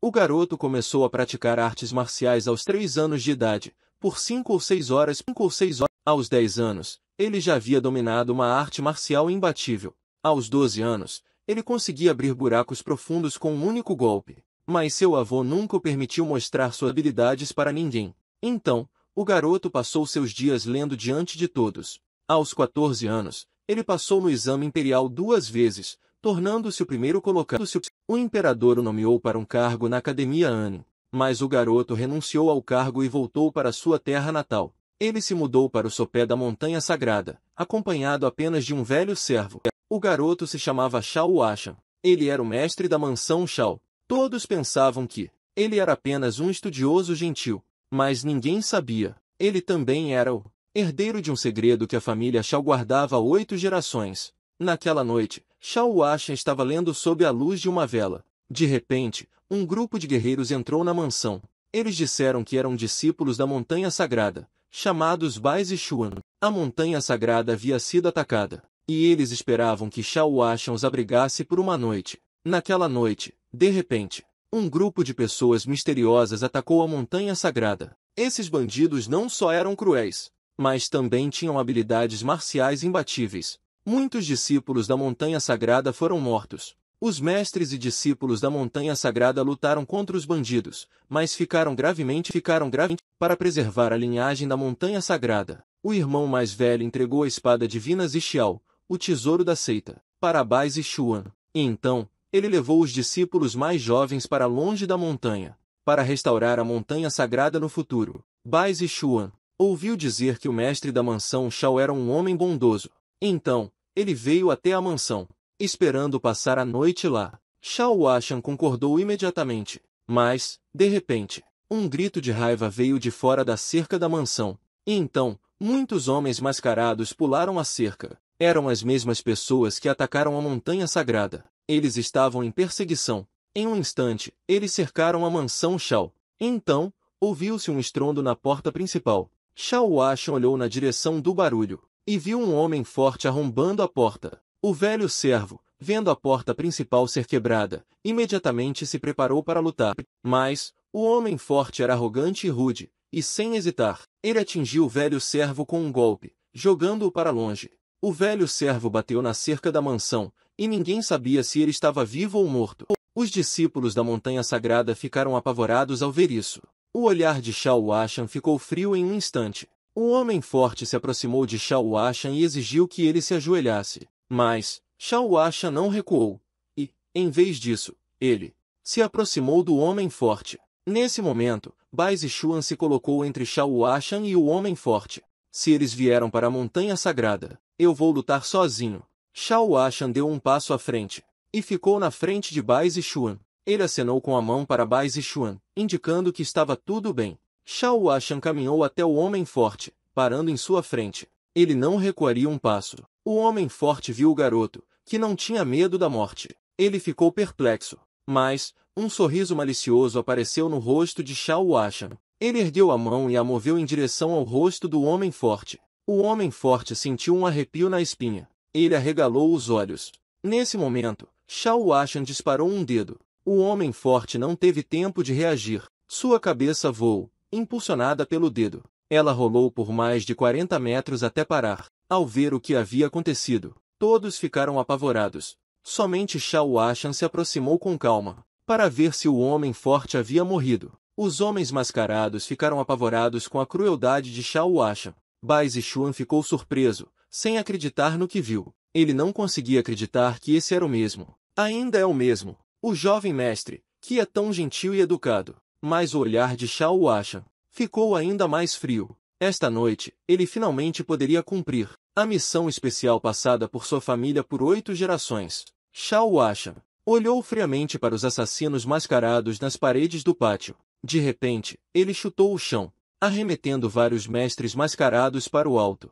O garoto começou a praticar artes marciais aos três anos de idade, por cinco ou seis horas, ou horas. Aos dez anos, ele já havia dominado uma arte marcial imbatível. Aos doze anos, ele conseguia abrir buracos profundos com um único golpe. Mas seu avô nunca o permitiu mostrar suas habilidades para ninguém. Então, o garoto passou seus dias lendo diante de todos. Aos 14 anos, ele passou no exame imperial duas vezes, tornando-se o primeiro colocado o imperador o nomeou para um cargo na Academia Anne, mas o garoto renunciou ao cargo e voltou para sua terra natal. Ele se mudou para o sopé da Montanha Sagrada, acompanhado apenas de um velho servo. O garoto se chamava Shao Ashan. Ele era o mestre da mansão Shao. Todos pensavam que ele era apenas um estudioso gentil, mas ninguém sabia. Ele também era o herdeiro de um segredo que a família Shao guardava há oito gerações. Naquela noite, Shawasha estava lendo sob a luz de uma vela. De repente, um grupo de guerreiros entrou na mansão. Eles disseram que eram discípulos da Montanha Sagrada, chamados Bais e Xuan. A Montanha Sagrada havia sido atacada, e eles esperavam que Shawasha os abrigasse por uma noite. Naquela noite, de repente, um grupo de pessoas misteriosas atacou a Montanha Sagrada. Esses bandidos não só eram cruéis, mas também tinham habilidades marciais imbatíveis. Muitos discípulos da montanha sagrada foram mortos. Os mestres e discípulos da montanha sagrada lutaram contra os bandidos, mas ficaram gravemente ficaram gravemente para preservar a linhagem da montanha sagrada. O irmão mais velho entregou a espada divina Xiao, o tesouro da seita, para Bais e Xuan. E então, ele levou os discípulos mais jovens para longe da montanha, para restaurar a montanha sagrada no futuro. Bais e Xuan ouviu dizer que o mestre da mansão Shao era um homem bondoso. Então, ele veio até a mansão, esperando passar a noite lá. Shao Washan concordou imediatamente, mas, de repente, um grito de raiva veio de fora da cerca da mansão, e então, muitos homens mascarados pularam a cerca. Eram as mesmas pessoas que atacaram a montanha sagrada. Eles estavam em perseguição. Em um instante, eles cercaram a mansão Shao. Então, ouviu-se um estrondo na porta principal. Shao Ashan olhou na direção do barulho. E viu um homem forte arrombando a porta. O velho servo, vendo a porta principal ser quebrada, imediatamente se preparou para lutar. Mas, o homem forte era arrogante e rude, e sem hesitar, ele atingiu o velho servo com um golpe, jogando-o para longe. O velho servo bateu na cerca da mansão, e ninguém sabia se ele estava vivo ou morto. Os discípulos da Montanha Sagrada ficaram apavorados ao ver isso. O olhar de Shao Ashan ficou frio em um instante. Um homem forte se aproximou de Shawashan e exigiu que ele se ajoelhasse, mas Shawashan não recuou, e, em vez disso, ele se aproximou do homem forte. Nesse momento, Bai Zixuan se colocou entre Shawashan e o homem forte. Se eles vieram para a montanha sagrada, eu vou lutar sozinho. Shawashan deu um passo à frente e ficou na frente de Bai Zixuan. Ele acenou com a mão para Bai Zixuan, indicando que estava tudo bem. Shaowash caminhou até o homem forte, parando em sua frente. Ele não recuaria um passo. O homem forte viu o garoto, que não tinha medo da morte. Ele ficou perplexo. Mas, um sorriso malicioso apareceu no rosto de Shaowash. Ele ergueu a mão e a moveu em direção ao rosto do homem forte. O homem forte sentiu um arrepio na espinha. Ele arregalou os olhos. Nesse momento, Shao Ashan disparou um dedo. O homem forte não teve tempo de reagir. Sua cabeça voou, impulsionada pelo dedo. Ela rolou por mais de 40 metros até parar. Ao ver o que havia acontecido, todos ficaram apavorados. Somente Shao Ashan se aproximou com calma, para ver se o homem forte havia morrido. Os homens mascarados ficaram apavorados com a crueldade de Shao Ashan. Bai Zixuan ficou surpreso, sem acreditar no que viu. Ele não conseguia acreditar que esse era o mesmo. Ainda é o mesmo. O jovem mestre, que é tão gentil e educado mas o olhar de Shaoasha ficou ainda mais frio. Esta noite, ele finalmente poderia cumprir a missão especial passada por sua família por oito gerações. Shaoasha olhou friamente para os assassinos mascarados nas paredes do pátio. De repente, ele chutou o chão, arremetendo vários mestres mascarados para o alto.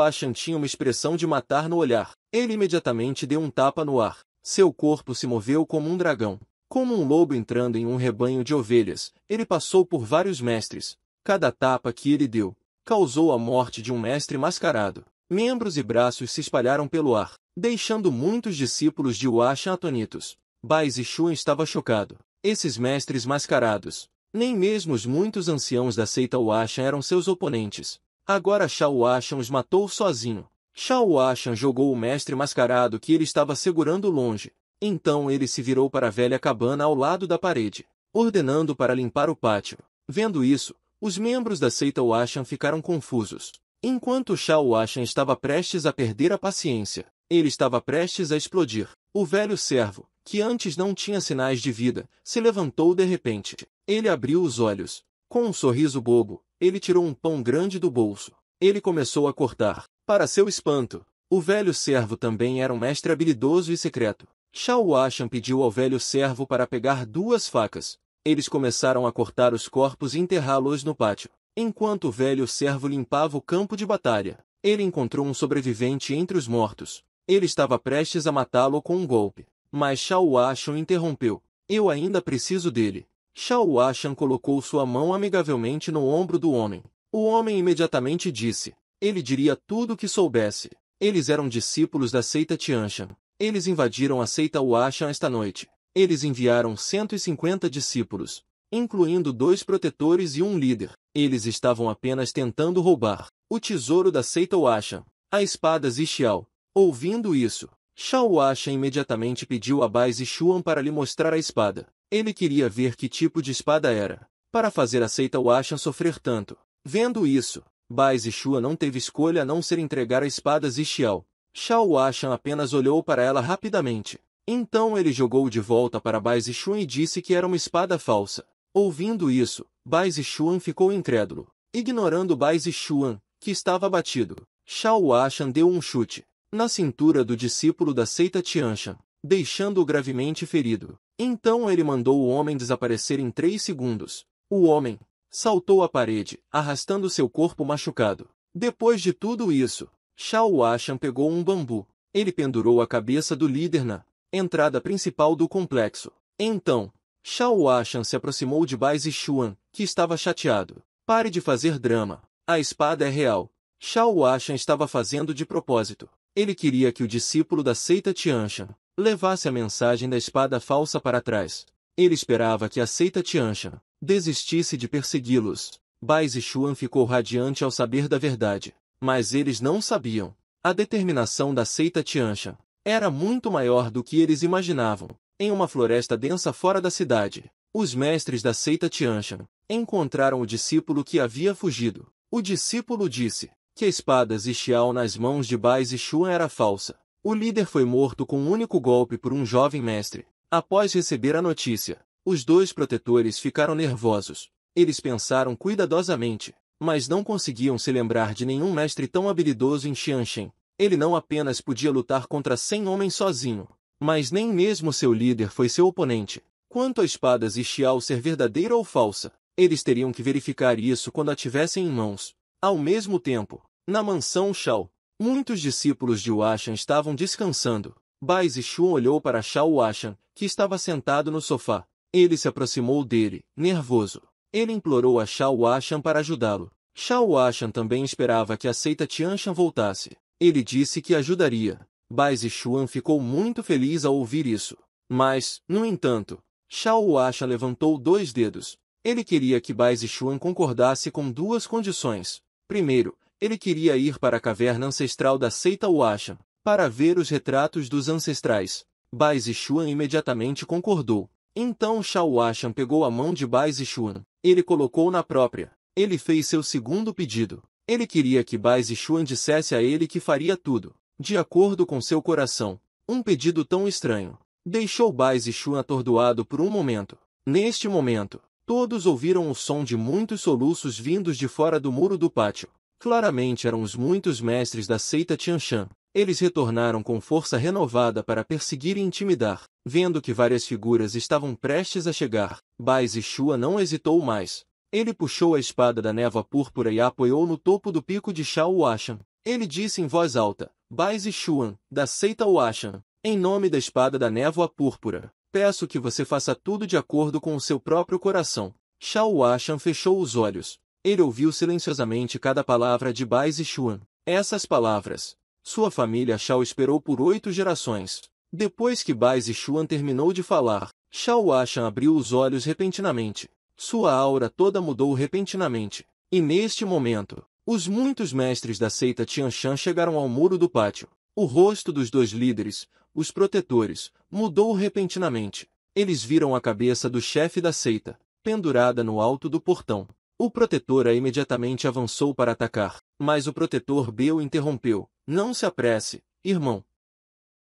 Ashan tinha uma expressão de matar no olhar. Ele imediatamente deu um tapa no ar. Seu corpo se moveu como um dragão, como um lobo entrando em um rebanho de ovelhas, ele passou por vários mestres. Cada tapa que ele deu causou a morte de um mestre mascarado. Membros e braços se espalharam pelo ar, deixando muitos discípulos de Washa atonitos. Bai Zixuan estava chocado. Esses mestres mascarados, nem mesmo os muitos anciãos da seita Washan eram seus oponentes. Agora Shao Washan os matou sozinho. Shao Washan jogou o mestre mascarado que ele estava segurando longe, então ele se virou para a velha cabana ao lado da parede, ordenando para limpar o pátio. Vendo isso, os membros da seita Washan ficaram confusos. Enquanto Shao Washan estava prestes a perder a paciência, ele estava prestes a explodir. O velho servo, que antes não tinha sinais de vida, se levantou de repente. Ele abriu os olhos. Com um sorriso bobo, ele tirou um pão grande do bolso. Ele começou a cortar. Para seu espanto, o velho servo também era um mestre habilidoso e secreto. Chao Ashan pediu ao velho servo para pegar duas facas. Eles começaram a cortar os corpos e enterrá-los no pátio. Enquanto o velho servo limpava o campo de batalha, ele encontrou um sobrevivente entre os mortos. Ele estava prestes a matá-lo com um golpe. Mas Shao Ashan interrompeu. Eu ainda preciso dele. Shao Ashan colocou sua mão amigavelmente no ombro do homem. O homem imediatamente disse. Ele diria tudo o que soubesse. Eles eram discípulos da seita Tianshan. Eles invadiram a seita Washan esta noite. Eles enviaram 150 discípulos, incluindo dois protetores e um líder. Eles estavam apenas tentando roubar o tesouro da seita Washan, a espada Zixiao. Ouvindo isso, Shao Washan imediatamente pediu a Bai Zixuan para lhe mostrar a espada. Ele queria ver que tipo de espada era, para fazer a seita Washan sofrer tanto. Vendo isso, Bai Zixuan não teve escolha a não ser entregar a espada Zixiao. Xiao Ashan apenas olhou para ela rapidamente. Então ele jogou de volta para Bai Zixuan e disse que era uma espada falsa. Ouvindo isso, Bai Zixuan ficou incrédulo. Ignorando Bai Zixuan, que estava abatido, Xiao Ashan deu um chute na cintura do discípulo da seita Tianshan, deixando-o gravemente ferido. Então ele mandou o homem desaparecer em três segundos. O homem saltou a parede, arrastando seu corpo machucado. Depois de tudo isso, Shao Ashan pegou um bambu. Ele pendurou a cabeça do líder na entrada principal do complexo. Então, Shao Ashan se aproximou de Bai Zixuan, que estava chateado. Pare de fazer drama. A espada é real. Shao Ashan estava fazendo de propósito. Ele queria que o discípulo da seita Tianxian levasse a mensagem da espada falsa para trás. Ele esperava que a seita Tianxian desistisse de persegui-los. Bai Zixuan ficou radiante ao saber da verdade mas eles não sabiam. A determinação da seita Tianshan era muito maior do que eles imaginavam. Em uma floresta densa fora da cidade, os mestres da seita Tianshan encontraram o discípulo que havia fugido. O discípulo disse que a espada Zixiao nas mãos de Bai Zixuan era falsa. O líder foi morto com um único golpe por um jovem mestre. Após receber a notícia, os dois protetores ficaram nervosos. Eles pensaram cuidadosamente mas não conseguiam se lembrar de nenhum mestre tão habilidoso em Xianxian. Ele não apenas podia lutar contra cem homens sozinho, mas nem mesmo seu líder foi seu oponente. Quanto a espadas e Xiao ser verdadeira ou falsa, eles teriam que verificar isso quando a tivessem em mãos. Ao mesmo tempo, na mansão Shao, muitos discípulos de Washan estavam descansando. Bai Zixu olhou para Shao Washan, que estava sentado no sofá. Ele se aproximou dele, nervoso. Ele implorou a Shao Washan para ajudá-lo. Xiao Ashan também esperava que a seita Tianshan voltasse. Ele disse que ajudaria. Bai Zixuan ficou muito feliz ao ouvir isso. Mas, no entanto, Xiao Ashan levantou dois dedos. Ele queria que Bai Zixuan concordasse com duas condições. Primeiro, ele queria ir para a caverna ancestral da seita Washan, para ver os retratos dos ancestrais. Bai Zixuan imediatamente concordou. Então Xiao Ashan pegou a mão de Bai Zixuan. Ele colocou na própria. Ele fez seu segundo pedido. Ele queria que Baize Zixuan dissesse a ele que faria tudo, de acordo com seu coração. Um pedido tão estranho. Deixou Baize Zixuan atordoado por um momento. Neste momento, todos ouviram o som de muitos soluços vindos de fora do muro do pátio. Claramente eram os muitos mestres da seita Tianshan. Eles retornaram com força renovada para perseguir e intimidar. Vendo que várias figuras estavam prestes a chegar, Baize Zixua não hesitou mais. Ele puxou a espada da névoa púrpura e a apoiou no topo do pico de Shao Washan. Ele disse em voz alta, Baize Xuan, da seita Washan, em nome da espada da névoa púrpura, peço que você faça tudo de acordo com o seu próprio coração. Shao Washan fechou os olhos. Ele ouviu silenciosamente cada palavra de Baize Xuan. Essas palavras. Sua família Shao esperou por oito gerações. Depois que Baize Xuan terminou de falar, Shao Washan abriu os olhos repentinamente. Sua aura toda mudou repentinamente. E neste momento, os muitos mestres da seita Tianshan chegaram ao muro do pátio. O rosto dos dois líderes, os protetores, mudou repentinamente. Eles viram a cabeça do chefe da seita, pendurada no alto do portão. O protetor a imediatamente avançou para atacar, mas o protetor B o interrompeu. Não se apresse, irmão.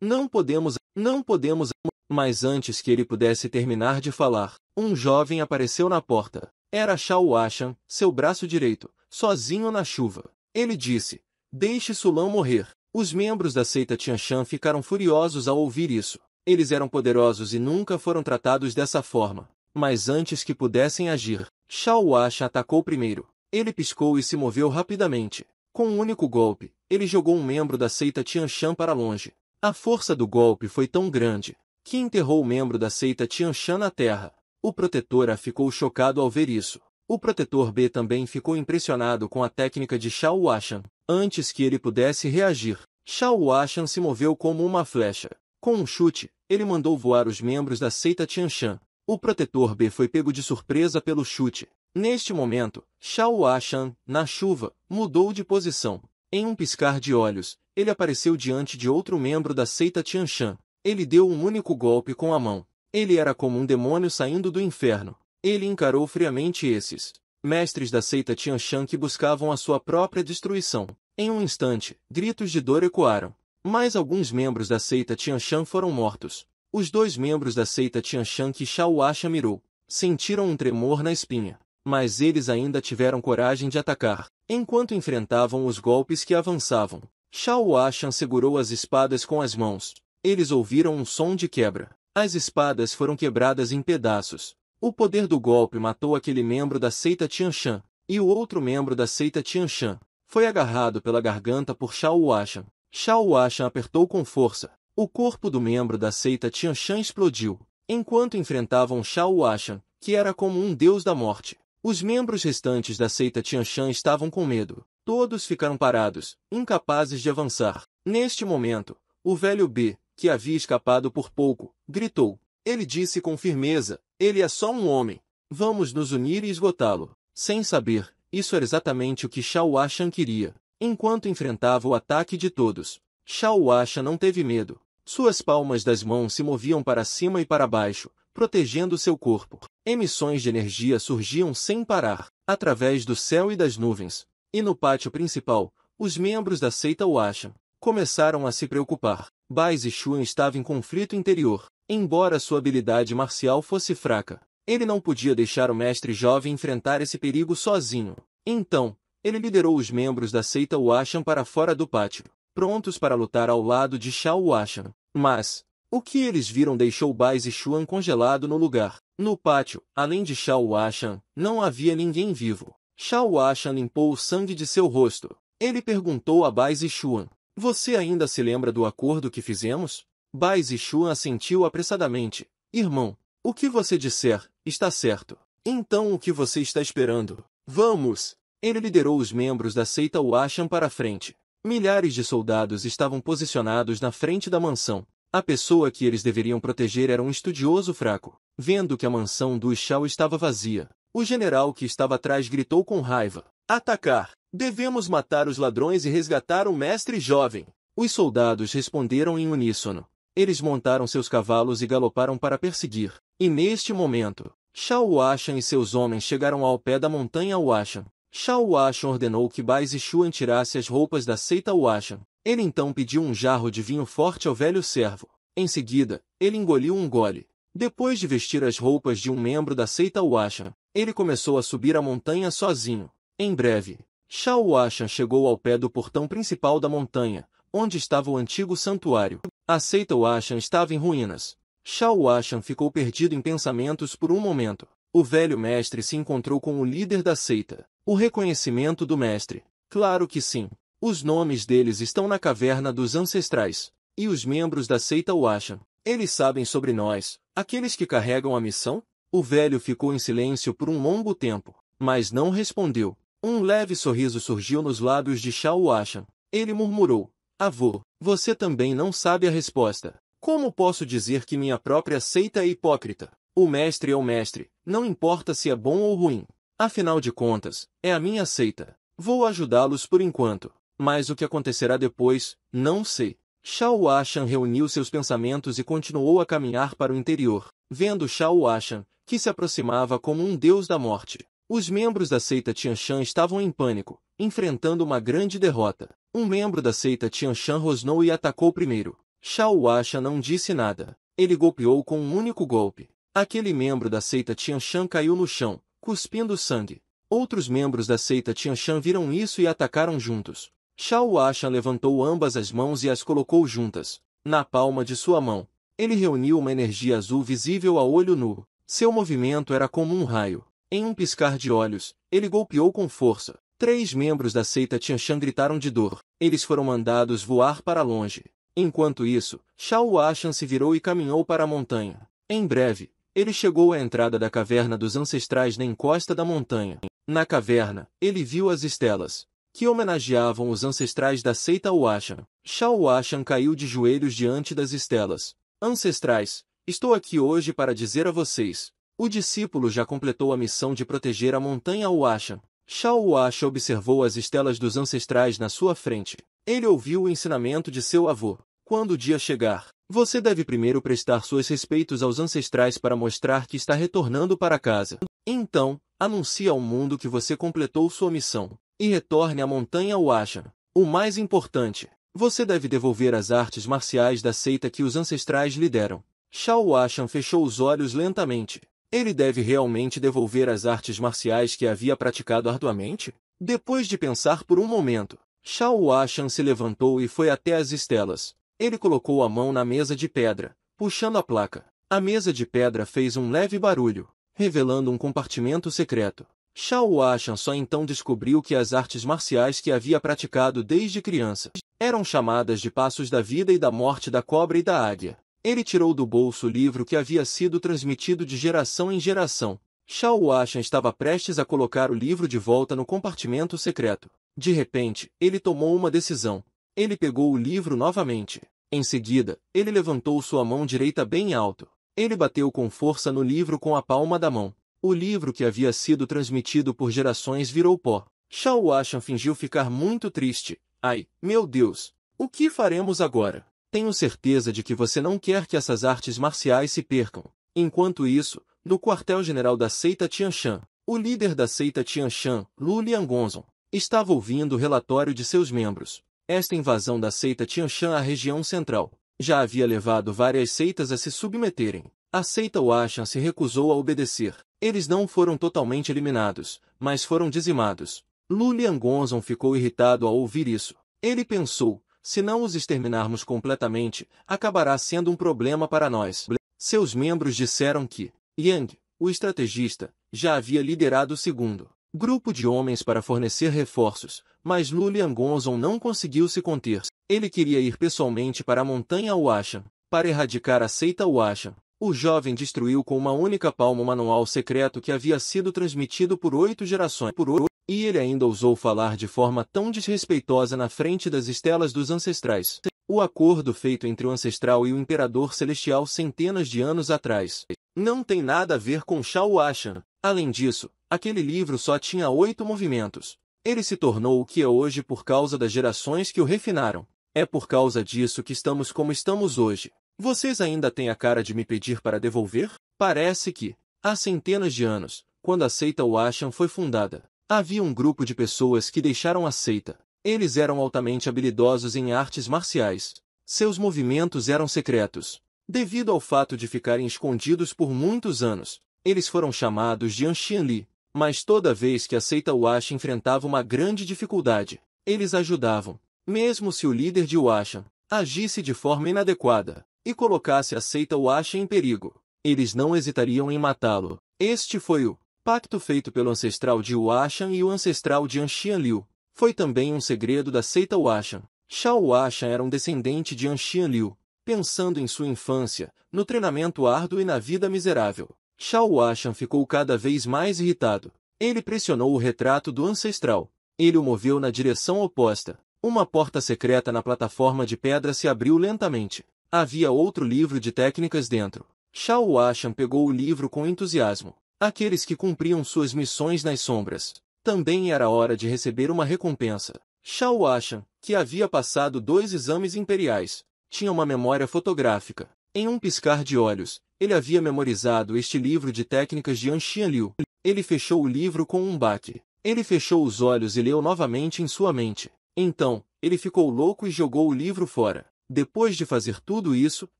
Não podemos, não podemos mas antes que ele pudesse terminar de falar, um jovem apareceu na porta. Era Shao Ashan, seu braço direito, sozinho na chuva. Ele disse, deixe Sulão morrer. Os membros da seita Tianshan ficaram furiosos ao ouvir isso. Eles eram poderosos e nunca foram tratados dessa forma. Mas antes que pudessem agir, Shao Ashan atacou primeiro. Ele piscou e se moveu rapidamente. Com um único golpe, ele jogou um membro da seita Tianshan para longe. A força do golpe foi tão grande que enterrou o membro da seita Tianxian na terra. O protetor A ficou chocado ao ver isso. O protetor B também ficou impressionado com a técnica de Xiao Washan. Antes que ele pudesse reagir, Xiao Washan se moveu como uma flecha. Com um chute, ele mandou voar os membros da seita Tianxian. O protetor B foi pego de surpresa pelo chute. Neste momento, Xiao Ashan, na chuva, mudou de posição. Em um piscar de olhos, ele apareceu diante de outro membro da seita Tianxian. Ele deu um único golpe com a mão. Ele era como um demônio saindo do inferno. Ele encarou friamente esses mestres da seita Tian Shan que buscavam a sua própria destruição. Em um instante, gritos de dor ecoaram. Mais alguns membros da seita Tian Shan foram mortos. Os dois membros da seita Tian Shan que Shao Asha mirou sentiram um tremor na espinha, mas eles ainda tiveram coragem de atacar. Enquanto enfrentavam os golpes que avançavam, Shao segurou as espadas com as mãos, eles ouviram um som de quebra. As espadas foram quebradas em pedaços. O poder do golpe matou aquele membro da seita Tianxian e o outro membro da seita Tianxian foi agarrado pela garganta por Shao Washan. Shao Washan apertou com força. O corpo do membro da seita Tianxian explodiu, enquanto enfrentavam Shao Washan, que era como um deus da morte. Os membros restantes da seita Tianxian estavam com medo. Todos ficaram parados, incapazes de avançar. Neste momento, o velho B que havia escapado por pouco, gritou. Ele disse com firmeza, ele é só um homem. Vamos nos unir e esgotá-lo. Sem saber, isso era exatamente o que Shao Ashan queria. Enquanto enfrentava o ataque de todos, Shao Ashan não teve medo. Suas palmas das mãos se moviam para cima e para baixo, protegendo seu corpo. Emissões de energia surgiam sem parar, através do céu e das nuvens. E no pátio principal, os membros da seita Washan começaram a se preocupar. Bai Zixuan estava em conflito interior, embora sua habilidade marcial fosse fraca. Ele não podia deixar o mestre jovem enfrentar esse perigo sozinho. Então, ele liderou os membros da seita Washan para fora do pátio, prontos para lutar ao lado de Shao Washan. Mas, o que eles viram deixou Bai Zixuan congelado no lugar. No pátio, além de Shao Washan, não havia ninguém vivo. Shao Washan limpou o sangue de seu rosto. Ele perguntou a Bai Zixuan, você ainda se lembra do acordo que fizemos? Bai Zixuan assentiu apressadamente. Irmão, o que você disser, está certo. Então o que você está esperando? Vamos! Ele liderou os membros da seita Washan para a frente. Milhares de soldados estavam posicionados na frente da mansão. A pessoa que eles deveriam proteger era um estudioso fraco. Vendo que a mansão do Xiao estava vazia, o general que estava atrás gritou com raiva. Atacar! Devemos matar os ladrões e resgatar o mestre jovem. Os soldados responderam em uníssono. Eles montaram seus cavalos e galoparam para perseguir. E neste momento, Shao Washan e seus homens chegaram ao pé da montanha Washan. Shao Washan ordenou que Bai e Xuan tirasse as roupas da seita Washan. Ele então pediu um jarro de vinho forte ao velho servo. Em seguida, ele engoliu um gole. Depois de vestir as roupas de um membro da seita Washan, ele começou a subir a montanha sozinho. Em breve, Shawasha chegou ao pé do portão principal da montanha, onde estava o antigo santuário. A seita Washan estava em ruínas. Shawashan ficou perdido em pensamentos por um momento. O velho mestre se encontrou com o líder da seita. O reconhecimento do mestre. Claro que sim. Os nomes deles estão na caverna dos ancestrais. E os membros da seita Washan. Eles sabem sobre nós, aqueles que carregam a missão? O velho ficou em silêncio por um longo tempo, mas não respondeu. Um leve sorriso surgiu nos lábios de Shao Ashan. Ele murmurou: Avô, você também não sabe a resposta. Como posso dizer que minha própria seita é hipócrita? O mestre é o mestre, não importa se é bom ou ruim. Afinal de contas, é a minha seita. Vou ajudá-los por enquanto. Mas o que acontecerá depois, não sei. Shao Ashan reuniu seus pensamentos e continuou a caminhar para o interior, vendo Shao Ashan, que se aproximava como um deus da morte. Os membros da seita Tianshan estavam em pânico, enfrentando uma grande derrota. Um membro da seita Tianshan rosnou e atacou primeiro. Shao Asha não disse nada. Ele golpeou com um único golpe. Aquele membro da seita Tianshan caiu no chão, cuspindo sangue. Outros membros da seita Tianshan viram isso e atacaram juntos. Shao Asha levantou ambas as mãos e as colocou juntas, na palma de sua mão. Ele reuniu uma energia azul visível a olho nu. Seu movimento era como um raio. Em um piscar de olhos, ele golpeou com força. Três membros da seita Tianshan gritaram de dor. Eles foram mandados voar para longe. Enquanto isso, Shao Ashan se virou e caminhou para a montanha. Em breve, ele chegou à entrada da caverna dos ancestrais na encosta da montanha. Na caverna, ele viu as estelas, que homenageavam os ancestrais da seita Washan. Shao Washan caiu de joelhos diante das estelas. Ancestrais, estou aqui hoje para dizer a vocês, o discípulo já completou a missão de proteger a montanha Uasha. Shao Uasha observou as estelas dos ancestrais na sua frente. Ele ouviu o ensinamento de seu avô. Quando o dia chegar, você deve primeiro prestar seus respeitos aos ancestrais para mostrar que está retornando para casa. Então, anuncie ao mundo que você completou sua missão e retorne à montanha Uasha. O mais importante, você deve devolver as artes marciais da seita que os ancestrais lhe deram. Shao Ashan fechou os olhos lentamente. Ele deve realmente devolver as artes marciais que havia praticado arduamente? Depois de pensar por um momento, Shao Washan se levantou e foi até as estelas. Ele colocou a mão na mesa de pedra, puxando a placa. A mesa de pedra fez um leve barulho, revelando um compartimento secreto. Shao Washan só então descobriu que as artes marciais que havia praticado desde criança eram chamadas de passos da vida e da morte da cobra e da águia. Ele tirou do bolso o livro que havia sido transmitido de geração em geração. Shao Washan estava prestes a colocar o livro de volta no compartimento secreto. De repente, ele tomou uma decisão. Ele pegou o livro novamente. Em seguida, ele levantou sua mão direita bem alto. Ele bateu com força no livro com a palma da mão. O livro que havia sido transmitido por gerações virou pó. Shao Washan fingiu ficar muito triste. Ai, meu Deus! O que faremos agora? Tenho certeza de que você não quer que essas artes marciais se percam. Enquanto isso, no quartel-general da seita Tianxian, o líder da seita Tianxian, Lu Liangonzon, estava ouvindo o relatório de seus membros. Esta invasão da seita Tianxian à região central já havia levado várias seitas a se submeterem. A seita Washan se recusou a obedecer. Eles não foram totalmente eliminados, mas foram dizimados. Lu Liangonzon ficou irritado ao ouvir isso. Ele pensou, se não os exterminarmos completamente, acabará sendo um problema para nós. Seus membros disseram que Yang, o estrategista, já havia liderado o segundo grupo de homens para fornecer reforços, mas Lulian Gonzon não conseguiu se conter. Ele queria ir pessoalmente para a montanha Washan, para erradicar a seita Washan. O jovem destruiu com uma única palma o manual secreto que havia sido transmitido por oito gerações. Por e ele ainda ousou falar de forma tão desrespeitosa na frente das estelas dos ancestrais. O acordo feito entre o ancestral e o imperador celestial centenas de anos atrás não tem nada a ver com Shao Ashan. Além disso, aquele livro só tinha oito movimentos. Ele se tornou o que é hoje por causa das gerações que o refinaram. É por causa disso que estamos como estamos hoje. Vocês ainda têm a cara de me pedir para devolver? Parece que, há centenas de anos, quando a seita Washan foi fundada, Havia um grupo de pessoas que deixaram a seita. Eles eram altamente habilidosos em artes marciais. Seus movimentos eram secretos. Devido ao fato de ficarem escondidos por muitos anos, eles foram chamados de Anxianli. Mas toda vez que a seita Washa enfrentava uma grande dificuldade, eles ajudavam, mesmo se o líder de Washa agisse de forma inadequada e colocasse a seita Washa em perigo. Eles não hesitariam em matá-lo. Este foi o pacto feito pelo ancestral de Washan e o ancestral de Anxian Liu, foi também um segredo da seita Washan. Xiao Washan era um descendente de Anxian Liu, pensando em sua infância, no treinamento árduo e na vida miserável. Xiao Washan ficou cada vez mais irritado. Ele pressionou o retrato do ancestral. Ele o moveu na direção oposta. Uma porta secreta na plataforma de pedra se abriu lentamente. Havia outro livro de técnicas dentro. Xiao Washan pegou o livro com entusiasmo. Aqueles que cumpriam suas missões nas sombras. Também era hora de receber uma recompensa. Shao Ashan, que havia passado dois exames imperiais, tinha uma memória fotográfica. Em um piscar de olhos, ele havia memorizado este livro de técnicas de Anxian Liu. Ele fechou o livro com um baque. Ele fechou os olhos e leu novamente em sua mente. Então, ele ficou louco e jogou o livro fora. Depois de fazer tudo isso,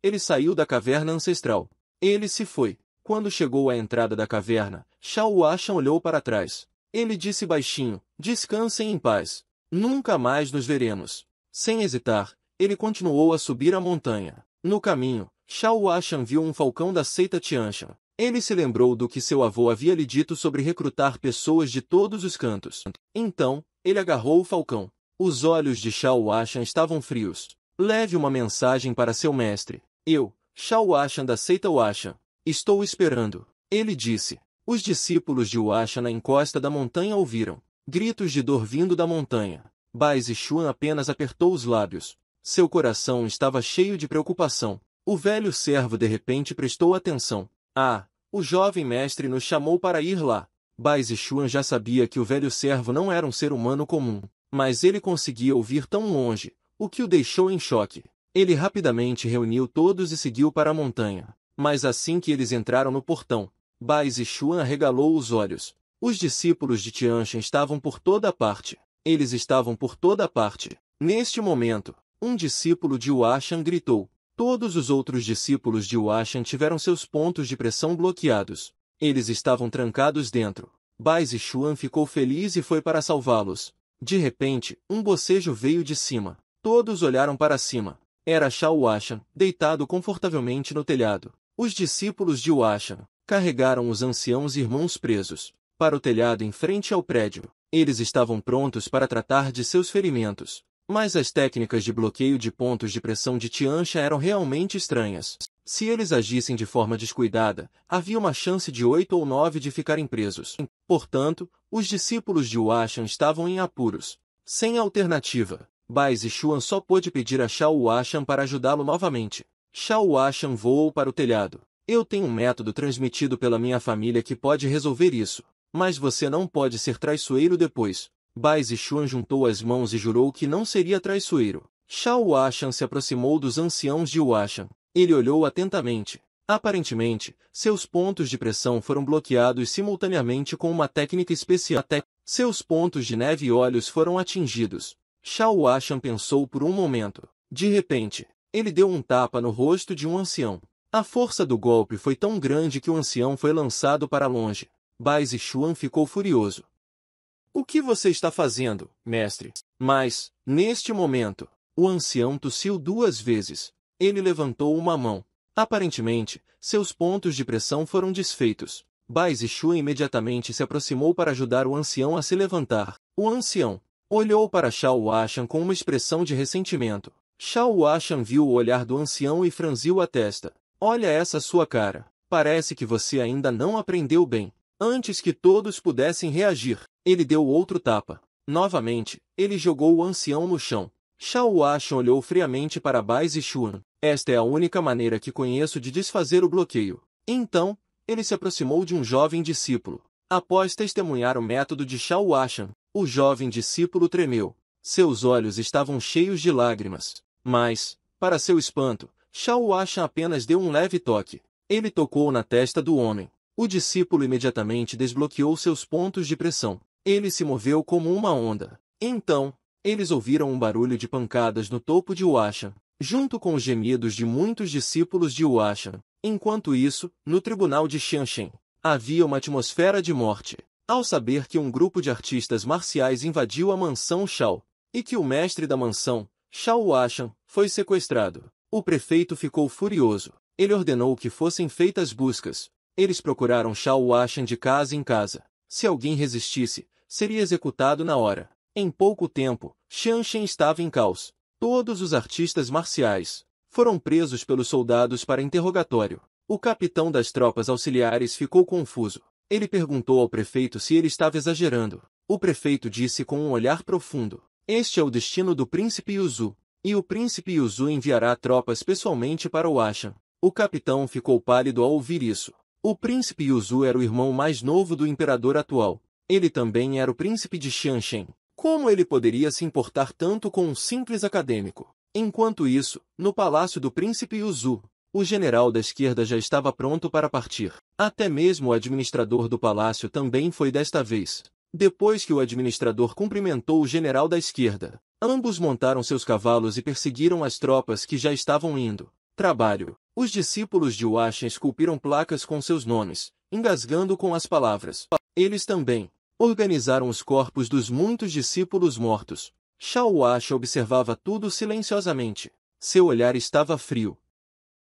ele saiu da caverna ancestral. Ele se foi. Quando chegou à entrada da caverna, Shao Ashan olhou para trás. Ele disse baixinho, descansem em paz. Nunca mais nos veremos. Sem hesitar, ele continuou a subir a montanha. No caminho, Shao Ashan viu um falcão da seita Tianshan. Ele se lembrou do que seu avô havia lhe dito sobre recrutar pessoas de todos os cantos. Então, ele agarrou o falcão. Os olhos de Shao Ashan estavam frios. Leve uma mensagem para seu mestre. Eu, Shao Ashan da seita Washan, Estou esperando. Ele disse. Os discípulos de Uacha na encosta da montanha ouviram gritos de dor vindo da montanha. Bais e apenas apertou os lábios. Seu coração estava cheio de preocupação. O velho servo de repente prestou atenção. Ah, o jovem mestre nos chamou para ir lá. Bai Zixuan já sabia que o velho servo não era um ser humano comum, mas ele conseguia ouvir tão longe, o que o deixou em choque. Ele rapidamente reuniu todos e seguiu para a montanha. Mas assim que eles entraram no portão, Bais e arregalou regalou os olhos. Os discípulos de Shan estavam por toda parte. Eles estavam por toda parte. Neste momento, um discípulo de Huashan gritou. Todos os outros discípulos de Huashan tiveram seus pontos de pressão bloqueados. Eles estavam trancados dentro. Bais e ficou feliz e foi para salvá-los. De repente, um bocejo veio de cima. Todos olharam para cima. Era Xiao Huashan, deitado confortavelmente no telhado. Os discípulos de Uacha carregaram os anciãos irmãos presos para o telhado em frente ao prédio. Eles estavam prontos para tratar de seus ferimentos, mas as técnicas de bloqueio de pontos de pressão de Tiancha eram realmente estranhas. Se eles agissem de forma descuidada, havia uma chance de oito ou nove de ficarem presos. Portanto, os discípulos de Washan estavam em apuros. Sem alternativa, Bais e Xuan só pôde pedir a Shao Washan para ajudá-lo novamente. Xiao Ashan voou para o telhado. Eu tenho um método transmitido pela minha família que pode resolver isso. Mas você não pode ser traiçoeiro depois. Bai Zixuan juntou as mãos e jurou que não seria traiçoeiro. Xiao Ashan se aproximou dos anciãos de Washan. Ele olhou atentamente. Aparentemente, seus pontos de pressão foram bloqueados simultaneamente com uma técnica especial. Seus pontos de neve e olhos foram atingidos. Xiao Ashan pensou por um momento. De repente, ele deu um tapa no rosto de um ancião. A força do golpe foi tão grande que o ancião foi lançado para longe. Bai Zixuan ficou furioso. O que você está fazendo, mestre? Mas, neste momento, o ancião tossiu duas vezes. Ele levantou uma mão. Aparentemente, seus pontos de pressão foram desfeitos. Bai Zixuan imediatamente se aproximou para ajudar o ancião a se levantar. O ancião olhou para Shao Washan com uma expressão de ressentimento. Shao Ashan viu o olhar do ancião e franziu a testa. Olha essa sua cara. Parece que você ainda não aprendeu bem. Antes que todos pudessem reagir, ele deu outro tapa. Novamente, ele jogou o ancião no chão. Shao Ashan olhou friamente para Bai Zixuan. Esta é a única maneira que conheço de desfazer o bloqueio. Então, ele se aproximou de um jovem discípulo. Após testemunhar o método de Shao Ashan, o jovem discípulo tremeu. Seus olhos estavam cheios de lágrimas. Mas, para seu espanto, Shao Ashan apenas deu um leve toque. Ele tocou na testa do homem. O discípulo imediatamente desbloqueou seus pontos de pressão. Ele se moveu como uma onda. Então, eles ouviram um barulho de pancadas no topo de Washan, junto com os gemidos de muitos discípulos de Washan. Enquanto isso, no tribunal de Xianxin, havia uma atmosfera de morte. Ao saber que um grupo de artistas marciais invadiu a mansão Shao, e que o mestre da mansão, Shaoashan foi sequestrado. O prefeito ficou furioso. Ele ordenou que fossem feitas buscas. Eles procuraram Shaoashan de casa em casa. Se alguém resistisse, seria executado na hora. Em pouco tempo, Shanshen estava em caos. Todos os artistas marciais foram presos pelos soldados para interrogatório. O capitão das tropas auxiliares ficou confuso. Ele perguntou ao prefeito se ele estava exagerando. O prefeito disse com um olhar profundo. Este é o destino do príncipe Yuzu. E o príncipe Yuzu enviará tropas pessoalmente para o Asha. O capitão ficou pálido ao ouvir isso. O príncipe Yuzu era o irmão mais novo do imperador atual. Ele também era o príncipe de Xianxian. Como ele poderia se importar tanto com um simples acadêmico? Enquanto isso, no palácio do príncipe Yuzu, o general da esquerda já estava pronto para partir. Até mesmo o administrador do palácio também foi desta vez. Depois que o administrador cumprimentou o general da esquerda, ambos montaram seus cavalos e perseguiram as tropas que já estavam indo. Trabalho. Os discípulos de Washington esculpiram placas com seus nomes, engasgando com as palavras. Eles também organizaram os corpos dos muitos discípulos mortos. Shawash observava tudo silenciosamente. Seu olhar estava frio.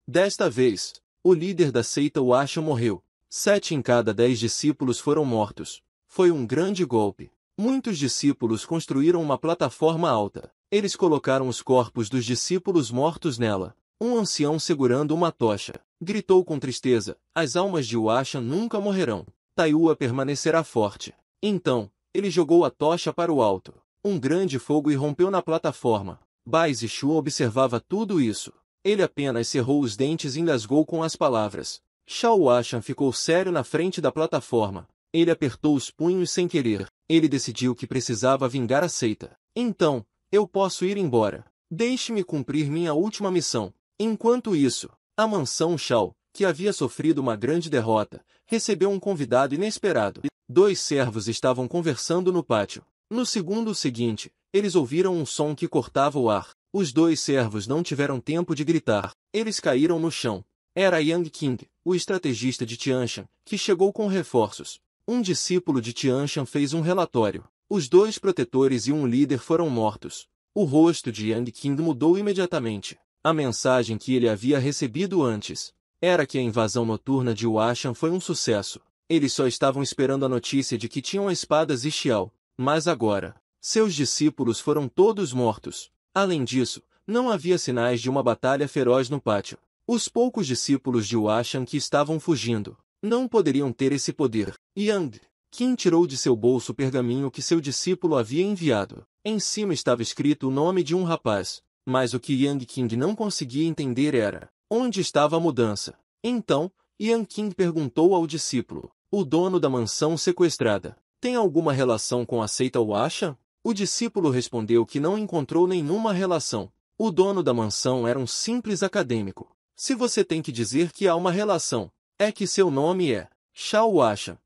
Desta vez, o líder da seita Washa morreu. Sete em cada dez discípulos foram mortos. Foi um grande golpe. Muitos discípulos construíram uma plataforma alta. Eles colocaram os corpos dos discípulos mortos nela. Um ancião segurando uma tocha. Gritou com tristeza, as almas de Uacha nunca morrerão. Taiua permanecerá forte. Então, ele jogou a tocha para o alto. Um grande fogo irrompeu na plataforma. Bai Zixu observava tudo isso. Ele apenas cerrou os dentes e engasgou com as palavras. Shao Washan ficou sério na frente da plataforma. Ele apertou os punhos sem querer. Ele decidiu que precisava vingar a seita. Então, eu posso ir embora. Deixe-me cumprir minha última missão. Enquanto isso, a mansão Xiao, que havia sofrido uma grande derrota, recebeu um convidado inesperado. Dois servos estavam conversando no pátio. No segundo seguinte, eles ouviram um som que cortava o ar. Os dois servos não tiveram tempo de gritar. Eles caíram no chão. Era Yang King, o estrategista de Tianxian, que chegou com reforços, um discípulo de Shan fez um relatório. Os dois protetores e um líder foram mortos. O rosto de Yang Qing mudou imediatamente. A mensagem que ele havia recebido antes era que a invasão noturna de Washan foi um sucesso. Eles só estavam esperando a notícia de que tinham espadas e Xiao, mas agora, seus discípulos foram todos mortos. Além disso, não havia sinais de uma batalha feroz no pátio. Os poucos discípulos de Washan que estavam fugindo não poderiam ter esse poder. Yang, Qin tirou de seu bolso o pergaminho que seu discípulo havia enviado. Em cima estava escrito o nome de um rapaz, mas o que Yang Qing não conseguia entender era onde estava a mudança. Então, Yang Qing perguntou ao discípulo, o dono da mansão sequestrada, tem alguma relação com a seita Washa? O discípulo respondeu que não encontrou nenhuma relação. O dono da mansão era um simples acadêmico. Se você tem que dizer que há uma relação, é que seu nome é Xiao Washa.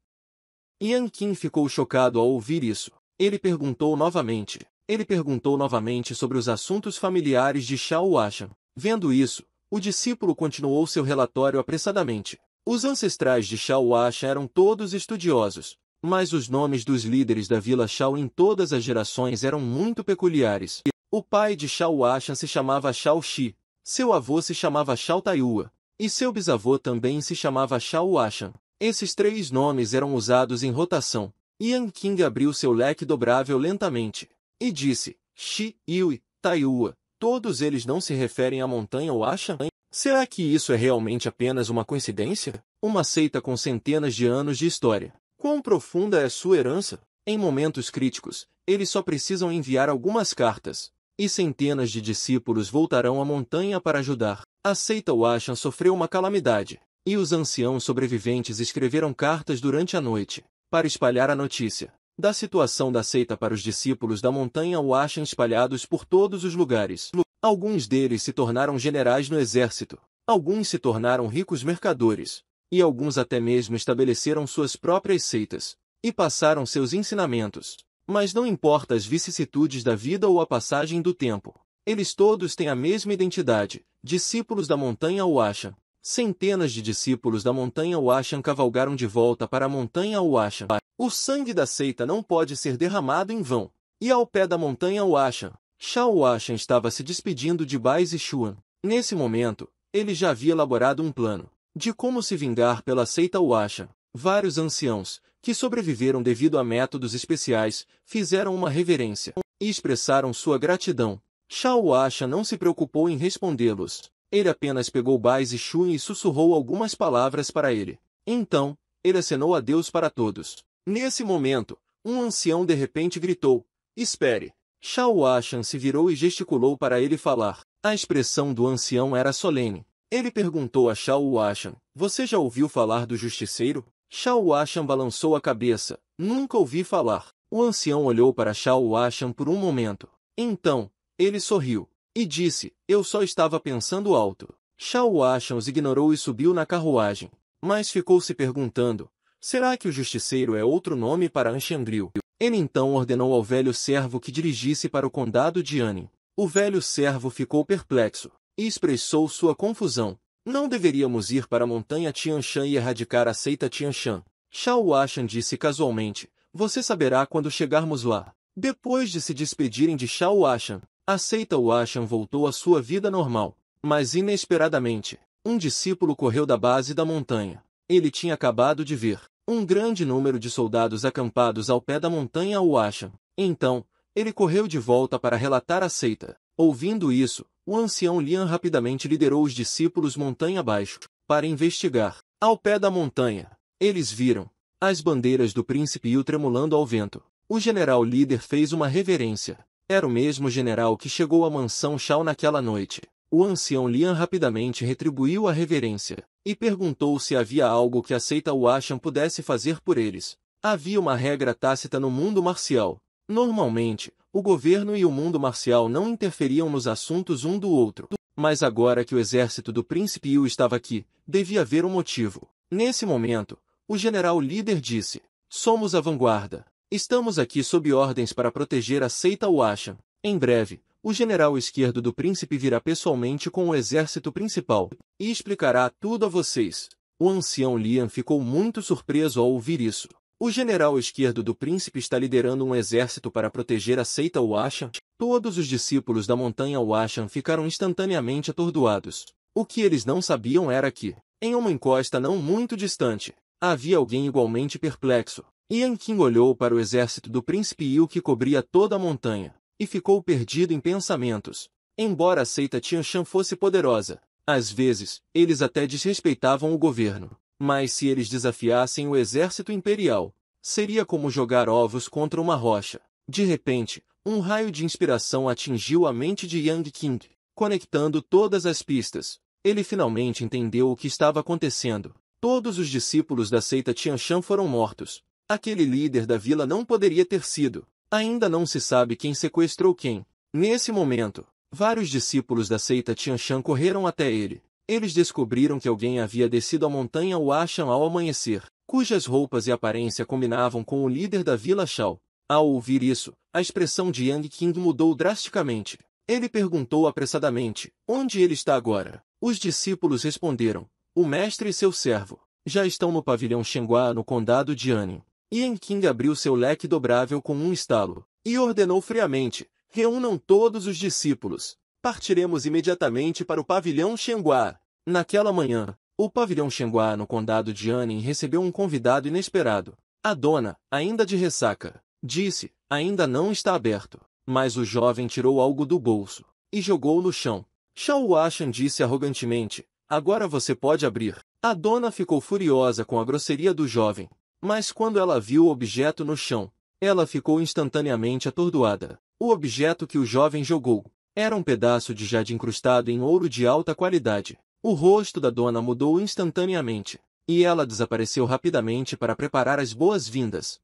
Yan Qin ficou chocado ao ouvir isso. Ele perguntou novamente. Ele perguntou novamente sobre os assuntos familiares de Xiao Washan. Vendo isso, o discípulo continuou seu relatório apressadamente. Os ancestrais de Xiao Washan eram todos estudiosos, mas os nomes dos líderes da Vila Xiao em todas as gerações eram muito peculiares. O pai de Xiao Washan se chamava Xiao Xi, seu avô se chamava Xiao Taiwa, e seu bisavô também se chamava Xiao Washan. Esses três nomes eram usados em rotação. Yan Qing abriu seu leque dobrável lentamente e disse: Shi, Yui, Taiua, todos eles não se referem à montanha ou à Shan? Será que isso é realmente apenas uma coincidência? Uma seita com centenas de anos de história. Quão profunda é sua herança? Em momentos críticos, eles só precisam enviar algumas cartas, e centenas de discípulos voltarão à montanha para ajudar. A seita Washan sofreu uma calamidade, e os anciãos sobreviventes escreveram cartas durante a noite, para espalhar a notícia da situação da seita para os discípulos da montanha o acham espalhados por todos os lugares. Alguns deles se tornaram generais no exército, alguns se tornaram ricos mercadores, e alguns até mesmo estabeleceram suas próprias seitas, e passaram seus ensinamentos. Mas não importa as vicissitudes da vida ou a passagem do tempo, eles todos têm a mesma identidade, discípulos da montanha o acham, Centenas de discípulos da montanha Washan cavalgaram de volta para a montanha Washan. O sangue da seita não pode ser derramado em vão. E ao pé da montanha Washan, Shao Washan estava se despedindo de Bai Zixuan. Nesse momento, ele já havia elaborado um plano de como se vingar pela seita Washan. Vários anciãos, que sobreviveram devido a métodos especiais, fizeram uma reverência e expressaram sua gratidão. Shao Asha não se preocupou em respondê-los. Ele apenas pegou Bais e Shun e sussurrou algumas palavras para ele. Então, ele acenou a Deus para todos. Nesse momento, um ancião de repente gritou, Espere! Shao Ashan se virou e gesticulou para ele falar. A expressão do ancião era solene. Ele perguntou a Shao Ashan, Você já ouviu falar do justiceiro? Shao Ashan balançou a cabeça. Nunca ouvi falar. O ancião olhou para Shao Ashan por um momento. Então, ele sorriu. E disse, eu só estava pensando alto. Shao Ashan os ignorou e subiu na carruagem, mas ficou se perguntando, será que o justiceiro é outro nome para Anxandril? Ele então ordenou ao velho servo que dirigisse para o condado de Anin. O velho servo ficou perplexo e expressou sua confusão. Não deveríamos ir para a montanha Tianshan e erradicar a seita Tianshan. Shao Washan disse casualmente, você saberá quando chegarmos lá. Depois de se despedirem de Shao Washan, aceita o Ashan voltou à sua vida normal, mas inesperadamente, um discípulo correu da base da montanha. Ele tinha acabado de ver um grande número de soldados acampados ao pé da montanha ao Ashan. Então, ele correu de volta para relatar a seita. Ouvindo isso, o ancião Lian rapidamente liderou os discípulos montanha abaixo para investigar. Ao pé da montanha, eles viram as bandeiras do príncipe Yu tremulando ao vento. O general líder fez uma reverência era o mesmo general que chegou à mansão Shao naquela noite. O ancião Lian rapidamente retribuiu a reverência e perguntou se havia algo que a seita Washan pudesse fazer por eles. Havia uma regra tácita no mundo marcial. Normalmente, o governo e o mundo marcial não interferiam nos assuntos um do outro. Mas agora que o exército do príncipe Yu estava aqui, devia haver um motivo. Nesse momento, o general líder disse, somos a vanguarda. Estamos aqui sob ordens para proteger a seita Washam. Em breve, o general esquerdo do príncipe virá pessoalmente com o exército principal e explicará tudo a vocês. O ancião Lian ficou muito surpreso ao ouvir isso. O general esquerdo do príncipe está liderando um exército para proteger a seita Washan. Todos os discípulos da montanha Washan ficaram instantaneamente atordoados. O que eles não sabiam era que, em uma encosta não muito distante, havia alguém igualmente perplexo, Yang Qing olhou para o exército do príncipe Yu que cobria toda a montanha, e ficou perdido em pensamentos. Embora a seita Shan fosse poderosa, às vezes, eles até desrespeitavam o governo. Mas se eles desafiassem o exército imperial, seria como jogar ovos contra uma rocha. De repente, um raio de inspiração atingiu a mente de Yang Qing, conectando todas as pistas. Ele finalmente entendeu o que estava acontecendo. Todos os discípulos da seita Shan foram mortos, Aquele líder da vila não poderia ter sido. Ainda não se sabe quem sequestrou quem. Nesse momento, vários discípulos da seita Tianxian correram até ele. Eles descobriram que alguém havia descido a montanha Washan ao amanhecer, cujas roupas e aparência combinavam com o líder da vila Shao. Ao ouvir isso, a expressão de Yang King mudou drasticamente. Ele perguntou apressadamente, onde ele está agora? Os discípulos responderam, o mestre e seu servo, já estão no pavilhão Xinguá no condado de Anin. Ian King abriu seu leque dobrável com um estalo, e ordenou friamente, reúnam todos os discípulos. Partiremos imediatamente para o pavilhão Xinguá. Naquela manhã, o pavilhão Xinguá no condado de Anin recebeu um convidado inesperado. A dona, ainda de ressaca, disse, ainda não está aberto. Mas o jovem tirou algo do bolso e jogou no chão. Shao Washan disse arrogantemente, agora você pode abrir. A dona ficou furiosa com a grosseria do jovem mas quando ela viu o objeto no chão, ela ficou instantaneamente atordoada. O objeto que o jovem jogou era um pedaço de jade incrustado em ouro de alta qualidade. O rosto da dona mudou instantaneamente, e ela desapareceu rapidamente para preparar as boas-vindas.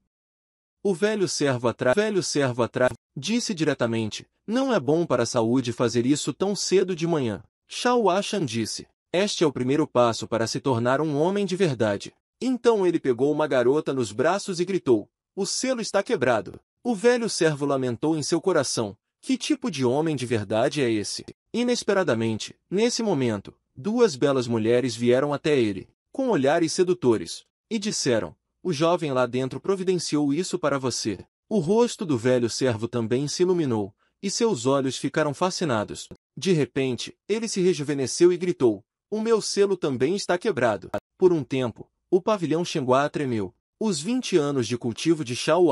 O velho servo atrás, velho servo atrás, disse diretamente, não é bom para a saúde fazer isso tão cedo de manhã. Shao Ashan disse, este é o primeiro passo para se tornar um homem de verdade. Então ele pegou uma garota nos braços e gritou: O selo está quebrado. O velho servo lamentou em seu coração: Que tipo de homem de verdade é esse? Inesperadamente, nesse momento, duas belas mulheres vieram até ele, com olhares sedutores, e disseram: O jovem lá dentro providenciou isso para você. O rosto do velho servo também se iluminou, e seus olhos ficaram fascinados. De repente, ele se rejuvenesceu e gritou: O meu selo também está quebrado. Por um tempo, o pavilhão Xinguá tremeu. Os 20 anos de cultivo de Xiao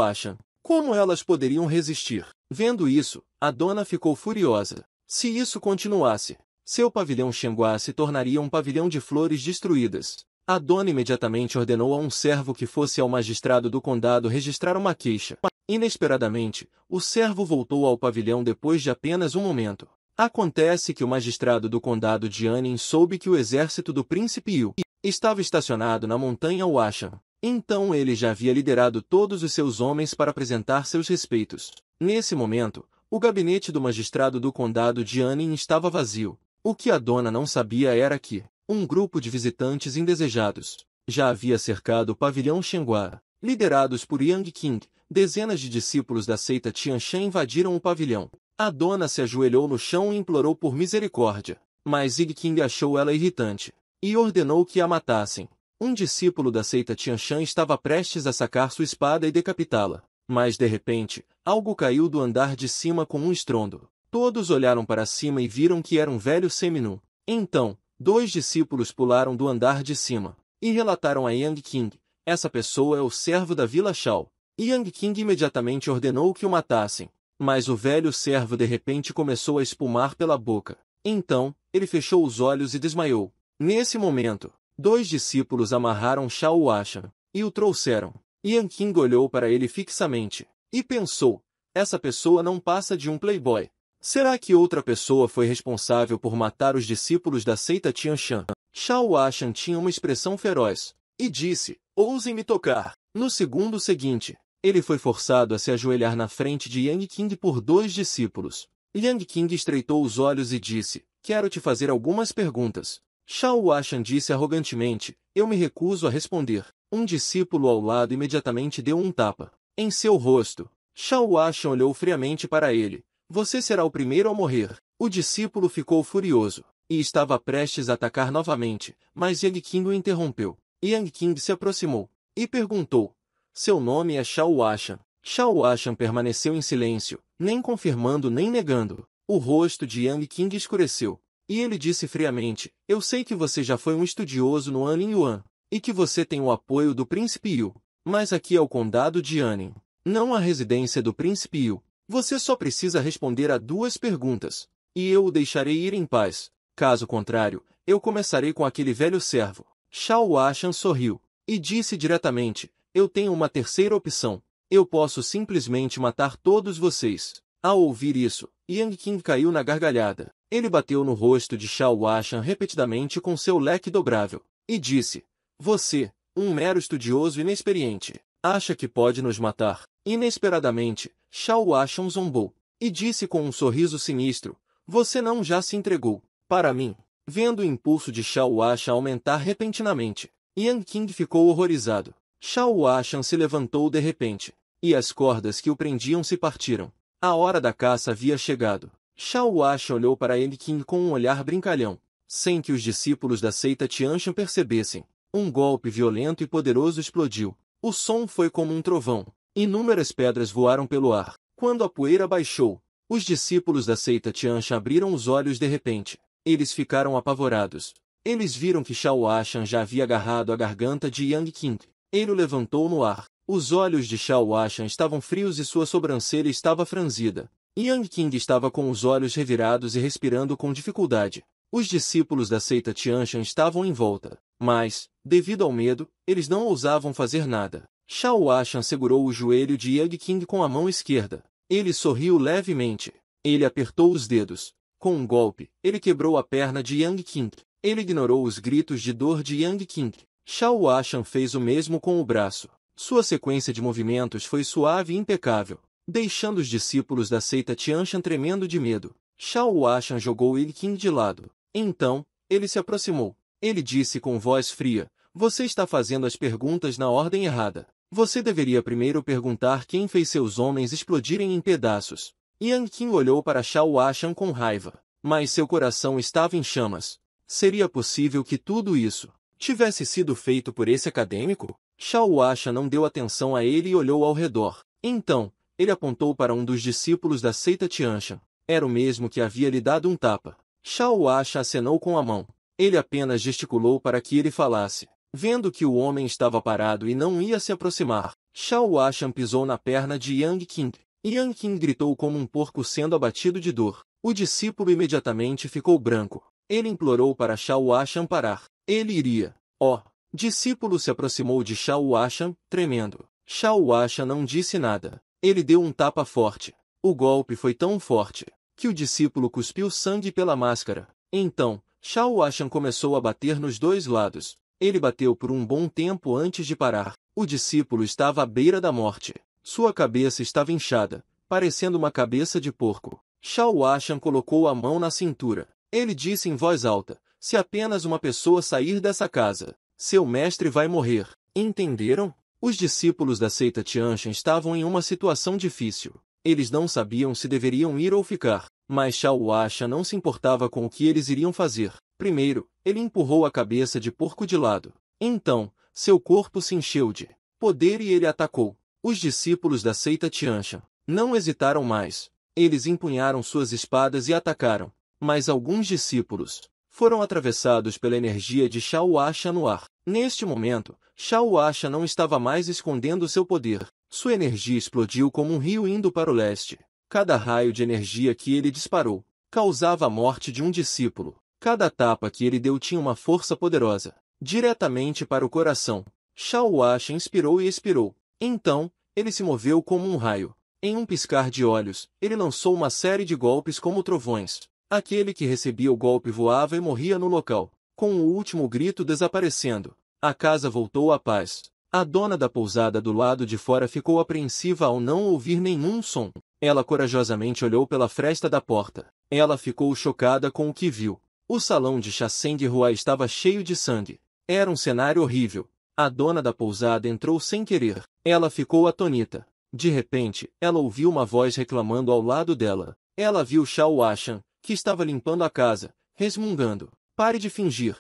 como elas poderiam resistir? Vendo isso, a dona ficou furiosa. Se isso continuasse, seu pavilhão Xinguá se tornaria um pavilhão de flores destruídas. A dona imediatamente ordenou a um servo que fosse ao magistrado do condado registrar uma queixa. Inesperadamente, o servo voltou ao pavilhão depois de apenas um momento. Acontece que o magistrado do condado de Anin soube que o exército do príncipe Yu Estava estacionado na montanha Washa. Então ele já havia liderado todos os seus homens para apresentar seus respeitos. Nesse momento, o gabinete do magistrado do condado de Anning estava vazio. O que a dona não sabia era que um grupo de visitantes indesejados já havia cercado o pavilhão Xinguá. Liderados por Yang King, dezenas de discípulos da seita Tianxian invadiram o pavilhão. A dona se ajoelhou no chão e implorou por misericórdia, mas Yang King achou ela irritante e ordenou que a matassem. Um discípulo da seita Tianshan estava prestes a sacar sua espada e decapitá-la. Mas de repente, algo caiu do andar de cima com um estrondo. Todos olharam para cima e viram que era um velho seminu. Então, dois discípulos pularam do andar de cima e relataram a Yang King. Essa pessoa é o servo da Vila Shao. Yang King imediatamente ordenou que o matassem. Mas o velho servo de repente começou a espumar pela boca. Então, ele fechou os olhos e desmaiou. Nesse momento, dois discípulos amarraram Shao Ashan e o trouxeram. Yan King olhou para ele fixamente e pensou, essa pessoa não passa de um playboy. Será que outra pessoa foi responsável por matar os discípulos da seita Tianshan? Shao Ashan tinha uma expressão feroz e disse, ousem me tocar. No segundo seguinte, ele foi forçado a se ajoelhar na frente de Yang King por dois discípulos. Yang King estreitou os olhos e disse, quero te fazer algumas perguntas. Shao Ashan disse arrogantemente, eu me recuso a responder. Um discípulo ao lado imediatamente deu um tapa. Em seu rosto, Shao Ashan olhou friamente para ele. Você será o primeiro a morrer. O discípulo ficou furioso, e estava prestes a atacar novamente, mas Yang Qing o interrompeu. Yang Qing se aproximou, e perguntou. Seu nome é Shao Ashan. Shao Ashan permaneceu em silêncio, nem confirmando nem negando. O rosto de Yang Qing escureceu, e ele disse friamente, eu sei que você já foi um estudioso no Anin Yuan, e que você tem o apoio do príncipe Yu, mas aqui é o condado de Anin, não a residência do príncipe Yu. Você só precisa responder a duas perguntas, e eu o deixarei ir em paz. Caso contrário, eu começarei com aquele velho servo. Shao Ashan sorriu, e disse diretamente, eu tenho uma terceira opção. Eu posso simplesmente matar todos vocês. Ao ouvir isso, Yang Qin caiu na gargalhada. Ele bateu no rosto de Xiao Washan repetidamente com seu leque dobrável, e disse, Você, um mero estudioso inexperiente, acha que pode nos matar? Inesperadamente, Xiao Washan zombou, e disse com um sorriso sinistro, Você não já se entregou, para mim. Vendo o impulso de Xiao Washan aumentar repentinamente, Yang Qing ficou horrorizado. Xiao Washan se levantou de repente, e as cordas que o prendiam se partiram. A hora da caça havia chegado. Shao Washa olhou para Enkin com um olhar brincalhão, sem que os discípulos da seita Tianxian percebessem. Um golpe violento e poderoso explodiu. O som foi como um trovão. Inúmeras pedras voaram pelo ar. Quando a poeira baixou, os discípulos da seita Tianxian abriram os olhos de repente. Eles ficaram apavorados. Eles viram que Shao Ashan já havia agarrado a garganta de Yang King. Ele o levantou no ar, os olhos de Xiao Ashan estavam frios e sua sobrancelha estava franzida. Yang Qing estava com os olhos revirados e respirando com dificuldade. Os discípulos da seita Tianshan estavam em volta, mas, devido ao medo, eles não ousavam fazer nada. Xiao Ashan segurou o joelho de Yang Qing com a mão esquerda. Ele sorriu levemente. Ele apertou os dedos. Com um golpe, ele quebrou a perna de Yang Qing. Ele ignorou os gritos de dor de Yang Qing. Xiao Ashan fez o mesmo com o braço. Sua sequência de movimentos foi suave e impecável, deixando os discípulos da seita Tianxian tremendo de medo. Xiao Washan jogou Qin de lado. Então, ele se aproximou. Ele disse com voz fria, você está fazendo as perguntas na ordem errada. Você deveria primeiro perguntar quem fez seus homens explodirem em pedaços. Yang Qin olhou para Xiao Ashan com raiva, mas seu coração estava em chamas. Seria possível que tudo isso tivesse sido feito por esse acadêmico? Shao Asha não deu atenção a ele e olhou ao redor. Então, ele apontou para um dos discípulos da seita Tianxian. Era o mesmo que havia lhe dado um tapa. Shao Asha acenou com a mão. Ele apenas gesticulou para que ele falasse. Vendo que o homem estava parado e não ia se aproximar, Shao Ashan pisou na perna de Yang Qing. Yang Qing gritou como um porco sendo abatido de dor. O discípulo imediatamente ficou branco. Ele implorou para Shao Ashan parar. Ele iria. Oh, Discípulo se aproximou de Shawashan, tremendo. Shawashan não disse nada. Ele deu um tapa forte. O golpe foi tão forte que o discípulo cuspiu sangue pela máscara. Então, Shawashan começou a bater nos dois lados. Ele bateu por um bom tempo antes de parar. O discípulo estava à beira da morte. Sua cabeça estava inchada, parecendo uma cabeça de porco. Shawashan colocou a mão na cintura. Ele disse em voz alta, se apenas uma pessoa sair dessa casa, seu mestre vai morrer. Entenderam? Os discípulos da seita Tianchen estavam em uma situação difícil. Eles não sabiam se deveriam ir ou ficar, mas Xiao Asha não se importava com o que eles iriam fazer. Primeiro, ele empurrou a cabeça de porco de lado. Então, seu corpo se encheu de poder e ele atacou. Os discípulos da seita Tianchen não hesitaram mais. Eles empunharam suas espadas e atacaram. Mas alguns discípulos foram atravessados pela energia de Shauasha no ar. Neste momento, Shauasha não estava mais escondendo seu poder. Sua energia explodiu como um rio indo para o leste. Cada raio de energia que ele disparou causava a morte de um discípulo. Cada tapa que ele deu tinha uma força poderosa, diretamente para o coração. Shauasha inspirou e expirou. Então, ele se moveu como um raio. Em um piscar de olhos, ele lançou uma série de golpes como trovões. Aquele que recebia o golpe voava e morria no local. Com o último grito desaparecendo, a casa voltou à paz. A dona da pousada do lado de fora ficou apreensiva ao não ouvir nenhum som. Ela corajosamente olhou pela fresta da porta. Ela ficou chocada com o que viu. O salão de Chasseng Rua estava cheio de sangue. Era um cenário horrível. A dona da pousada entrou sem querer. Ela ficou atonita. De repente, ela ouviu uma voz reclamando ao lado dela. Ela viu Shao Ashan, que estava limpando a casa, resmungando. Pare de fingir.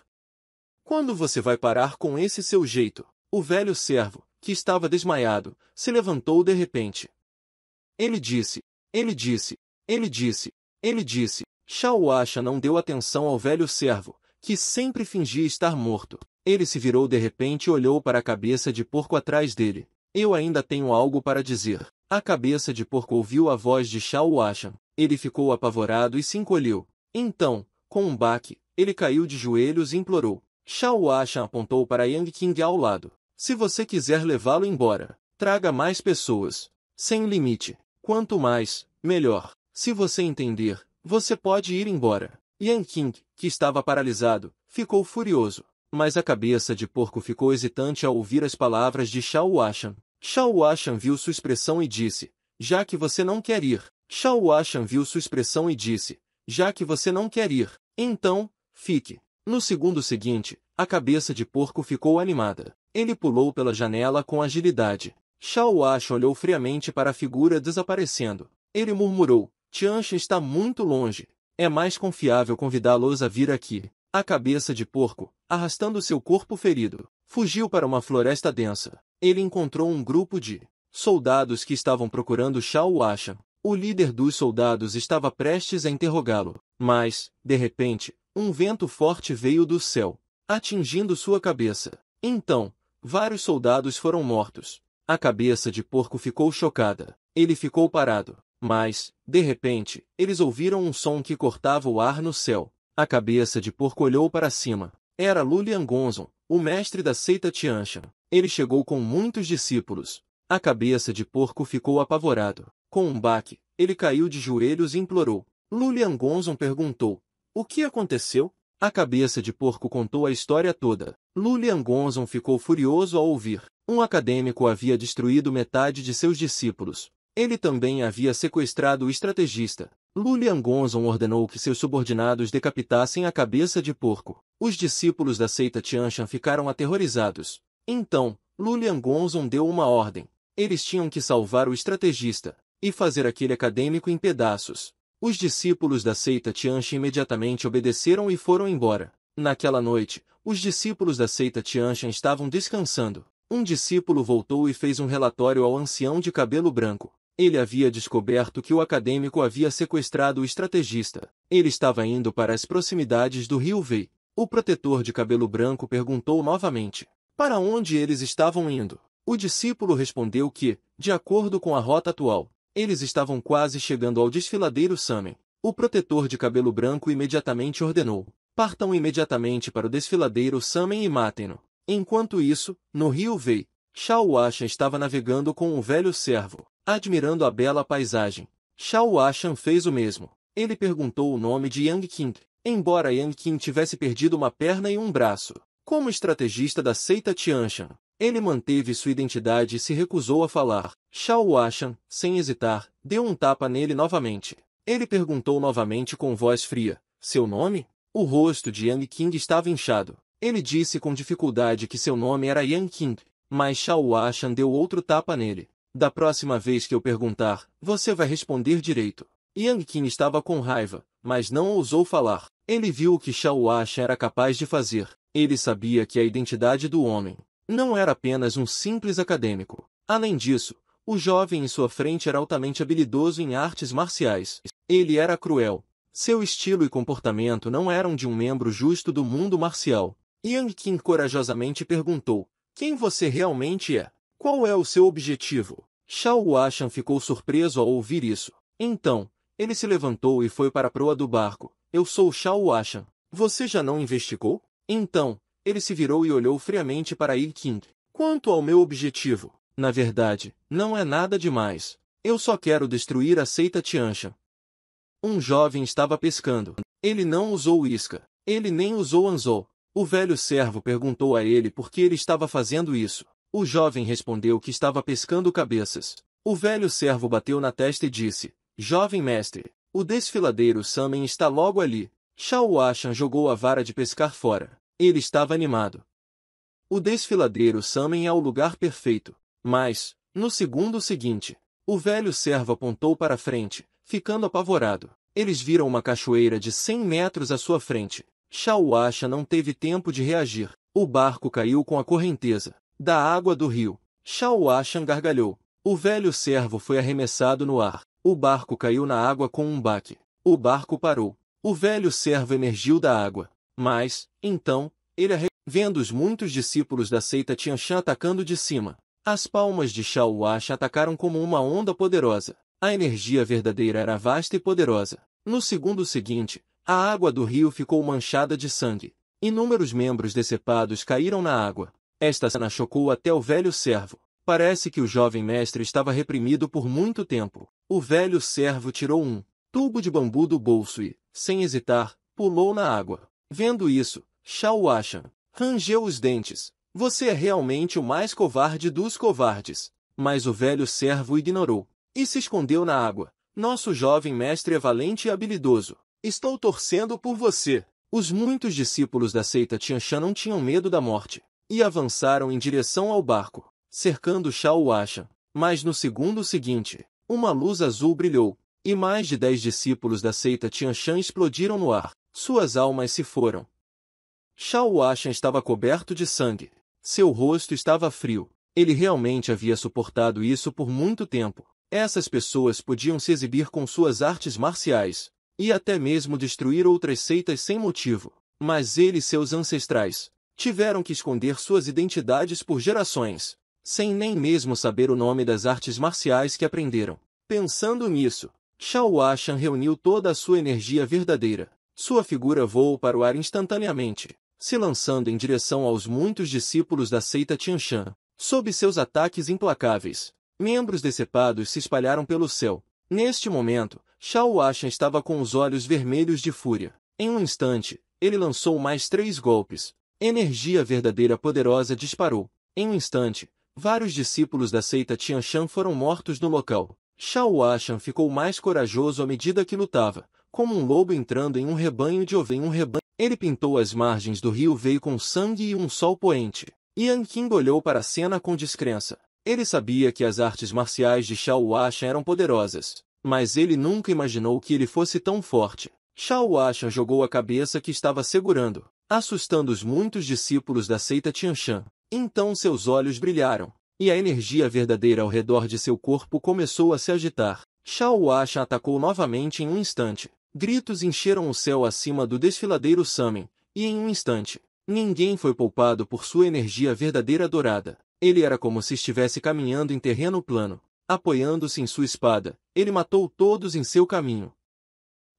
Quando você vai parar com esse seu jeito? O velho servo, que estava desmaiado, se levantou de repente. Ele disse, ele disse, ele disse, ele disse. Shawasha não deu atenção ao velho servo, que sempre fingia estar morto. Ele se virou de repente e olhou para a cabeça de porco atrás dele. Eu ainda tenho algo para dizer. A cabeça de porco ouviu a voz de Shawashan, ele ficou apavorado e se encolheu. Então, com um baque, ele caiu de joelhos e implorou. Xiao Ashan apontou para Yang King ao lado. Se você quiser levá-lo embora, traga mais pessoas. Sem limite. Quanto mais, melhor. Se você entender, você pode ir embora. Yang King, que estava paralisado, ficou furioso. Mas a cabeça de porco ficou hesitante ao ouvir as palavras de Xiao Ashan. Xiao Ashan viu sua expressão e disse, já que você não quer ir, Shao Ashan viu sua expressão e disse, já que você não quer ir, então, fique. No segundo seguinte, a cabeça de porco ficou animada. Ele pulou pela janela com agilidade. Shao Ashan olhou friamente para a figura desaparecendo. Ele murmurou, Tianxin está muito longe. É mais confiável convidá-los a vir aqui. A cabeça de porco, arrastando seu corpo ferido, fugiu para uma floresta densa. Ele encontrou um grupo de soldados que estavam procurando Shao Ashan. O líder dos soldados estava prestes a interrogá-lo, mas, de repente, um vento forte veio do céu, atingindo sua cabeça. Então, vários soldados foram mortos. A cabeça de porco ficou chocada. Ele ficou parado. Mas, de repente, eles ouviram um som que cortava o ar no céu. A cabeça de porco olhou para cima. Era Lulian Gonzon, o mestre da seita Tianxian. Ele chegou com muitos discípulos. A cabeça de porco ficou apavorado. Com um baque, ele caiu de joelhos e implorou. Lulian Gonzon perguntou. O que aconteceu? A cabeça de porco contou a história toda. Lulian Gonzon ficou furioso ao ouvir. Um acadêmico havia destruído metade de seus discípulos. Ele também havia sequestrado o estrategista. Lulian Gonzon ordenou que seus subordinados decapitassem a cabeça de porco. Os discípulos da seita Tianxian ficaram aterrorizados. Então, Lulian Gonzon deu uma ordem. Eles tinham que salvar o estrategista e fazer aquele acadêmico em pedaços. Os discípulos da seita Tianche imediatamente obedeceram e foram embora. Naquela noite, os discípulos da seita Tianchen estavam descansando. Um discípulo voltou e fez um relatório ao ancião de cabelo branco. Ele havia descoberto que o acadêmico havia sequestrado o estrategista. Ele estava indo para as proximidades do rio Vei. O protetor de cabelo branco perguntou novamente para onde eles estavam indo. O discípulo respondeu que, de acordo com a rota atual, eles estavam quase chegando ao desfiladeiro Samen. O protetor de cabelo branco imediatamente ordenou. Partam imediatamente para o desfiladeiro Samen e matem-no. Enquanto isso, no rio Vei, Shao Ashan estava navegando com um velho servo, admirando a bela paisagem. Shao Ashan fez o mesmo. Ele perguntou o nome de Yang King, embora Yang King tivesse perdido uma perna e um braço. Como estrategista da seita Tianxian, ele manteve sua identidade e se recusou a falar. Xiao Washan, sem hesitar, deu um tapa nele novamente. Ele perguntou novamente com voz fria, seu nome? O rosto de Yang King estava inchado. Ele disse com dificuldade que seu nome era Yang King, mas Xiao Washan deu outro tapa nele. Da próxima vez que eu perguntar, você vai responder direito. Yang King estava com raiva, mas não ousou falar. Ele viu o que Xiao Asha era capaz de fazer, ele sabia que a identidade do homem não era apenas um simples acadêmico. Além disso, o jovem em sua frente era altamente habilidoso em artes marciais. Ele era cruel. Seu estilo e comportamento não eram de um membro justo do mundo marcial. Yang Qin corajosamente perguntou, quem você realmente é? Qual é o seu objetivo? Xiao Washan ficou surpreso ao ouvir isso. Então, ele se levantou e foi para a proa do barco. Eu sou Xiao Washan. Você já não investigou? Então, ele se virou e olhou friamente para Il King. Quanto ao meu objetivo, na verdade, não é nada demais. Eu só quero destruir a seita Tiancha. Um jovem estava pescando. Ele não usou isca. Ele nem usou anzol. O velho servo perguntou a ele por que ele estava fazendo isso. O jovem respondeu que estava pescando cabeças. O velho servo bateu na testa e disse, Jovem mestre, o desfiladeiro Samen está logo ali. Shao jogou a vara de pescar fora. Ele estava animado. O desfiladeiro Samen é o lugar perfeito. Mas, no segundo seguinte, o velho servo apontou para frente, ficando apavorado. Eles viram uma cachoeira de 100 metros à sua frente. Shao não teve tempo de reagir. O barco caiu com a correnteza da água do rio. Shao gargalhou. O velho servo foi arremessado no ar. O barco caiu na água com um baque. O barco parou. O velho servo emergiu da água, mas, então, ele arre... Vendo os muitos discípulos da seita Tianxia atacando de cima, as palmas de Shaowash atacaram como uma onda poderosa. A energia verdadeira era vasta e poderosa. No segundo seguinte, a água do rio ficou manchada de sangue. Inúmeros membros decepados caíram na água. Esta cena chocou até o velho servo. Parece que o jovem mestre estava reprimido por muito tempo. O velho servo tirou um tubo de bambu do bolso e, sem hesitar, pulou na água. Vendo isso, Shao Ashan rangeu os dentes. Você é realmente o mais covarde dos covardes. Mas o velho servo ignorou e se escondeu na água. Nosso jovem mestre é valente e habilidoso. Estou torcendo por você. Os muitos discípulos da seita Tianshan não tinham medo da morte e avançaram em direção ao barco, cercando Shao Ashan. Mas no segundo seguinte, uma luz azul brilhou e mais de dez discípulos da seita Tianxian explodiram no ar, suas almas se foram. Shao Ashan estava coberto de sangue, seu rosto estava frio, ele realmente havia suportado isso por muito tempo. Essas pessoas podiam se exibir com suas artes marciais, e até mesmo destruir outras seitas sem motivo, mas ele e seus ancestrais tiveram que esconder suas identidades por gerações, sem nem mesmo saber o nome das artes marciais que aprenderam. Pensando nisso, Shao Ashan reuniu toda a sua energia verdadeira. Sua figura voou para o ar instantaneamente, se lançando em direção aos muitos discípulos da seita Tianshan. Sob seus ataques implacáveis, membros decepados se espalharam pelo céu. Neste momento, Shao Ashan estava com os olhos vermelhos de fúria. Em um instante, ele lançou mais três golpes. Energia verdadeira poderosa disparou. Em um instante, vários discípulos da seita Tianshan foram mortos no local. Shawashan ficou mais corajoso à medida que lutava, como um lobo entrando em um rebanho de ovelhas. Um rebanho. Ele pintou as margens do rio veio com sangue e um sol poente. Yan Qing olhou para a cena com descrença. Ele sabia que as artes marciais de Shao Ashan eram poderosas, mas ele nunca imaginou que ele fosse tão forte. Shao Ashan jogou a cabeça que estava segurando, assustando os muitos discípulos da seita Tianshan. Então seus olhos brilharam, e a energia verdadeira ao redor de seu corpo começou a se agitar. Shao Asha atacou novamente em um instante. Gritos encheram o céu acima do desfiladeiro Samen, e em um instante, ninguém foi poupado por sua energia verdadeira dourada. Ele era como se estivesse caminhando em terreno plano. Apoiando-se em sua espada, ele matou todos em seu caminho.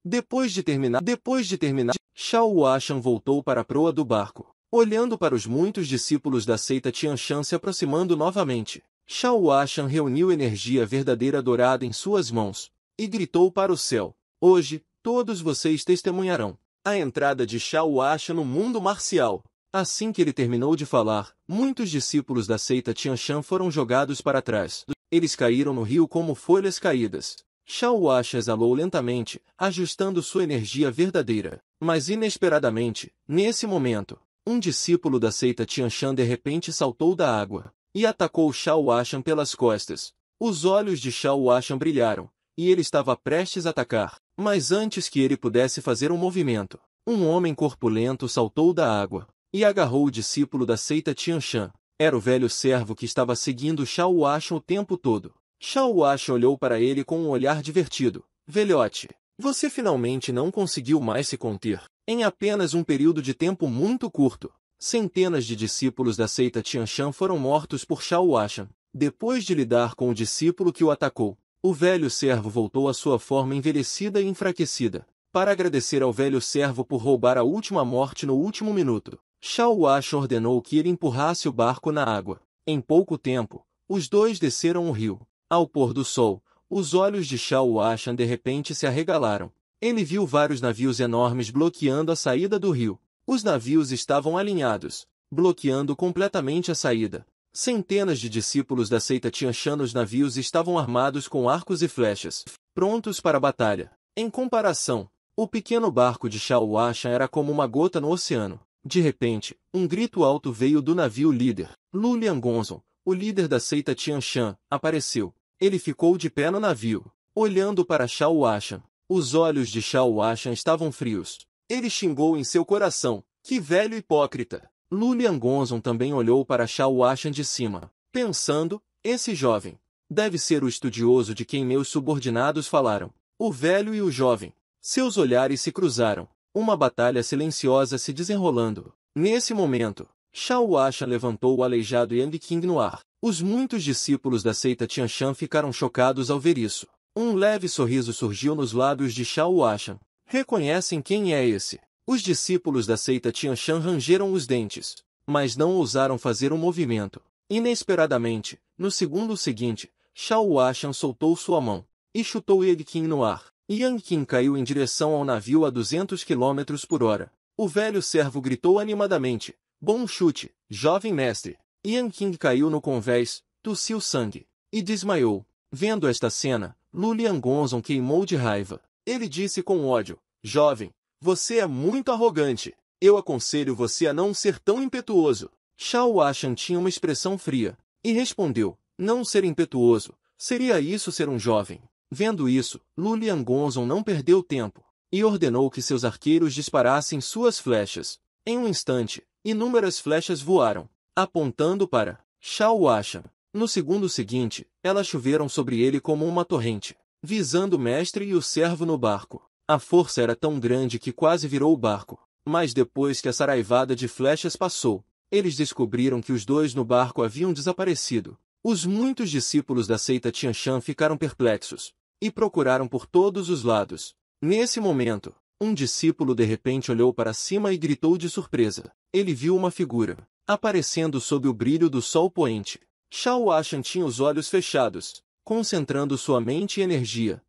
Depois de terminar, depois de terminar, Shao Ashan voltou para a proa do barco. Olhando para os muitos discípulos da seita Tianxian se aproximando novamente, Xiao Ashan reuniu energia verdadeira dourada em suas mãos, e gritou para o céu, Hoje, todos vocês testemunharão a entrada de Xiao Ashan no mundo marcial. Assim que ele terminou de falar, muitos discípulos da seita Tianxian foram jogados para trás. Eles caíram no rio como folhas caídas. Xiao Asha exalou lentamente, ajustando sua energia verdadeira. Mas inesperadamente, nesse momento, um discípulo da seita Tianshan de repente saltou da água e atacou Shao Ashan pelas costas. Os olhos de Shao Ashan brilharam, e ele estava prestes a atacar. Mas antes que ele pudesse fazer um movimento, um homem corpulento saltou da água e agarrou o discípulo da seita Tianshan. Era o velho servo que estava seguindo Shao Ashan o tempo todo. Shao Ashan olhou para ele com um olhar divertido. Velhote, você finalmente não conseguiu mais se conter. Em apenas um período de tempo muito curto, centenas de discípulos da seita Tianxian foram mortos por Shao Ashan. Depois de lidar com o discípulo que o atacou, o velho servo voltou à sua forma envelhecida e enfraquecida. Para agradecer ao velho servo por roubar a última morte no último minuto, Shao Ashan ordenou que ele empurrasse o barco na água. Em pouco tempo, os dois desceram o rio. Ao pôr do sol, os olhos de Shao Ashan de repente se arregalaram. Ele viu vários navios enormes bloqueando a saída do rio. Os navios estavam alinhados, bloqueando completamente a saída. Centenas de discípulos da seita Tianshan nos navios estavam armados com arcos e flechas, prontos para a batalha. Em comparação, o pequeno barco de Shao Ashan era como uma gota no oceano. De repente, um grito alto veio do navio líder. Lu Liangonzon, o líder da seita Tianshan, apareceu. Ele ficou de pé no navio, olhando para Shao Washan. Os olhos de Shao Washan estavam frios. Ele xingou em seu coração. Que velho hipócrita! Lulian Gonzon também olhou para Shao Washan de cima, pensando, esse jovem. Deve ser o estudioso de quem meus subordinados falaram. O velho e o jovem. Seus olhares se cruzaram. Uma batalha silenciosa se desenrolando. Nesse momento, Shao Ashan levantou o aleijado Yang King no ar. Os muitos discípulos da seita Tianshan ficaram chocados ao ver isso. Um leve sorriso surgiu nos lábios de Shao Ashan. Reconhecem quem é esse. Os discípulos da seita Tianshan rangeram os dentes, mas não ousaram fazer um movimento. Inesperadamente, no segundo seguinte, Shao Ashan soltou sua mão e chutou Yang King no ar. Yang King caiu em direção ao navio a 200 km por hora. O velho servo gritou animadamente, Bom chute, jovem mestre. Ian King caiu no convés, tossiu sangue, e desmaiou. Vendo esta cena, Lulian Gonzon queimou de raiva. Ele disse com ódio, Jovem, você é muito arrogante. Eu aconselho você a não ser tão impetuoso. Shao Ashan tinha uma expressão fria, e respondeu, Não ser impetuoso, seria isso ser um jovem. Vendo isso, Lulian Gonzon não perdeu tempo, e ordenou que seus arqueiros disparassem suas flechas. Em um instante, Inúmeras flechas voaram, apontando para Shao Asha. No segundo seguinte, elas choveram sobre ele como uma torrente, visando o mestre e o servo no barco. A força era tão grande que quase virou o barco. Mas depois que a saraivada de flechas passou, eles descobriram que os dois no barco haviam desaparecido. Os muitos discípulos da seita Tianshan ficaram perplexos e procuraram por todos os lados. Nesse momento, um discípulo de repente olhou para cima e gritou de surpresa. Ele viu uma figura, aparecendo sob o brilho do sol poente. Shao Ashan tinha os olhos fechados, concentrando sua mente e energia.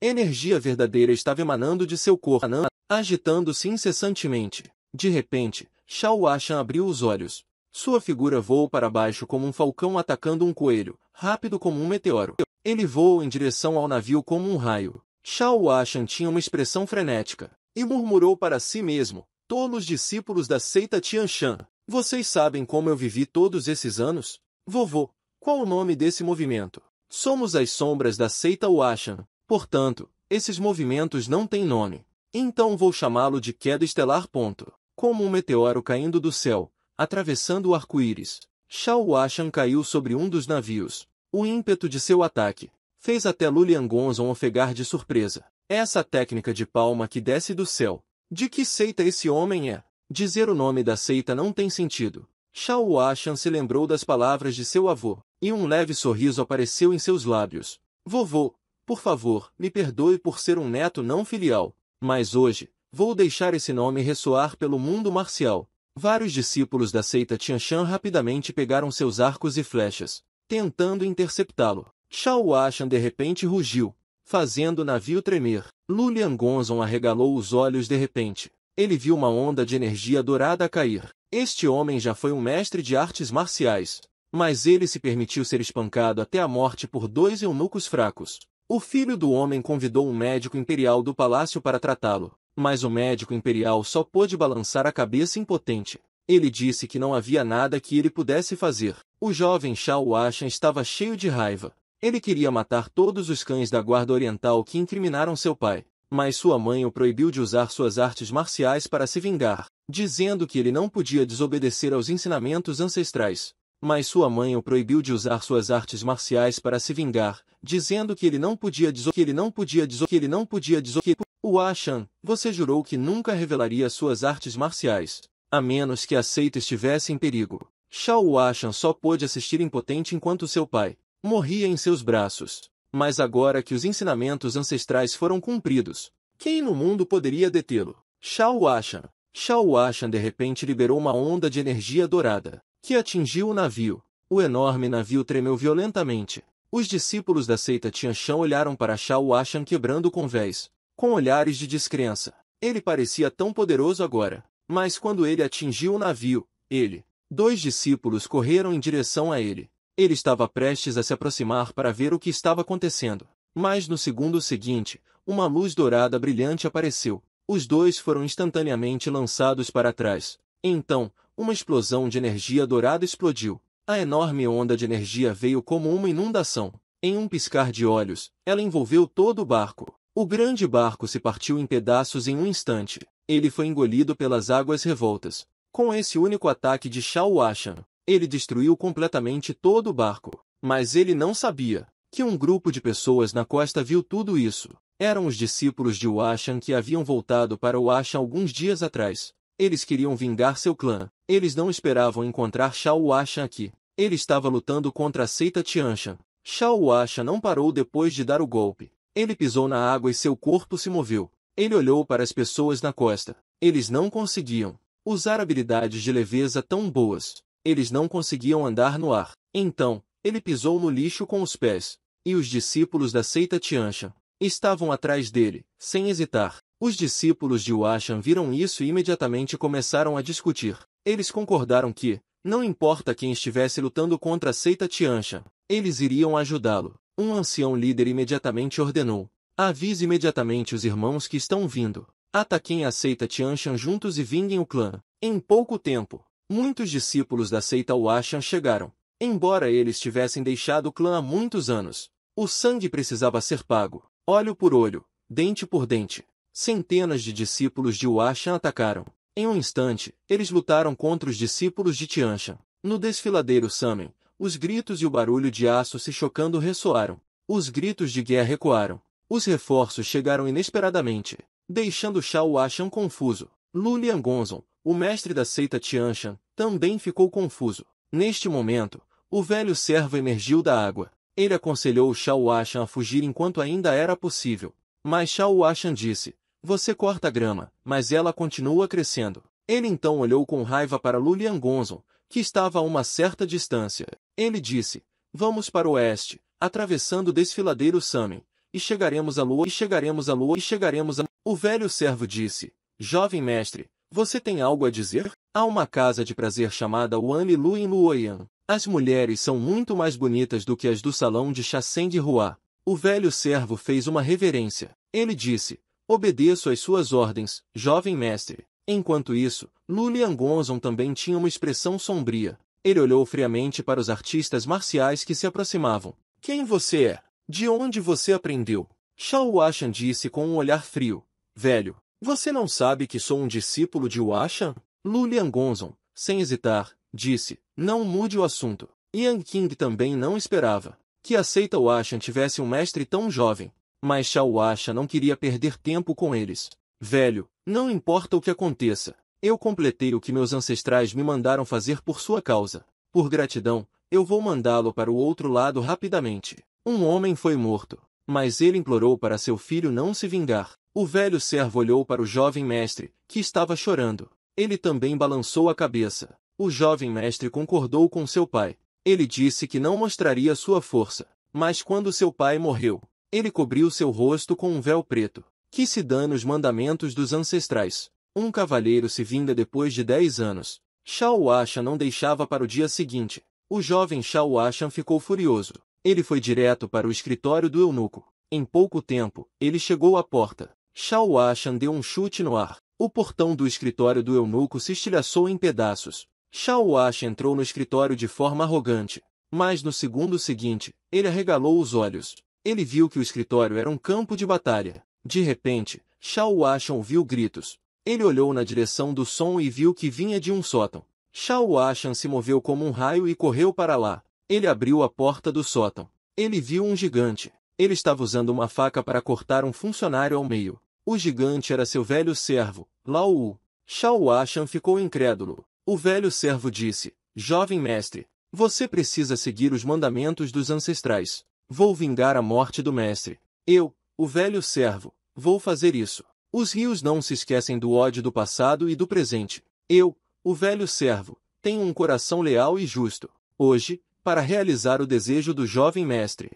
Energia verdadeira estava emanando de seu corpo, agitando-se incessantemente. De repente, Shao Ashan abriu os olhos. Sua figura voou para baixo como um falcão atacando um coelho, rápido como um meteoro. Ele voou em direção ao navio como um raio, Xiao Ashan tinha uma expressão frenética, e murmurou para si mesmo, tolos discípulos da seita Shan. vocês sabem como eu vivi todos esses anos? Vovô, qual o nome desse movimento? Somos as sombras da seita Washan, portanto, esses movimentos não têm nome. Então vou chamá-lo de queda estelar. Ponto. Como um meteoro caindo do céu, atravessando o arco-íris, Shao Washan caiu sobre um dos navios. O ímpeto de seu ataque, fez até Lulian Gonzon ofegar de surpresa. Essa técnica de palma que desce do céu. De que seita esse homem é? Dizer o nome da seita não tem sentido. Shao Washan se lembrou das palavras de seu avô, e um leve sorriso apareceu em seus lábios. Vovô, por favor, me perdoe por ser um neto não filial, mas hoje, vou deixar esse nome ressoar pelo mundo marcial. Vários discípulos da seita Tianshan rapidamente pegaram seus arcos e flechas, tentando interceptá-lo. Chao Ashan de repente rugiu, fazendo o navio tremer. Lulian Gonzon arregalou os olhos de repente. Ele viu uma onda de energia dourada cair. Este homem já foi um mestre de artes marciais, mas ele se permitiu ser espancado até a morte por dois eunucos fracos. O filho do homem convidou um médico imperial do palácio para tratá-lo, mas o médico imperial só pôde balançar a cabeça impotente. Ele disse que não havia nada que ele pudesse fazer. O jovem Shao Ashan estava cheio de raiva. Ele queria matar todos os cães da guarda oriental que incriminaram seu pai, mas sua mãe o proibiu de usar suas artes marciais para se vingar, dizendo que ele não podia desobedecer aos ensinamentos ancestrais. Mas sua mãe o proibiu de usar suas artes marciais para se vingar, dizendo que ele não podia dizer que ele não podia dizer que ele não podia dizer que o Ashan, você jurou que nunca revelaria suas artes marciais, a menos que a seita estivesse em perigo. Shao Ashan só pôde assistir impotente enquanto seu pai, morria em seus braços. Mas agora que os ensinamentos ancestrais foram cumpridos, quem no mundo poderia detê-lo? Shao Ashan. Shao Ashan de repente liberou uma onda de energia dourada, que atingiu o navio. O enorme navio tremeu violentamente. Os discípulos da seita Tianxian olharam para Shao Ashan quebrando o convés, com olhares de descrença. Ele parecia tão poderoso agora, mas quando ele atingiu o navio, ele, dois discípulos correram em direção a ele. Ele estava prestes a se aproximar para ver o que estava acontecendo, mas no segundo seguinte, uma luz dourada brilhante apareceu. Os dois foram instantaneamente lançados para trás. Então, uma explosão de energia dourada explodiu. A enorme onda de energia veio como uma inundação. Em um piscar de olhos, ela envolveu todo o barco. O grande barco se partiu em pedaços em um instante. Ele foi engolido pelas águas revoltas. Com esse único ataque de Shao Ashan, ele destruiu completamente todo o barco, mas ele não sabia que um grupo de pessoas na costa viu tudo isso. Eram os discípulos de Washan que haviam voltado para Washan alguns dias atrás. Eles queriam vingar seu clã. Eles não esperavam encontrar Shao Washan aqui. Ele estava lutando contra a seita Tianshan. Shao Washan não parou depois de dar o golpe. Ele pisou na água e seu corpo se moveu. Ele olhou para as pessoas na costa. Eles não conseguiam usar habilidades de leveza tão boas eles não conseguiam andar no ar. Então, ele pisou no lixo com os pés, e os discípulos da seita Tiancha estavam atrás dele, sem hesitar. Os discípulos de Washan viram isso e imediatamente começaram a discutir. Eles concordaram que, não importa quem estivesse lutando contra a seita Tiancha, eles iriam ajudá-lo. Um ancião líder imediatamente ordenou. Avise imediatamente os irmãos que estão vindo. Ataquem a seita Tianshan juntos e vinguem o clã. Em pouco tempo, Muitos discípulos da seita Washan chegaram. Embora eles tivessem deixado o clã há muitos anos, o sangue precisava ser pago, olho por olho, dente por dente. Centenas de discípulos de Washan atacaram. Em um instante, eles lutaram contra os discípulos de Tianshan. No desfiladeiro Samen, os gritos e o barulho de aço se chocando ressoaram. Os gritos de guerra ecoaram. Os reforços chegaram inesperadamente, deixando Shao Washan confuso. Lulian Gonzon, o mestre da seita Tianshan também ficou confuso. Neste momento, o velho servo emergiu da água. Ele aconselhou Shao Ashan a fugir enquanto ainda era possível. Mas Shao Ashan disse, você corta a grama, mas ela continua crescendo. Ele então olhou com raiva para Lulian Gonzon, que estava a uma certa distância. Ele disse, vamos para o oeste, atravessando o desfiladeiro Samen, e chegaremos à lua, e chegaremos à lua, e chegaremos à". O velho servo disse, jovem mestre, você tem algo a dizer? Há uma casa de prazer chamada Lu em Luoyan. As mulheres são muito mais bonitas do que as do salão de Chassem de Hua. O velho servo fez uma reverência. Ele disse, obedeço às suas ordens, jovem mestre. Enquanto isso, Lu Liangonzon também tinha uma expressão sombria. Ele olhou friamente para os artistas marciais que se aproximavam. Quem você é? De onde você aprendeu? Shao Washan disse com um olhar frio. Velho, você não sabe que sou um discípulo de Washan? Lulian Gonzon, sem hesitar, disse, não mude o assunto. Ian King também não esperava que a seita Washan tivesse um mestre tão jovem, mas Shao Washan não queria perder tempo com eles. Velho, não importa o que aconteça, eu completei o que meus ancestrais me mandaram fazer por sua causa. Por gratidão, eu vou mandá-lo para o outro lado rapidamente. Um homem foi morto, mas ele implorou para seu filho não se vingar. O velho servo olhou para o jovem mestre, que estava chorando. Ele também balançou a cabeça. O jovem mestre concordou com seu pai. Ele disse que não mostraria sua força. Mas quando seu pai morreu, ele cobriu seu rosto com um véu preto. Que se dane os mandamentos dos ancestrais. Um cavalheiro se vinda depois de dez anos. Shao Ashan não deixava para o dia seguinte. O jovem Shao Ashan ficou furioso. Ele foi direto para o escritório do eunuco. Em pouco tempo, ele chegou à porta. Shao Ashan deu um chute no ar. O portão do escritório do eunuco se estilhaçou em pedaços. Shao Ashan entrou no escritório de forma arrogante. Mas no segundo seguinte, ele arregalou os olhos. Ele viu que o escritório era um campo de batalha. De repente, Shao Ashan ouviu gritos. Ele olhou na direção do som e viu que vinha de um sótão. Shao Ashan se moveu como um raio e correu para lá. Ele abriu a porta do sótão. Ele viu um gigante. Ele estava usando uma faca para cortar um funcionário ao meio. O gigante era seu velho servo, Lau. Shao Ashan ficou incrédulo. O velho servo disse, Jovem mestre, você precisa seguir os mandamentos dos ancestrais. Vou vingar a morte do mestre. Eu, o velho servo, vou fazer isso. Os rios não se esquecem do ódio do passado e do presente. Eu, o velho servo, tenho um coração leal e justo. Hoje, para realizar o desejo do jovem mestre,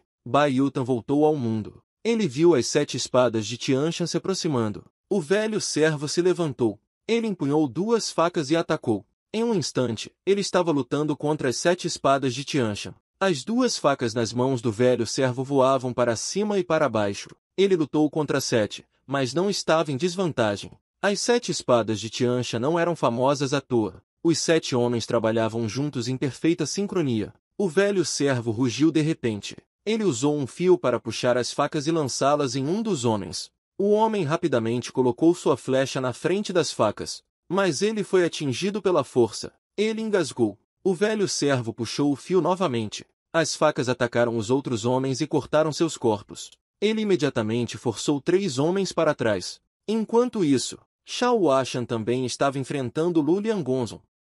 Yutan voltou ao mundo. Ele viu as sete espadas de Tianxian se aproximando. O velho servo se levantou. Ele empunhou duas facas e atacou. Em um instante, ele estava lutando contra as sete espadas de Tianxian. As duas facas nas mãos do velho servo voavam para cima e para baixo. Ele lutou contra sete, mas não estava em desvantagem. As sete espadas de Tiancha não eram famosas à toa. Os sete homens trabalhavam juntos em perfeita sincronia. O velho servo rugiu de repente. Ele usou um fio para puxar as facas e lançá-las em um dos homens. O homem rapidamente colocou sua flecha na frente das facas, mas ele foi atingido pela força. Ele engasgou. O velho servo puxou o fio novamente. As facas atacaram os outros homens e cortaram seus corpos. Ele imediatamente forçou três homens para trás. Enquanto isso, Shao Ashan também estava enfrentando Lulian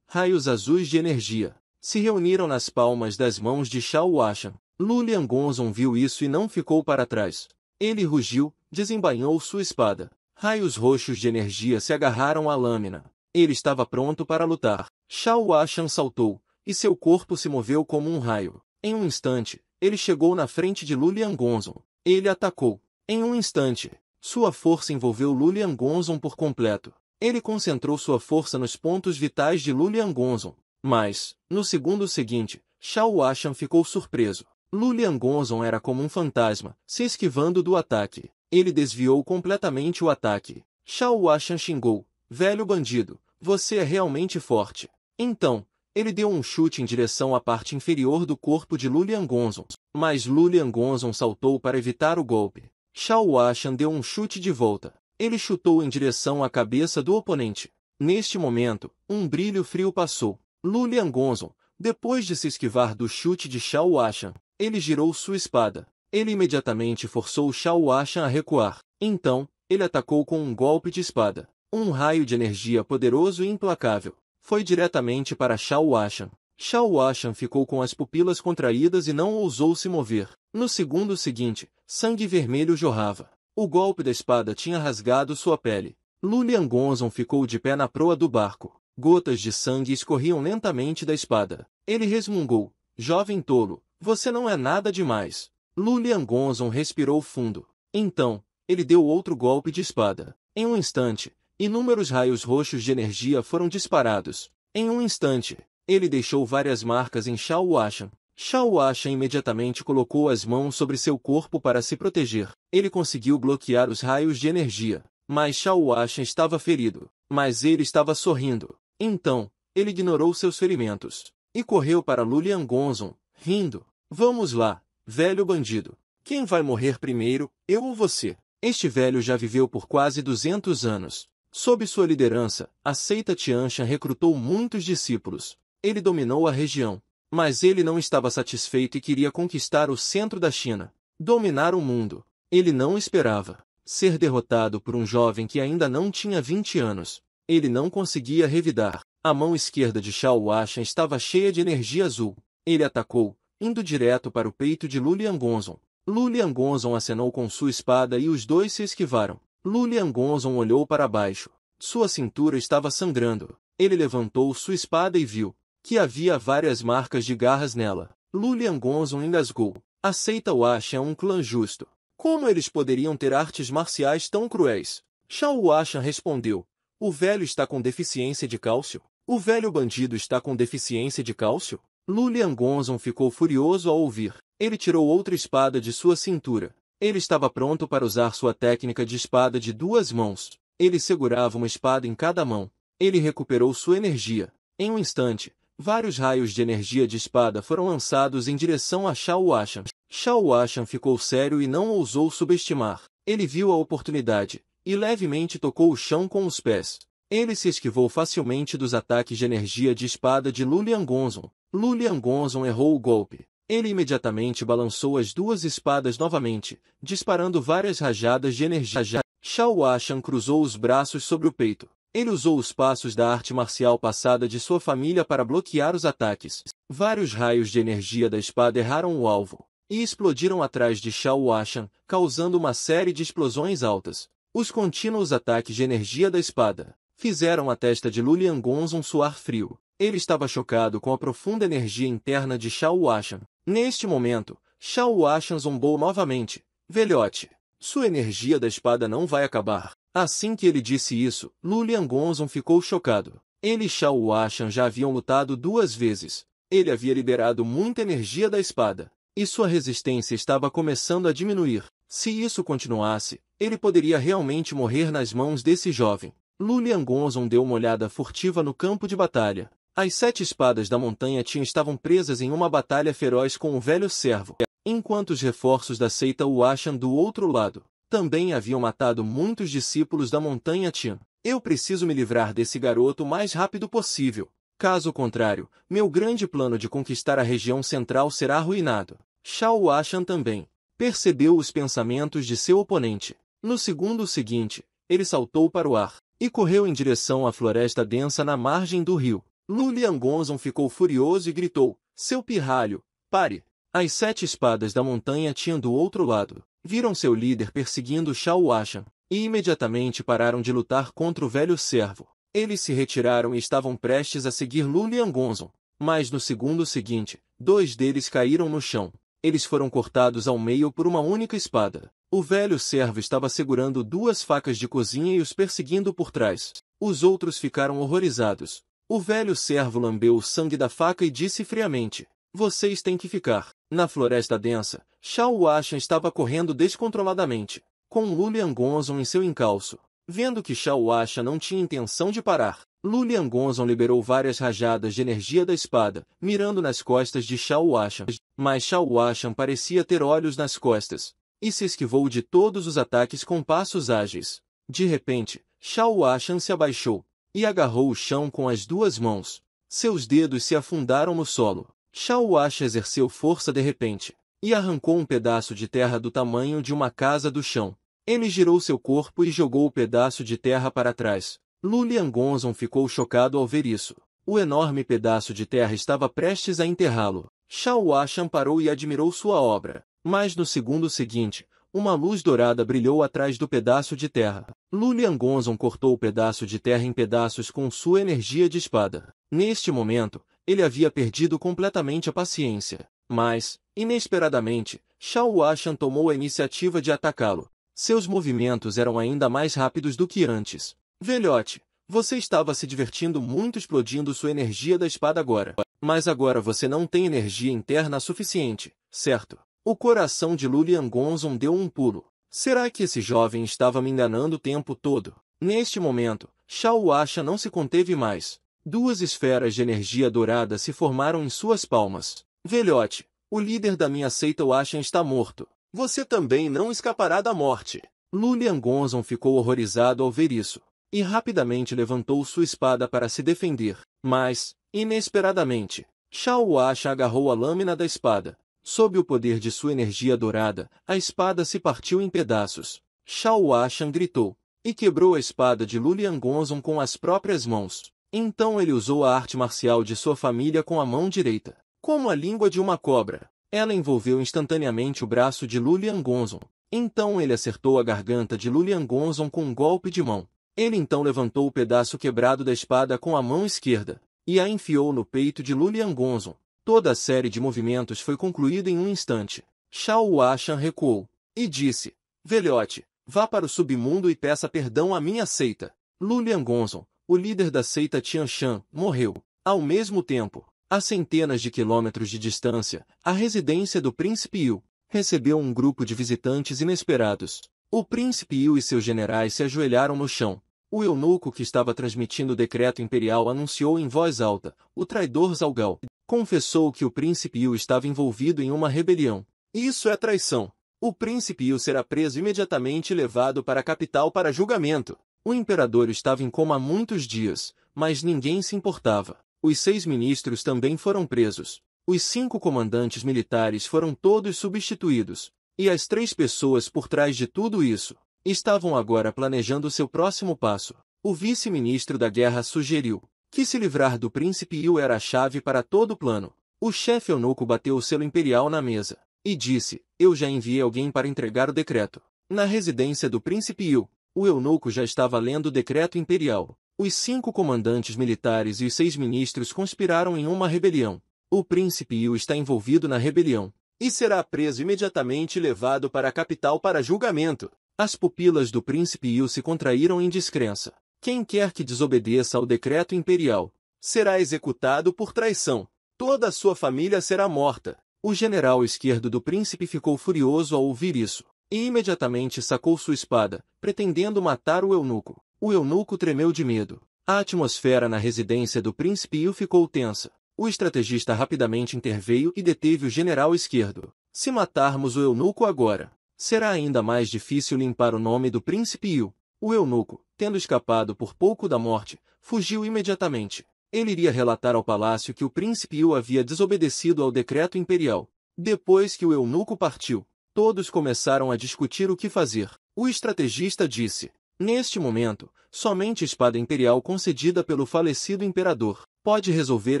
Raios azuis de energia se reuniram nas palmas das mãos de Shao Ashan, Lulian Gonzon viu isso e não ficou para trás. Ele rugiu, desembainhou sua espada. Raios roxos de energia se agarraram à lâmina. Ele estava pronto para lutar. Shao Ashan saltou, e seu corpo se moveu como um raio. Em um instante, ele chegou na frente de Lulian Gonzon. Ele atacou. Em um instante, sua força envolveu Lulian Gonzon por completo. Ele concentrou sua força nos pontos vitais de Lulian Gonzon. Mas, no segundo seguinte, Shao Ashan ficou surpreso. Lulian Gonzon era como um fantasma, se esquivando do ataque. Ele desviou completamente o ataque. Shao Washan xingou, velho bandido, você é realmente forte. Então, ele deu um chute em direção à parte inferior do corpo de Lulian Gonzon, mas Lulian Gonzon saltou para evitar o golpe. Shao Washan deu um chute de volta. Ele chutou em direção à cabeça do oponente. Neste momento, um brilho frio passou. Lulian Gonzon, depois de se esquivar do chute de Shao Washan, ele girou sua espada. Ele imediatamente forçou Shao Ashan a recuar. Então, ele atacou com um golpe de espada. Um raio de energia poderoso e implacável. Foi diretamente para Shao Ashan. Shao Ashan ficou com as pupilas contraídas e não ousou se mover. No segundo seguinte, sangue vermelho jorrava. O golpe da espada tinha rasgado sua pele. Lulian Gonzon ficou de pé na proa do barco. Gotas de sangue escorriam lentamente da espada. Ele resmungou. Jovem tolo, você não é nada demais. Lulian Gonzon respirou fundo. Então, ele deu outro golpe de espada. Em um instante, inúmeros raios roxos de energia foram disparados. Em um instante, ele deixou várias marcas em Shao Washan. Shao Washan imediatamente colocou as mãos sobre seu corpo para se proteger. Ele conseguiu bloquear os raios de energia. Mas Shao Washan estava ferido. Mas ele estava sorrindo. Então, ele ignorou seus ferimentos. E correu para Lulian Gonzon, rindo. Vamos lá, velho bandido. Quem vai morrer primeiro, eu ou você? Este velho já viveu por quase 200 anos. Sob sua liderança, a seita Tianxia recrutou muitos discípulos. Ele dominou a região, mas ele não estava satisfeito e queria conquistar o centro da China, dominar o mundo. Ele não esperava ser derrotado por um jovem que ainda não tinha 20 anos. Ele não conseguia revidar. A mão esquerda de Xiao Washan estava cheia de energia azul. Ele atacou, indo direto para o peito de Lulian Gonzon. Lulian Gonzon acenou com sua espada e os dois se esquivaram. Lulian Gonzon olhou para baixo. Sua cintura estava sangrando. Ele levantou sua espada e viu que havia várias marcas de garras nela. Lulian Gonzon engasgou. Aceita o Asha é um clã justo. Como eles poderiam ter artes marciais tão cruéis? Shao Asha respondeu. O velho está com deficiência de cálcio? O velho bandido está com deficiência de cálcio? Lulian Gonzon ficou furioso ao ouvir. Ele tirou outra espada de sua cintura. Ele estava pronto para usar sua técnica de espada de duas mãos. Ele segurava uma espada em cada mão. Ele recuperou sua energia. Em um instante, vários raios de energia de espada foram lançados em direção a Shao Ashan. Shao Ashan ficou sério e não ousou subestimar. Ele viu a oportunidade e levemente tocou o chão com os pés. Ele se esquivou facilmente dos ataques de energia de espada de Lulian Gonzon, Lulian Gonzon errou o golpe. Ele imediatamente balançou as duas espadas novamente, disparando várias rajadas de energia. Xiao Ashan cruzou os braços sobre o peito. Ele usou os passos da arte marcial passada de sua família para bloquear os ataques. Vários raios de energia da espada erraram o alvo e explodiram atrás de Xiao Ashan, causando uma série de explosões altas. Os contínuos ataques de energia da espada fizeram a testa de Lulian Gonzon suar frio. Ele estava chocado com a profunda energia interna de Shao Washan. Neste momento, Shao Washan zombou novamente. Velhote, sua energia da espada não vai acabar. Assim que ele disse isso, Lu Liangonzon ficou chocado. Ele e Shao Washan já haviam lutado duas vezes. Ele havia liberado muita energia da espada, e sua resistência estava começando a diminuir. Se isso continuasse, ele poderia realmente morrer nas mãos desse jovem. Lu Liangonzon deu uma olhada furtiva no campo de batalha. As sete espadas da montanha Tin estavam presas em uma batalha feroz com o velho servo, enquanto os reforços da seita o acham do outro lado. Também haviam matado muitos discípulos da montanha Tin. Eu preciso me livrar desse garoto o mais rápido possível. Caso contrário, meu grande plano de conquistar a região central será arruinado. Shao Washan também percebeu os pensamentos de seu oponente. No segundo seguinte, ele saltou para o ar e correu em direção à floresta densa na margem do rio. Lulian Gonzon ficou furioso e gritou, seu pirralho, pare! As sete espadas da montanha tinham do outro lado. Viram seu líder perseguindo Shao Ashan, e imediatamente pararam de lutar contra o velho servo. Eles se retiraram e estavam prestes a seguir Lulian Gonzon, mas no segundo seguinte, dois deles caíram no chão. Eles foram cortados ao meio por uma única espada. O velho servo estava segurando duas facas de cozinha e os perseguindo por trás. Os outros ficaram horrorizados, o velho servo lambeu o sangue da faca e disse friamente, vocês têm que ficar. Na floresta densa, Shao Ashan estava correndo descontroladamente, com Lulian Gonzon em seu encalço. Vendo que Shao Ashan não tinha intenção de parar, Lulian Gonzon liberou várias rajadas de energia da espada, mirando nas costas de Shao Ashan. Mas Shao Ashan parecia ter olhos nas costas, e se esquivou de todos os ataques com passos ágeis. De repente, Shao Ashan se abaixou, e agarrou o chão com as duas mãos. Seus dedos se afundaram no solo. Shao Ash exerceu força de repente e arrancou um pedaço de terra do tamanho de uma casa do chão. Ele girou seu corpo e jogou o pedaço de terra para trás. Lulian Gonzon ficou chocado ao ver isso. O enorme pedaço de terra estava prestes a enterrá-lo. Shao Ash amparou e admirou sua obra. Mas no segundo seguinte, uma luz dourada brilhou atrás do pedaço de terra. Lulian Gonzon cortou o pedaço de terra em pedaços com sua energia de espada. Neste momento, ele havia perdido completamente a paciência. Mas, inesperadamente, Shao Washan tomou a iniciativa de atacá-lo. Seus movimentos eram ainda mais rápidos do que antes. Velhote, você estava se divertindo muito explodindo sua energia da espada agora. Mas agora você não tem energia interna suficiente, certo? O coração de Lulian Gonzon deu um pulo. Será que esse jovem estava me enganando o tempo todo? Neste momento, Shao Asha não se conteve mais. Duas esferas de energia dourada se formaram em suas palmas. Velhote, o líder da minha seita Washan está morto. Você também não escapará da morte. Lulian Gonzon ficou horrorizado ao ver isso, e rapidamente levantou sua espada para se defender. Mas, inesperadamente, Shao Asha agarrou a lâmina da espada, Sob o poder de sua energia dourada, a espada se partiu em pedaços. Shao Ashan gritou. E quebrou a espada de Lulian Gonzon com as próprias mãos. Então ele usou a arte marcial de sua família com a mão direita. Como a língua de uma cobra. Ela envolveu instantaneamente o braço de Lulian Gonzon. Então ele acertou a garganta de Lulian Gonzon com um golpe de mão. Ele então levantou o pedaço quebrado da espada com a mão esquerda. E a enfiou no peito de Lulian Gonzon. Toda a série de movimentos foi concluída em um instante. Shao Washan recuou e disse, Velhote, vá para o submundo e peça perdão à minha seita. Lulian Gonzon, o líder da seita Tianshan, morreu. Ao mesmo tempo, a centenas de quilômetros de distância, a residência do príncipe Yu recebeu um grupo de visitantes inesperados. O príncipe Yu e seus generais se ajoelharam no chão. O eunuco que estava transmitindo o decreto imperial anunciou em voz alta, o traidor Zalgal confessou que o príncipe Yu estava envolvido em uma rebelião. Isso é traição. O príncipe Yu será preso imediatamente e levado para a capital para julgamento. O imperador estava em coma há muitos dias, mas ninguém se importava. Os seis ministros também foram presos. Os cinco comandantes militares foram todos substituídos. E as três pessoas por trás de tudo isso estavam agora planejando seu próximo passo. O vice-ministro da guerra sugeriu que se livrar do príncipe Yu era a chave para todo o plano. O chefe eunuco bateu o selo imperial na mesa e disse, eu já enviei alguém para entregar o decreto. Na residência do príncipe Yu, o eunuco já estava lendo o decreto imperial. Os cinco comandantes militares e os seis ministros conspiraram em uma rebelião. O príncipe Yu está envolvido na rebelião e será preso imediatamente e levado para a capital para julgamento. As pupilas do príncipe Yu se contraíram em descrença. Quem quer que desobedeça ao decreto imperial será executado por traição. Toda a sua família será morta. O general esquerdo do príncipe ficou furioso ao ouvir isso, e imediatamente sacou sua espada, pretendendo matar o eunuco. O eunuco tremeu de medo. A atmosfera na residência do príncipe Yu ficou tensa. O estrategista rapidamente interveio e deteve o general esquerdo. Se matarmos o eunuco agora, será ainda mais difícil limpar o nome do príncipe Yu. O eunuco, tendo escapado por pouco da morte, fugiu imediatamente. Ele iria relatar ao palácio que o príncipe Yu havia desobedecido ao decreto imperial. Depois que o eunuco partiu, todos começaram a discutir o que fazer. O estrategista disse, neste momento, somente a espada imperial concedida pelo falecido imperador pode resolver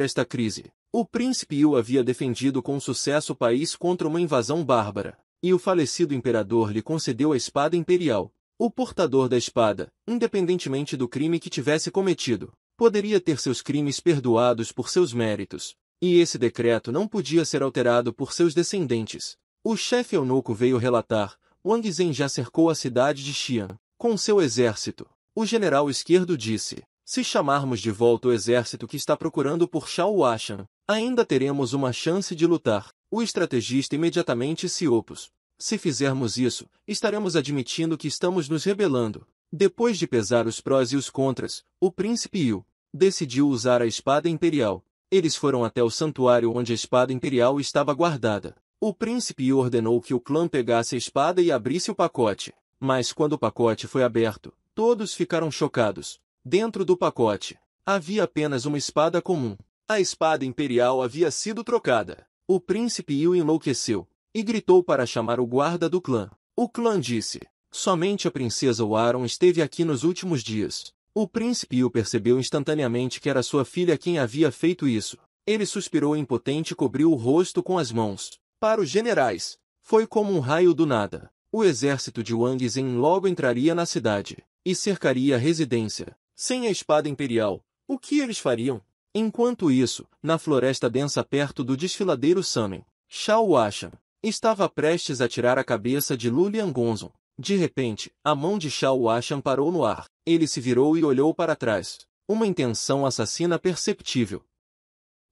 esta crise. O príncipe Yu havia defendido com sucesso o país contra uma invasão bárbara, e o falecido imperador lhe concedeu a espada imperial, o portador da espada, independentemente do crime que tivesse cometido, poderia ter seus crimes perdoados por seus méritos, e esse decreto não podia ser alterado por seus descendentes. O chefe eunuco veio relatar, Wang Zhen já cercou a cidade de Xi'an, com seu exército. O general esquerdo disse, se chamarmos de volta o exército que está procurando por Shao Washan, ainda teremos uma chance de lutar. O estrategista imediatamente se opôs. Se fizermos isso, estaremos admitindo que estamos nos rebelando. Depois de pesar os prós e os contras, o príncipe Yu decidiu usar a espada imperial. Eles foram até o santuário onde a espada imperial estava guardada. O príncipe Yu ordenou que o clã pegasse a espada e abrisse o pacote. Mas quando o pacote foi aberto, todos ficaram chocados. Dentro do pacote, havia apenas uma espada comum. A espada imperial havia sido trocada. O príncipe Yu enlouqueceu e gritou para chamar o guarda do clã. O clã disse, somente a princesa Warren esteve aqui nos últimos dias. O príncipe o percebeu instantaneamente que era sua filha quem havia feito isso. Ele suspirou impotente e cobriu o rosto com as mãos. Para os generais, foi como um raio do nada. O exército de Wang Zhen logo entraria na cidade e cercaria a residência. Sem a espada imperial, o que eles fariam? Enquanto isso, na floresta densa perto do desfiladeiro Samen, Shao Ashan, Estava prestes a tirar a cabeça de Lulian Gonzon. De repente, a mão de Shao Washan parou no ar. Ele se virou e olhou para trás. Uma intenção assassina perceptível.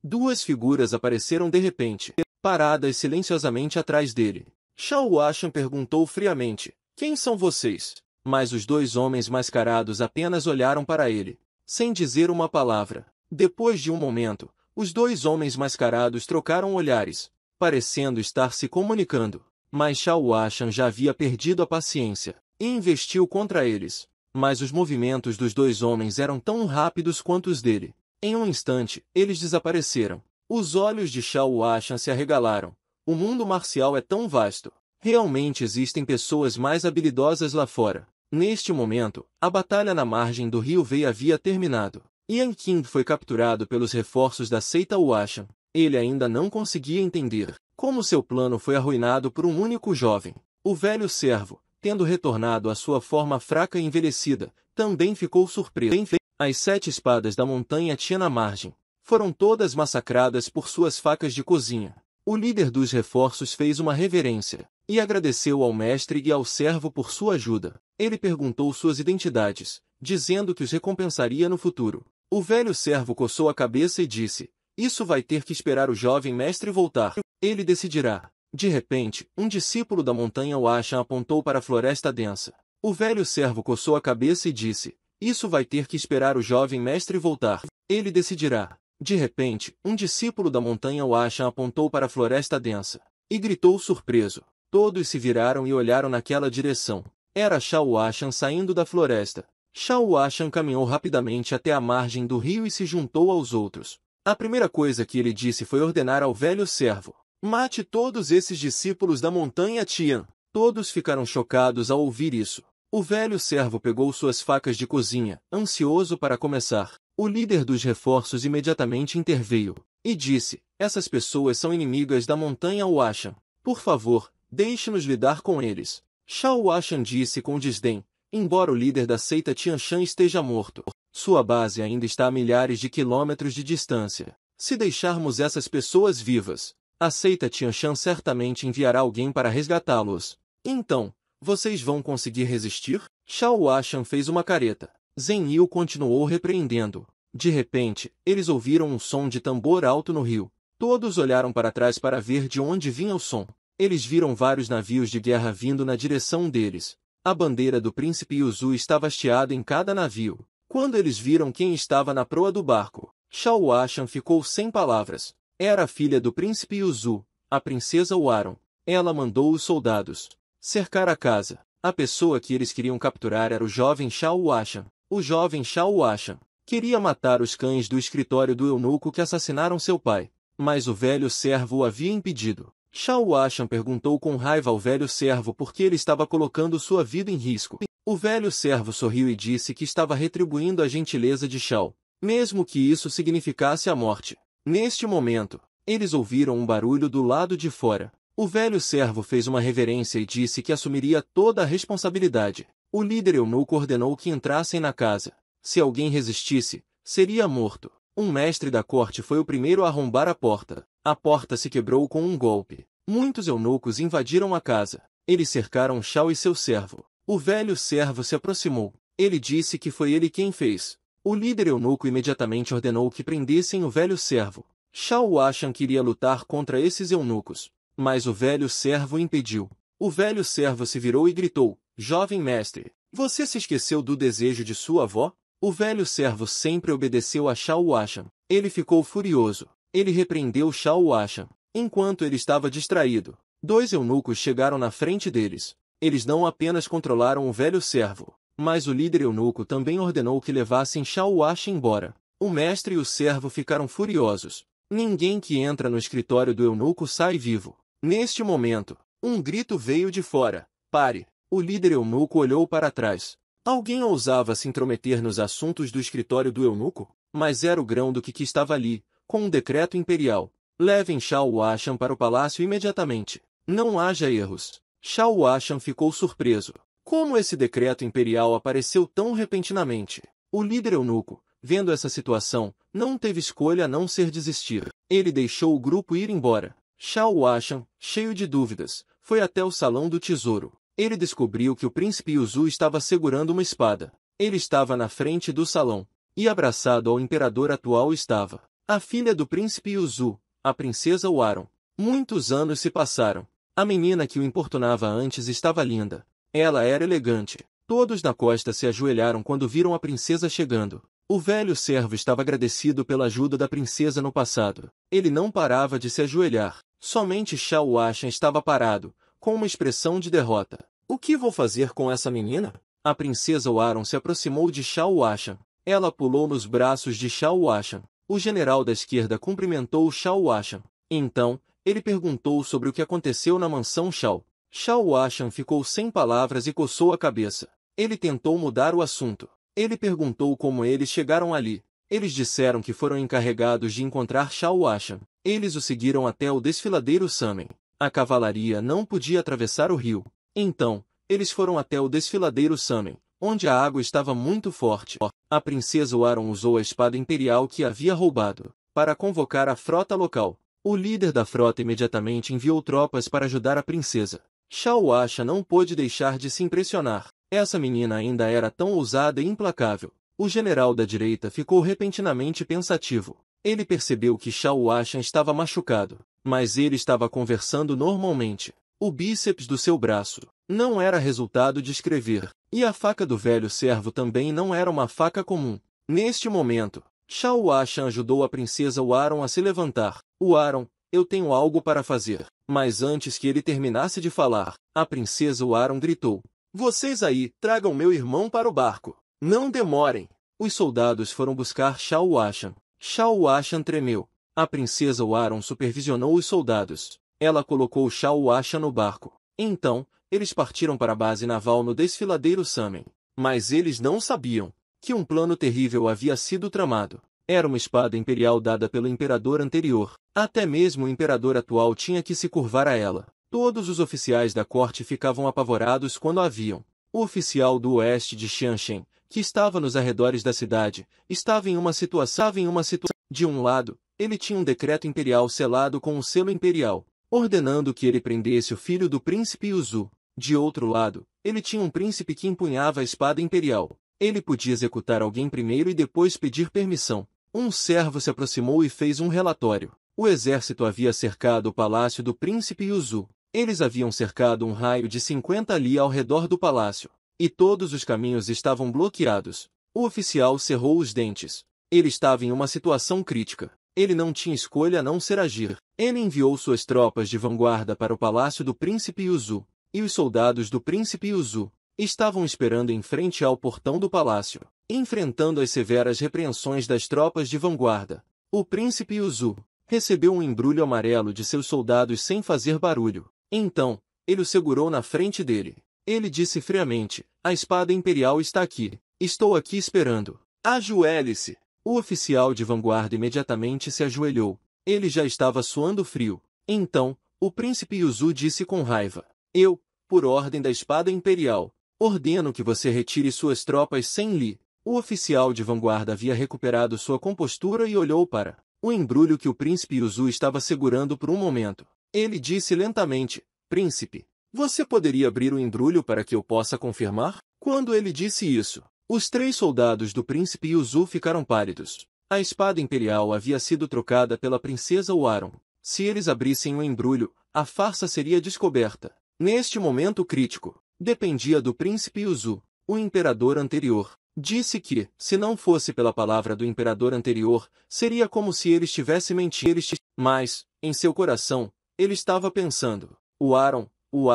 Duas figuras apareceram de repente, paradas silenciosamente atrás dele. Shao Washan perguntou friamente, quem são vocês? Mas os dois homens mascarados apenas olharam para ele, sem dizer uma palavra. Depois de um momento, os dois homens mascarados trocaram olhares, parecendo estar se comunicando. Mas Shao Ashan já havia perdido a paciência e investiu contra eles. Mas os movimentos dos dois homens eram tão rápidos quanto os dele. Em um instante, eles desapareceram. Os olhos de Shao Ashan se arregalaram. O mundo marcial é tão vasto. Realmente existem pessoas mais habilidosas lá fora. Neste momento, a batalha na margem do rio Wei havia terminado. Yan Qing foi capturado pelos reforços da seita Washan. Ele ainda não conseguia entender como seu plano foi arruinado por um único jovem. O velho servo, tendo retornado à sua forma fraca e envelhecida, também ficou surpreso. As sete espadas da montanha tinha na margem. Foram todas massacradas por suas facas de cozinha. O líder dos reforços fez uma reverência e agradeceu ao mestre e ao servo por sua ajuda. Ele perguntou suas identidades, dizendo que os recompensaria no futuro. O velho servo coçou a cabeça e disse, isso vai ter que esperar o jovem mestre voltar. Ele decidirá. De repente, um discípulo da montanha Washan apontou para a floresta densa. O velho servo coçou a cabeça e disse, isso vai ter que esperar o jovem mestre voltar. Ele decidirá. De repente, um discípulo da montanha Washan apontou para a floresta densa. E gritou surpreso. Todos se viraram e olharam naquela direção. Era Shao Washan saindo da floresta. Shao Washan caminhou rapidamente até a margem do rio e se juntou aos outros. A primeira coisa que ele disse foi ordenar ao velho servo: Mate todos esses discípulos da montanha Tian. Todos ficaram chocados ao ouvir isso. O velho servo pegou suas facas de cozinha, ansioso para começar. O líder dos reforços imediatamente interveio e disse: Essas pessoas são inimigas da montanha Washan. Por favor, deixe-nos lidar com eles. Shao Washan disse com desdém, embora o líder da seita Tian Shan esteja morto. Sua base ainda está a milhares de quilômetros de distância. Se deixarmos essas pessoas vivas, a seita Tianshan certamente enviará alguém para resgatá-los. Então, vocês vão conseguir resistir? Xiao Ashan fez uma careta. Zen Yu continuou repreendendo. De repente, eles ouviram um som de tambor alto no rio. Todos olharam para trás para ver de onde vinha o som. Eles viram vários navios de guerra vindo na direção deles. A bandeira do príncipe Yuzu estava hasteada em cada navio. Quando eles viram quem estava na proa do barco, Shao Ashan ficou sem palavras. Era a filha do príncipe Yuzu, a princesa Waron. Ela mandou os soldados cercar a casa. A pessoa que eles queriam capturar era o jovem Shao Ashan. O jovem Shao Ashan queria matar os cães do escritório do eunuco que assassinaram seu pai, mas o velho servo o havia impedido. Shao Ashan perguntou com raiva ao velho servo por que ele estava colocando sua vida em risco. O velho servo sorriu e disse que estava retribuindo a gentileza de Shao, mesmo que isso significasse a morte. Neste momento, eles ouviram um barulho do lado de fora. O velho servo fez uma reverência e disse que assumiria toda a responsabilidade. O líder eunuco ordenou que entrassem na casa. Se alguém resistisse, seria morto. Um mestre da corte foi o primeiro a arrombar a porta. A porta se quebrou com um golpe. Muitos eunucos invadiram a casa. Eles cercaram Shao e seu servo. O velho servo se aproximou. Ele disse que foi ele quem fez. O líder eunuco imediatamente ordenou que prendessem o velho servo. Shao Ashan queria lutar contra esses eunucos, mas o velho servo impediu. O velho servo se virou e gritou, Jovem mestre, você se esqueceu do desejo de sua avó? O velho servo sempre obedeceu a Shao Ashan. Ele ficou furioso. Ele repreendeu Shawasha, enquanto ele estava distraído. Dois eunucos chegaram na frente deles. Eles não apenas controlaram o velho servo, mas o líder eunuco também ordenou que levassem Shawasha embora. O mestre e o servo ficaram furiosos. Ninguém que entra no escritório do eunuco sai vivo. Neste momento, um grito veio de fora. Pare! O líder eunuco olhou para trás. Alguém ousava se intrometer nos assuntos do escritório do eunuco? Mas era o grão do que estava ali, com um decreto imperial. Levem Shao Ashan para o palácio imediatamente. Não haja erros. Shao Ashan ficou surpreso. Como esse decreto imperial apareceu tão repentinamente? O líder eunuco, vendo essa situação, não teve escolha a não ser desistir. Ele deixou o grupo ir embora. Shao Ashan, cheio de dúvidas, foi até o salão do tesouro. Ele descobriu que o príncipe Yuzu estava segurando uma espada. Ele estava na frente do salão. E abraçado ao imperador atual estava a filha do príncipe Yuzu, a princesa Waron. Muitos anos se passaram. A menina que o importunava antes estava linda. Ela era elegante. Todos na costa se ajoelharam quando viram a princesa chegando. O velho servo estava agradecido pela ajuda da princesa no passado. Ele não parava de se ajoelhar. Somente Shao Ashen estava parado, com uma expressão de derrota. O que vou fazer com essa menina? A princesa Waron se aproximou de Shao Ashen. Ela pulou nos braços de Shao Ashen. O general da esquerda cumprimentou Shao Washan. Então, ele perguntou sobre o que aconteceu na mansão Shao. Shao Washan ficou sem palavras e coçou a cabeça. Ele tentou mudar o assunto. Ele perguntou como eles chegaram ali. Eles disseram que foram encarregados de encontrar Shao Washan. Eles o seguiram até o desfiladeiro Samen. A cavalaria não podia atravessar o rio. Então, eles foram até o desfiladeiro Samen onde a água estava muito forte. A princesa Waron usou a espada imperial que havia roubado, para convocar a frota local. O líder da frota imediatamente enviou tropas para ajudar a princesa. Shao não pôde deixar de se impressionar. Essa menina ainda era tão ousada e implacável. O general da direita ficou repentinamente pensativo. Ele percebeu que Shao estava machucado, mas ele estava conversando normalmente. O bíceps do seu braço não era resultado de escrever, e a faca do velho servo também não era uma faca comum. Neste momento, Shao Ashan ajudou a princesa Waron a se levantar. Waron, eu tenho algo para fazer. Mas antes que ele terminasse de falar, a princesa Waron gritou. Vocês aí, tragam meu irmão para o barco. Não demorem. Os soldados foram buscar Shao Ashan. Shao Ashan tremeu. A princesa Waron supervisionou os soldados. Ela colocou Shao Ashan no barco. Então, eles partiram para a base naval no desfiladeiro Samen. Mas eles não sabiam que um plano terrível havia sido tramado. Era uma espada imperial dada pelo imperador anterior. Até mesmo o imperador atual tinha que se curvar a ela. Todos os oficiais da corte ficavam apavorados quando a viam. O oficial do oeste de Xianxian, que estava nos arredores da cidade, estava em uma situação... Em uma de um lado, ele tinha um decreto imperial selado com um selo imperial ordenando que ele prendesse o filho do príncipe Yuzu. De outro lado, ele tinha um príncipe que empunhava a espada imperial. Ele podia executar alguém primeiro e depois pedir permissão. Um servo se aproximou e fez um relatório. O exército havia cercado o palácio do príncipe Yuzu. Eles haviam cercado um raio de 50 li ao redor do palácio. E todos os caminhos estavam bloqueados. O oficial cerrou os dentes. Ele estava em uma situação crítica. Ele não tinha escolha a não ser agir. Ele enviou suas tropas de vanguarda para o palácio do príncipe Yuzu, e os soldados do príncipe Yuzu estavam esperando em frente ao portão do palácio, enfrentando as severas repreensões das tropas de vanguarda. O príncipe Yuzu recebeu um embrulho amarelo de seus soldados sem fazer barulho. Então, ele o segurou na frente dele. Ele disse friamente, a espada imperial está aqui. Estou aqui esperando. Ajoelhe-se. O oficial de vanguarda imediatamente se ajoelhou, ele já estava suando frio. Então, o príncipe Yuzu disse com raiva. Eu, por ordem da espada imperial, ordeno que você retire suas tropas sem li. O oficial de vanguarda havia recuperado sua compostura e olhou para o embrulho que o príncipe Yuzu estava segurando por um momento. Ele disse lentamente, Príncipe, você poderia abrir o embrulho para que eu possa confirmar? Quando ele disse isso, os três soldados do príncipe Yuzu ficaram pálidos. A espada imperial havia sido trocada pela princesa Waron. Se eles abrissem o um embrulho, a farsa seria descoberta. Neste momento crítico, dependia do príncipe Yuzu, o imperador anterior. Disse que, se não fosse pela palavra do imperador anterior, seria como se ele estivesse mentindo. Mas, em seu coração, ele estava pensando. O Aaron, o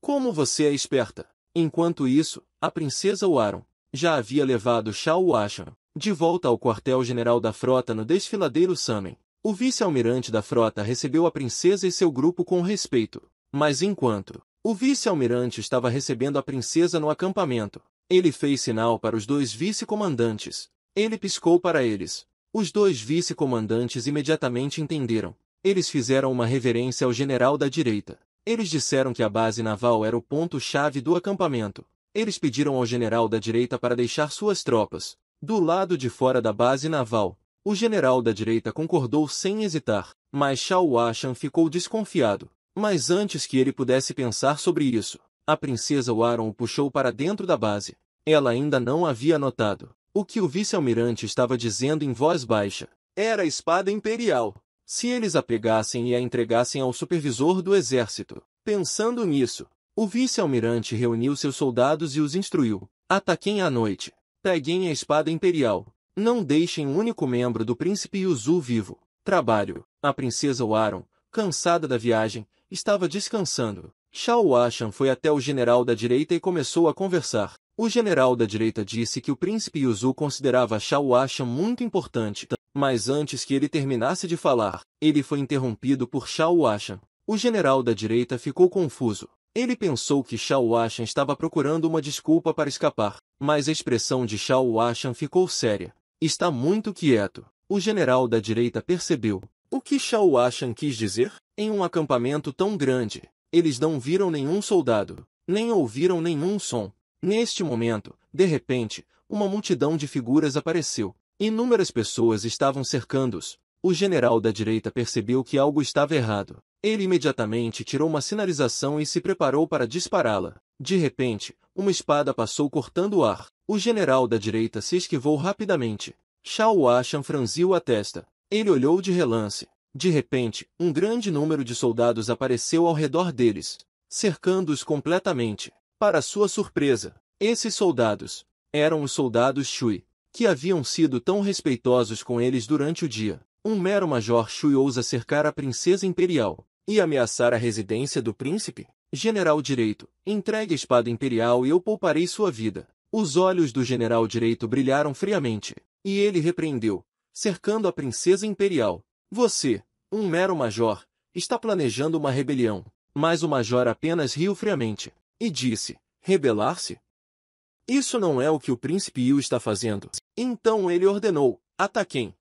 como você é esperta. Enquanto isso, a princesa Waron já havia levado Shao Washan de volta ao quartel-general da frota no desfiladeiro Samen, o vice-almirante da frota recebeu a princesa e seu grupo com respeito. Mas enquanto o vice-almirante estava recebendo a princesa no acampamento, ele fez sinal para os dois vice-comandantes. Ele piscou para eles. Os dois vice-comandantes imediatamente entenderam. Eles fizeram uma reverência ao general da direita. Eles disseram que a base naval era o ponto-chave do acampamento. Eles pediram ao general da direita para deixar suas tropas, do lado de fora da base naval, o general da direita concordou sem hesitar, mas Shao Ashan ficou desconfiado. Mas antes que ele pudesse pensar sobre isso, a princesa Warren o puxou para dentro da base. Ela ainda não havia notado. O que o vice-almirante estava dizendo em voz baixa era a espada imperial. Se eles a pegassem e a entregassem ao supervisor do exército. Pensando nisso, o vice-almirante reuniu seus soldados e os instruiu. Ataquem à noite. Peguem a espada imperial. Não deixem um único membro do príncipe Yuzu vivo. Trabalho. A princesa Waron, cansada da viagem, estava descansando. Shao Ashan foi até o general da direita e começou a conversar. O general da direita disse que o príncipe Yuzu considerava Shao Ashan muito importante, mas antes que ele terminasse de falar, ele foi interrompido por Shao Ashan. O general da direita ficou confuso. Ele pensou que Shao Ashan estava procurando uma desculpa para escapar, mas a expressão de Shao Ashan ficou séria. Está muito quieto. O general da direita percebeu. O que Shao Ashan quis dizer? Em um acampamento tão grande, eles não viram nenhum soldado, nem ouviram nenhum som. Neste momento, de repente, uma multidão de figuras apareceu. Inúmeras pessoas estavam cercando-os, o general da direita percebeu que algo estava errado. Ele imediatamente tirou uma sinalização e se preparou para dispará-la. De repente, uma espada passou cortando o ar. O general da direita se esquivou rapidamente. Shao Ashan franziu a testa. Ele olhou de relance. De repente, um grande número de soldados apareceu ao redor deles, cercando-os completamente. Para sua surpresa, esses soldados eram os soldados Shui, que haviam sido tão respeitosos com eles durante o dia um mero major Shui ousa cercar a princesa imperial e ameaçar a residência do príncipe? General Direito, entregue a espada imperial e eu pouparei sua vida. Os olhos do general Direito brilharam friamente, e ele repreendeu, cercando a princesa imperial. Você, um mero major, está planejando uma rebelião. Mas o major apenas riu friamente, e disse, rebelar-se? Isso não é o que o príncipe Yu está fazendo. Então ele ordenou, ataquem.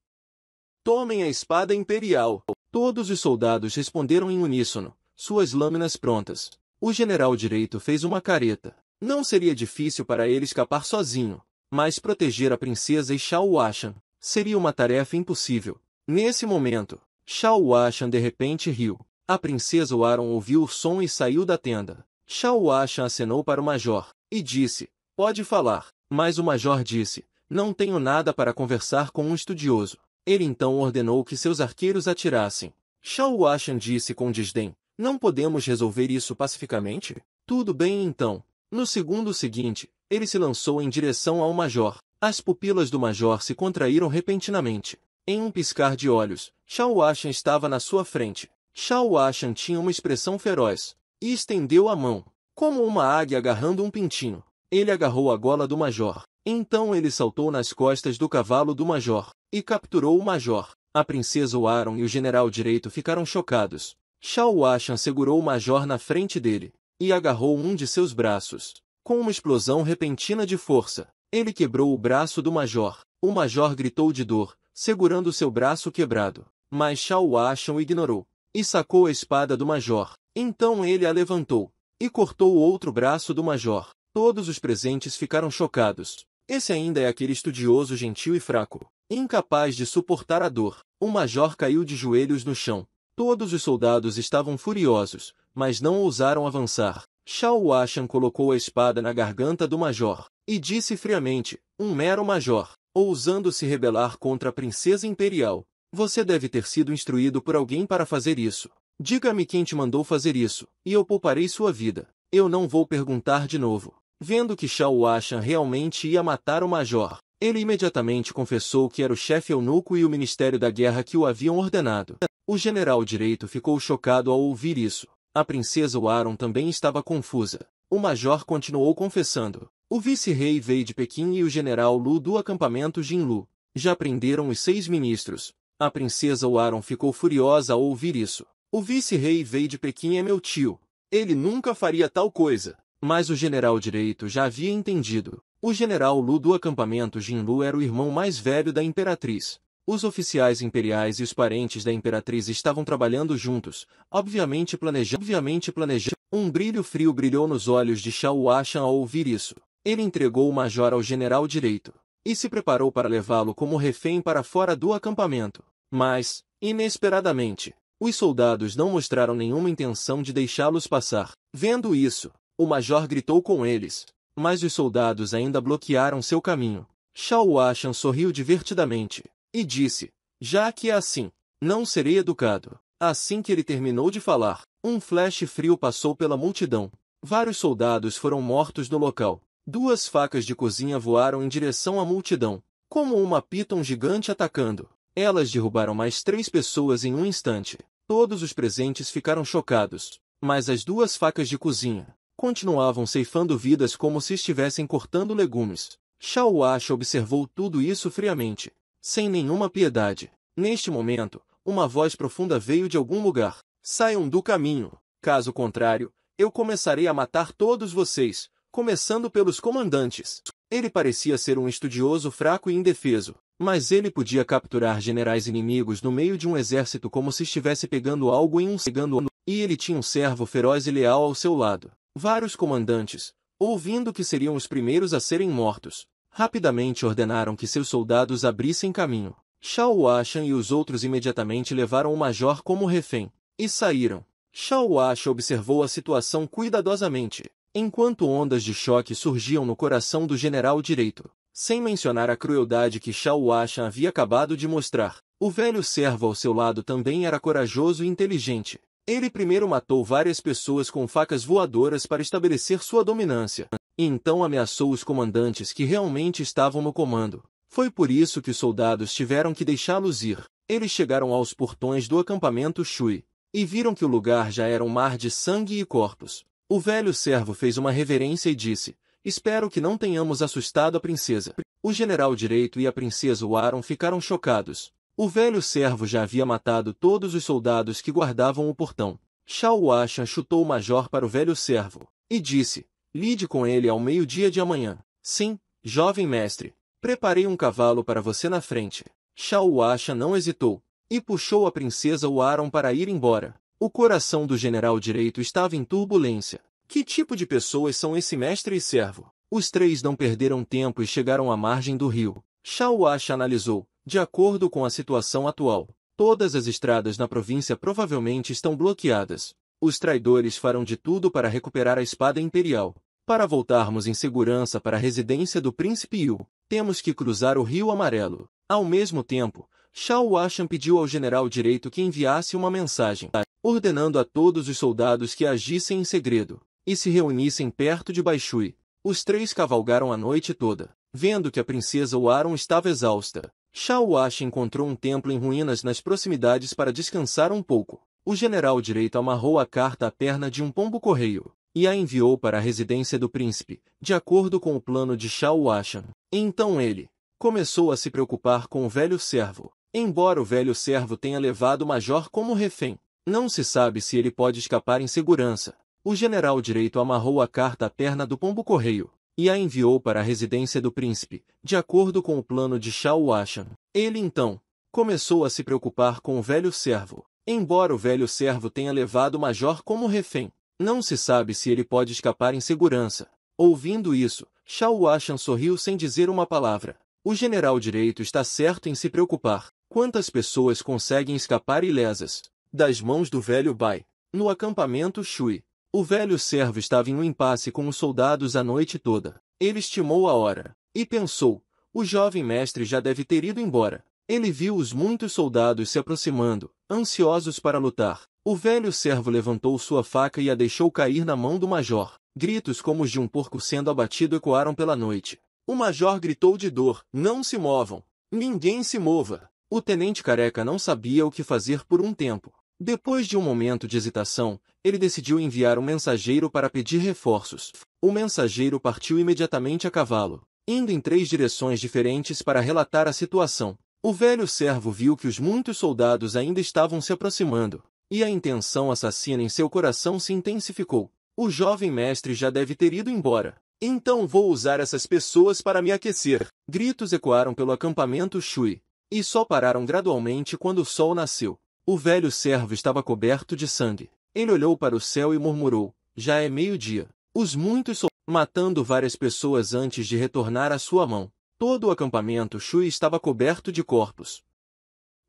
Tomem a espada imperial. Todos os soldados responderam em uníssono, suas lâminas prontas. O general direito fez uma careta. Não seria difícil para ele escapar sozinho, mas proteger a princesa e Shao Ashan seria uma tarefa impossível. Nesse momento, Shao Ashan de repente riu. A princesa Waron ouviu o som e saiu da tenda. Shao Ashan acenou para o major e disse, pode falar. Mas o major disse, não tenho nada para conversar com um estudioso. Ele então ordenou que seus arqueiros atirassem. Shao Washan disse com desdém, não podemos resolver isso pacificamente? Tudo bem então. No segundo seguinte, ele se lançou em direção ao major. As pupilas do major se contraíram repentinamente. Em um piscar de olhos, Shao Ashan estava na sua frente. Shao Ashan tinha uma expressão feroz e estendeu a mão, como uma águia agarrando um pintinho. Ele agarrou a gola do major. Então ele saltou nas costas do cavalo do major, e capturou o major. A princesa O'aron e o general direito ficaram chocados. Shao Ashan segurou o major na frente dele, e agarrou um de seus braços. Com uma explosão repentina de força, ele quebrou o braço do major. O major gritou de dor, segurando seu braço quebrado. Mas Shao Ashan o ignorou, e sacou a espada do major. Então ele a levantou, e cortou o outro braço do major. Todos os presentes ficaram chocados. Esse ainda é aquele estudioso gentil e fraco, incapaz de suportar a dor. O major caiu de joelhos no chão. Todos os soldados estavam furiosos, mas não ousaram avançar. Shao Washan colocou a espada na garganta do major e disse friamente, um mero major, ousando se rebelar contra a princesa imperial. Você deve ter sido instruído por alguém para fazer isso. Diga-me quem te mandou fazer isso, e eu pouparei sua vida. Eu não vou perguntar de novo. Vendo que Shao Washan realmente ia matar o major, ele imediatamente confessou que era o chefe eunuco e o Ministério da Guerra que o haviam ordenado. O general direito ficou chocado ao ouvir isso. A princesa Warren também estava confusa. O major continuou confessando. O vice-rei veio de Pequim e o general Lu do acampamento Jinlu. Já prenderam os seis ministros. A princesa Warren ficou furiosa ao ouvir isso. O vice-rei veio de Pequim é meu tio. Ele nunca faria tal coisa. Mas o general direito já havia entendido. O general Lu do acampamento Jinlu era o irmão mais velho da imperatriz. Os oficiais imperiais e os parentes da imperatriz estavam trabalhando juntos, obviamente planejando. Obviamente planejando. Um brilho frio brilhou nos olhos de Xiao Ashan ao ouvir isso. Ele entregou o major ao general direito e se preparou para levá-lo como refém para fora do acampamento. Mas, inesperadamente, os soldados não mostraram nenhuma intenção de deixá-los passar. Vendo isso, o major gritou com eles, mas os soldados ainda bloquearam seu caminho. Shao Washan sorriu divertidamente e disse, já que é assim, não serei educado. Assim que ele terminou de falar, um flash frio passou pela multidão. Vários soldados foram mortos no local. Duas facas de cozinha voaram em direção à multidão, como uma piton gigante atacando. Elas derrubaram mais três pessoas em um instante. Todos os presentes ficaram chocados, mas as duas facas de cozinha, continuavam ceifando vidas como se estivessem cortando legumes. Shawash observou tudo isso friamente, sem nenhuma piedade. Neste momento, uma voz profunda veio de algum lugar. Saiam do caminho. Caso contrário, eu começarei a matar todos vocês, começando pelos comandantes. Ele parecia ser um estudioso fraco e indefeso, mas ele podia capturar generais inimigos no meio de um exército como se estivesse pegando algo em um segundo, e ele tinha um servo feroz e leal ao seu lado. Vários comandantes, ouvindo que seriam os primeiros a serem mortos, rapidamente ordenaram que seus soldados abrissem caminho. Shao Washan e os outros imediatamente levaram o major como refém, e saíram. Shao Washan observou a situação cuidadosamente, enquanto ondas de choque surgiam no coração do general direito. Sem mencionar a crueldade que Shao Washan havia acabado de mostrar, o velho servo ao seu lado também era corajoso e inteligente. Ele primeiro matou várias pessoas com facas voadoras para estabelecer sua dominância, e então ameaçou os comandantes que realmente estavam no comando. Foi por isso que os soldados tiveram que deixá-los ir. Eles chegaram aos portões do acampamento Shui, e viram que o lugar já era um mar de sangue e corpos. O velho servo fez uma reverência e disse, Espero que não tenhamos assustado a princesa. O general direito e a princesa Warren ficaram chocados. O velho servo já havia matado todos os soldados que guardavam o portão. Shao Washan chutou o major para o velho servo e disse, lide com ele ao meio-dia de amanhã. Sim, jovem mestre, preparei um cavalo para você na frente. Shao Washan não hesitou e puxou a princesa Waron para ir embora. O coração do general direito estava em turbulência. Que tipo de pessoas são esse mestre e servo? Os três não perderam tempo e chegaram à margem do rio. Shao Asha analisou, de acordo com a situação atual, todas as estradas na província provavelmente estão bloqueadas. Os traidores farão de tudo para recuperar a espada imperial. Para voltarmos em segurança para a residência do príncipe Yu, temos que cruzar o Rio Amarelo. Ao mesmo tempo, Shao Washan pediu ao general direito que enviasse uma mensagem, ordenando a todos os soldados que agissem em segredo e se reunissem perto de Baixui. Os três cavalgaram a noite toda, vendo que a princesa Waron estava exausta. Shawash encontrou um templo em ruínas nas proximidades para descansar um pouco. O general direito amarrou a carta à perna de um pombo-correio e a enviou para a residência do príncipe, de acordo com o plano de Shawash. Então ele começou a se preocupar com o velho servo. Embora o velho servo tenha levado o major como refém, não se sabe se ele pode escapar em segurança. O general direito amarrou a carta à perna do pombo-correio e a enviou para a residência do príncipe, de acordo com o plano de Shawashan. Ele então começou a se preocupar com o velho servo. Embora o velho servo tenha levado o major como refém, não se sabe se ele pode escapar em segurança. Ouvindo isso, Shawashan sorriu sem dizer uma palavra. O general direito está certo em se preocupar. Quantas pessoas conseguem escapar ilesas das mãos do velho Bai no acampamento Shui? O velho servo estava em um impasse com os soldados a noite toda. Ele estimou a hora e pensou: o jovem mestre já deve ter ido embora. Ele viu os muitos soldados se aproximando, ansiosos para lutar. O velho servo levantou sua faca e a deixou cair na mão do major. Gritos como os de um porco sendo abatido ecoaram pela noite. O major gritou de dor: Não se movam! Ninguém se mova! O tenente careca não sabia o que fazer por um tempo. Depois de um momento de hesitação, ele decidiu enviar um mensageiro para pedir reforços. O mensageiro partiu imediatamente a cavalo, indo em três direções diferentes para relatar a situação. O velho servo viu que os muitos soldados ainda estavam se aproximando, e a intenção assassina em seu coração se intensificou. O jovem mestre já deve ter ido embora. Então vou usar essas pessoas para me aquecer. Gritos ecoaram pelo acampamento Shui, e só pararam gradualmente quando o sol nasceu. O velho servo estava coberto de sangue. Ele olhou para o céu e murmurou: Já é meio-dia. Os muitos so matando várias pessoas antes de retornar à sua mão. Todo o acampamento Shui estava coberto de corpos.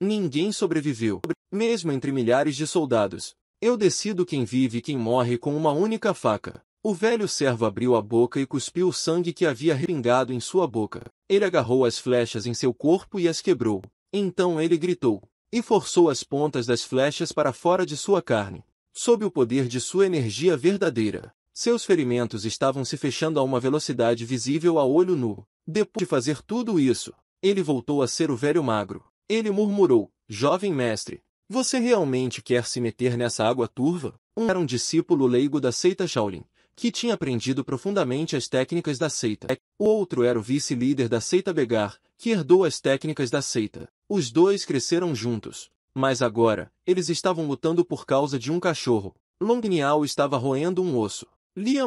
Ninguém sobreviveu, mesmo entre milhares de soldados. Eu decido quem vive e quem morre com uma única faca. O velho servo abriu a boca e cuspiu o sangue que havia respingado em sua boca. Ele agarrou as flechas em seu corpo e as quebrou. Então ele gritou: e forçou as pontas das flechas para fora de sua carne. Sob o poder de sua energia verdadeira, seus ferimentos estavam se fechando a uma velocidade visível a olho nu. Depois de fazer tudo isso, ele voltou a ser o velho magro. Ele murmurou, jovem mestre, você realmente quer se meter nessa água turva? Um era um discípulo leigo da seita Shaolin, que tinha aprendido profundamente as técnicas da seita. O outro era o vice-líder da seita Begar, que herdou as técnicas da seita. Os dois cresceram juntos. Mas agora, eles estavam lutando por causa de um cachorro. Long Niao estava roendo um osso.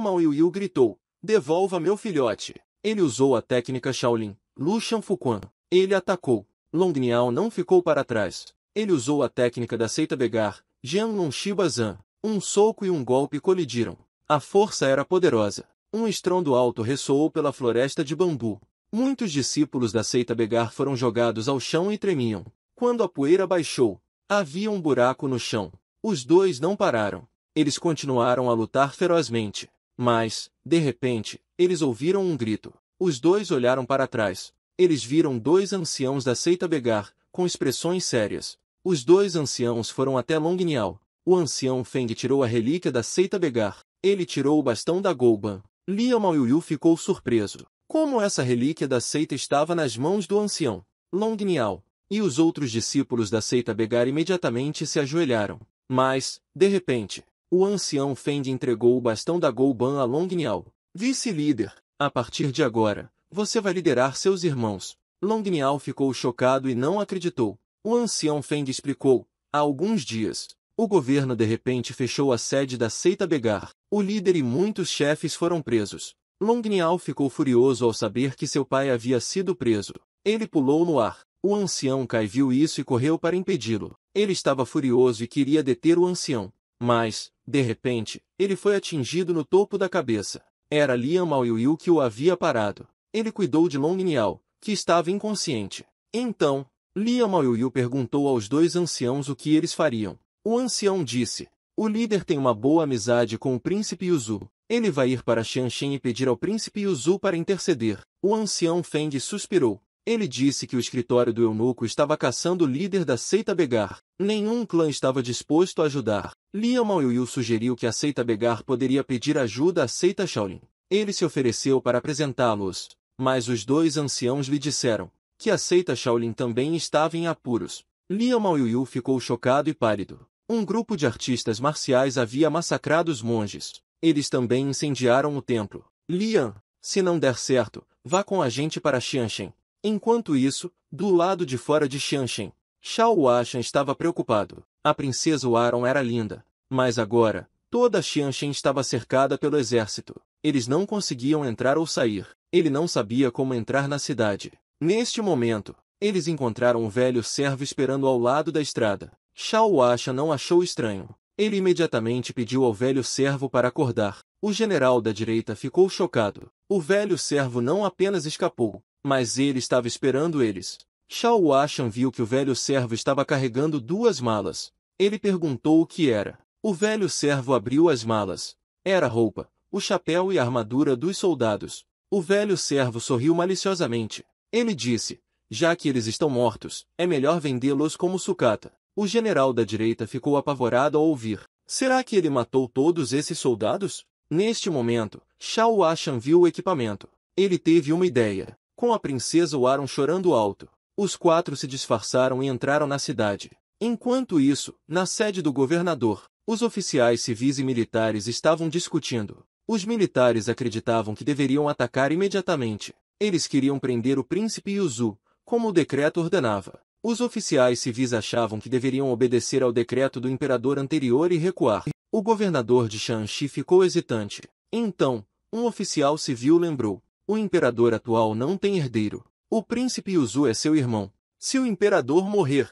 Mao Yu gritou, Devolva meu filhote. Ele usou a técnica Shaolin, Lu Fuquan. Ele atacou. Long Niao não ficou para trás. Ele usou a técnica da seita Begar, Jian Long Shibazan. Um soco e um golpe colidiram. A força era poderosa. Um estrondo alto ressoou pela floresta de bambu. Muitos discípulos da seita Begar foram jogados ao chão e tremiam. Quando a poeira baixou, havia um buraco no chão. Os dois não pararam. Eles continuaram a lutar ferozmente. Mas, de repente, eles ouviram um grito. Os dois olharam para trás. Eles viram dois anciãos da seita Begar, com expressões sérias. Os dois anciãos foram até Longnial. O ancião Feng tirou a relíquia da seita Begar, ele tirou o bastão da Golban. Liamal Yuyu ficou surpreso. Como essa relíquia da seita estava nas mãos do ancião, Long Niao, e os outros discípulos da seita Begar imediatamente se ajoelharam. Mas, de repente, o ancião Feng entregou o bastão da Golban a Long Niao. Vice-líder, a partir de agora, você vai liderar seus irmãos. Long Niao ficou chocado e não acreditou. O ancião Feng explicou, há alguns dias, o governo de repente fechou a sede da seita Begar. O líder e muitos chefes foram presos. Niao ficou furioso ao saber que seu pai havia sido preso. Ele pulou no ar. O ancião Kai viu isso e correu para impedi-lo. Ele estava furioso e queria deter o ancião. Mas, de repente, ele foi atingido no topo da cabeça. Era Lian Maoyuyu que o havia parado. Ele cuidou de Niao, que estava inconsciente. Então, Lian Maoyuyu perguntou aos dois anciãos o que eles fariam. O ancião disse, o líder tem uma boa amizade com o príncipe Yuzu. Ele vai ir para Xianxin e pedir ao príncipe Yuzu para interceder. O ancião Feng suspirou. Ele disse que o escritório do eunuco estava caçando o líder da seita Begar. Nenhum clã estava disposto a ajudar. Liam Yu sugeriu que a seita Begar poderia pedir ajuda à seita Shaolin. Ele se ofereceu para apresentá-los, mas os dois anciãos lhe disseram que a seita Shaolin também estava em apuros. Liam Yu ficou chocado e pálido. Um grupo de artistas marciais havia massacrado os monges. Eles também incendiaram o templo. Lian, se não der certo, vá com a gente para Xianxian. Enquanto isso, do lado de fora de Xianxian, Xiao Washan estava preocupado. A princesa Waron era linda. Mas agora, toda Xianxian estava cercada pelo exército. Eles não conseguiam entrar ou sair. Ele não sabia como entrar na cidade. Neste momento, eles encontraram um velho servo esperando ao lado da estrada. Shao Asha não achou estranho. Ele imediatamente pediu ao velho servo para acordar. O general da direita ficou chocado. O velho servo não apenas escapou, mas ele estava esperando eles. Shao Ashan viu que o velho servo estava carregando duas malas. Ele perguntou o que era. O velho servo abriu as malas. Era roupa, o chapéu e a armadura dos soldados. O velho servo sorriu maliciosamente. Ele disse, já que eles estão mortos, é melhor vendê-los como sucata. O general da direita ficou apavorado ao ouvir. Será que ele matou todos esses soldados? Neste momento, Shao Ashan viu o equipamento. Ele teve uma ideia. Com a princesa Waron chorando alto, os quatro se disfarçaram e entraram na cidade. Enquanto isso, na sede do governador, os oficiais civis e militares estavam discutindo. Os militares acreditavam que deveriam atacar imediatamente. Eles queriam prender o príncipe Yuzu, como o decreto ordenava. Os oficiais civis achavam que deveriam obedecer ao decreto do imperador anterior e recuar. O governador de Shanxi ficou hesitante. Então, um oficial civil lembrou. O imperador atual não tem herdeiro. O príncipe Yuzu é seu irmão. Se o imperador morrer...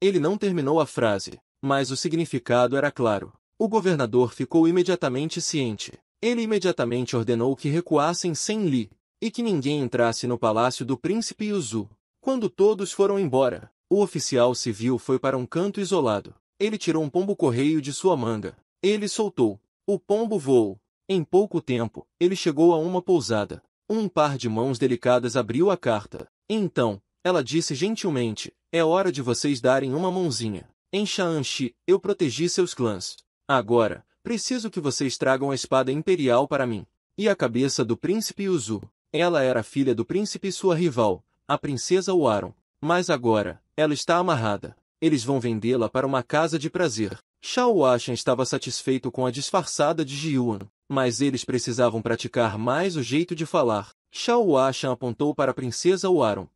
Ele não terminou a frase, mas o significado era claro. O governador ficou imediatamente ciente. Ele imediatamente ordenou que recuassem sem Li, e que ninguém entrasse no palácio do príncipe Yuzu. Quando todos foram embora, o oficial civil foi para um canto isolado. Ele tirou um pombo-correio de sua manga. Ele soltou. O pombo voou. Em pouco tempo, ele chegou a uma pousada. Um par de mãos delicadas abriu a carta. Então, ela disse gentilmente, é hora de vocês darem uma mãozinha. Em Shaanxi, eu protegi seus clãs. Agora, preciso que vocês tragam a espada imperial para mim. E a cabeça do príncipe Yuzu. Ela era filha do príncipe sua rival, a princesa o Mas agora, ela está amarrada. Eles vão vendê-la para uma casa de prazer. Shao Ashen estava satisfeito com a disfarçada de Jiuan, mas eles precisavam praticar mais o jeito de falar. Shao Ashen apontou para a princesa Waron.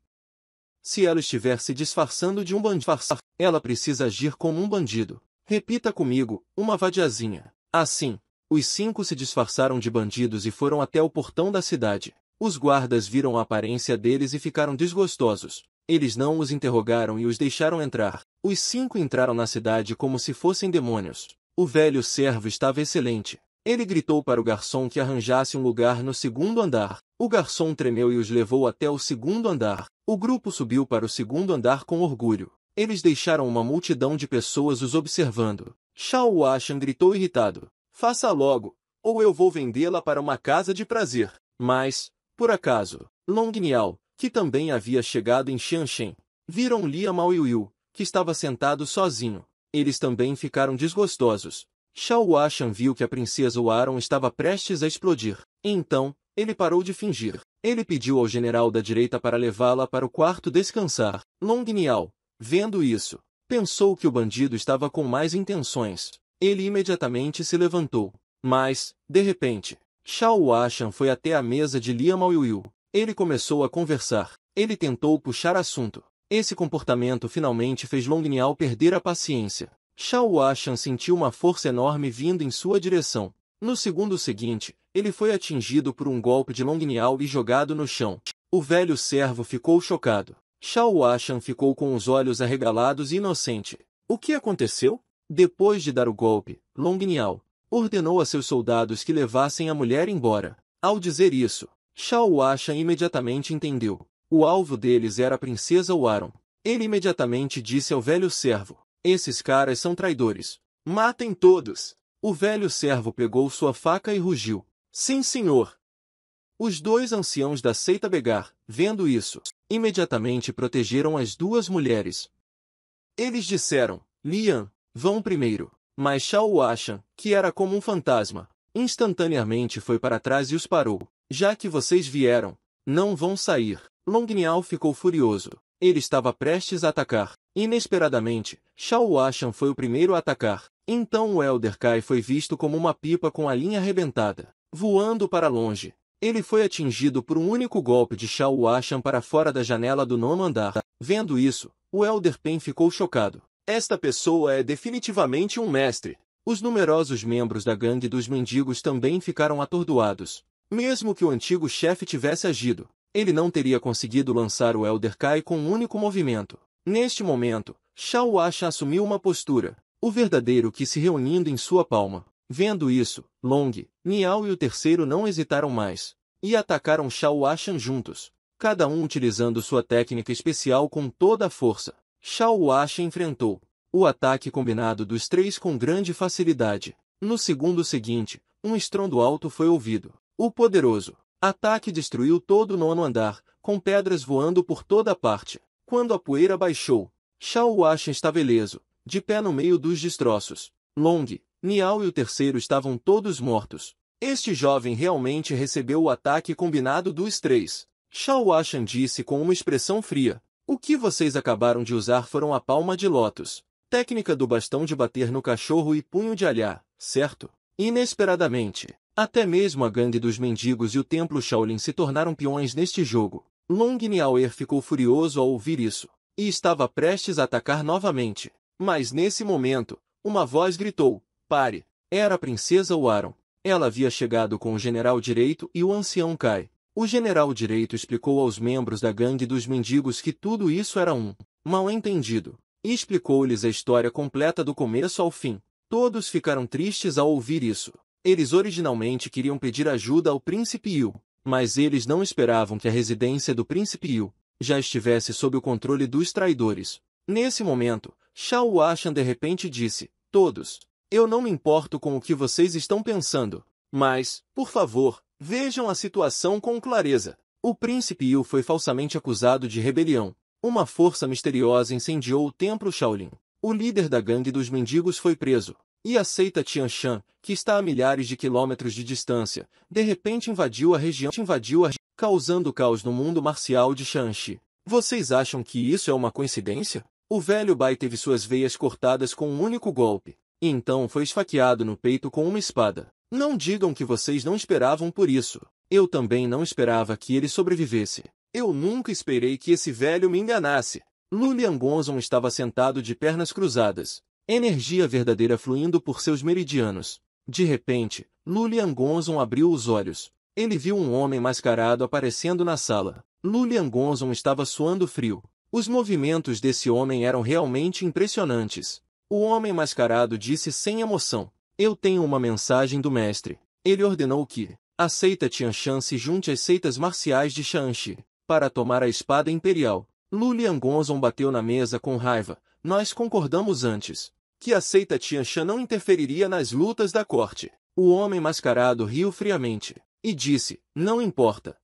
Se ela estiver se disfarçando de um bandido, ela precisa agir como um bandido. Repita comigo, uma vadiazinha. Assim, os cinco se disfarçaram de bandidos e foram até o portão da cidade. Os guardas viram a aparência deles e ficaram desgostosos. Eles não os interrogaram e os deixaram entrar. Os cinco entraram na cidade como se fossem demônios. O velho servo estava excelente. Ele gritou para o garçom que arranjasse um lugar no segundo andar. O garçom tremeu e os levou até o segundo andar. O grupo subiu para o segundo andar com orgulho. Eles deixaram uma multidão de pessoas os observando. Shao Washan gritou irritado. Faça logo, ou eu vou vendê-la para uma casa de prazer. Mas, por acaso, Long Niao, que também havia chegado em Xianxian, viram Lia Mao e Yu, que estava sentado sozinho. Eles também ficaram desgostosos. Xiao Washan viu que a princesa Waron estava prestes a explodir. Então, ele parou de fingir. Ele pediu ao general da direita para levá-la para o quarto descansar. Long Niao, vendo isso, pensou que o bandido estava com mais intenções. Ele imediatamente se levantou. Mas, de repente, Xiao Ashan foi até a mesa de Liamao Yuyu. Ele começou a conversar. Ele tentou puxar assunto. Esse comportamento finalmente fez Long Niao perder a paciência. Xiao Ashan sentiu uma força enorme vindo em sua direção. No segundo seguinte, ele foi atingido por um golpe de Long Niao e jogado no chão. O velho servo ficou chocado. Xiao Ashan ficou com os olhos arregalados e inocente. O que aconteceu? Depois de dar o golpe, Long Niao, ordenou a seus soldados que levassem a mulher embora. Ao dizer isso, Shao Washa imediatamente entendeu. O alvo deles era a princesa Waron. Ele imediatamente disse ao velho servo, esses caras são traidores. Matem todos! O velho servo pegou sua faca e rugiu. Sim, senhor! Os dois anciãos da seita Begar, vendo isso, imediatamente protegeram as duas mulheres. Eles disseram, Lian, vão primeiro mas Shao Washan, que era como um fantasma, instantaneamente foi para trás e os parou. Já que vocês vieram, não vão sair. Long Niao ficou furioso. Ele estava prestes a atacar. Inesperadamente, Shao Washan foi o primeiro a atacar. Então o Elder Kai foi visto como uma pipa com a linha arrebentada. Voando para longe, ele foi atingido por um único golpe de Shao Washan para fora da janela do nono andar. Vendo isso, o Elder Pen ficou chocado. Esta pessoa é definitivamente um mestre. Os numerosos membros da gangue dos mendigos também ficaram atordoados. Mesmo que o antigo chefe tivesse agido, ele não teria conseguido lançar o Elder Kai com um único movimento. Neste momento, Shao Asha assumiu uma postura, o verdadeiro que se reunindo em sua palma. Vendo isso, Long, Niao e o terceiro não hesitaram mais, e atacaram Shao Ashan juntos, cada um utilizando sua técnica especial com toda a força. Shao wash enfrentou o ataque combinado dos três com grande facilidade. No segundo seguinte, um estrondo alto foi ouvido. O poderoso ataque destruiu todo o nono andar, com pedras voando por toda parte. Quando a poeira baixou, Shao wash estava ileso, de pé no meio dos destroços. Long, Niao e o terceiro estavam todos mortos. Este jovem realmente recebeu o ataque combinado dos três. Shao Ashan disse com uma expressão fria, o que vocês acabaram de usar foram a palma de lótus, técnica do bastão de bater no cachorro e punho de alhar, certo? Inesperadamente, até mesmo a gangue dos mendigos e o templo Shaolin se tornaram peões neste jogo. Long Niaoer ficou furioso ao ouvir isso, e estava prestes a atacar novamente. Mas nesse momento, uma voz gritou, pare! Era a princesa Waron. Ela havia chegado com o general direito e o ancião Kai, o general direito explicou aos membros da gangue dos mendigos que tudo isso era um mal entendido, e explicou-lhes a história completa do começo ao fim. Todos ficaram tristes ao ouvir isso. Eles originalmente queriam pedir ajuda ao príncipe Yu, mas eles não esperavam que a residência do príncipe Yu já estivesse sob o controle dos traidores. Nesse momento, Shao Ashan de repente disse, Todos, eu não me importo com o que vocês estão pensando, mas, por favor, Vejam a situação com clareza. O príncipe Yu foi falsamente acusado de rebelião. Uma força misteriosa incendiou o templo Shaolin. O líder da gangue dos mendigos foi preso. E a seita Shan, que está a milhares de quilômetros de distância, de repente invadiu a região, invadiu a, causando caos no mundo marcial de Shanxi. Vocês acham que isso é uma coincidência? O velho Bai teve suas veias cortadas com um único golpe, e então foi esfaqueado no peito com uma espada. Não digam que vocês não esperavam por isso. Eu também não esperava que ele sobrevivesse. Eu nunca esperei que esse velho me enganasse. Lulian Gonzon estava sentado de pernas cruzadas, energia verdadeira fluindo por seus meridianos. De repente, Lulian Gonzon abriu os olhos. Ele viu um homem mascarado aparecendo na sala. Lulian Gonzon estava suando frio. Os movimentos desse homem eram realmente impressionantes. O homem mascarado disse sem emoção. Eu tenho uma mensagem do mestre. Ele ordenou que a seita Tianshan se junte às seitas marciais de Shanxi para tomar a espada imperial. Lu Liangonzon bateu na mesa com raiva. Nós concordamos antes que a seita não interferiria nas lutas da corte. O homem mascarado riu friamente e disse, não importa.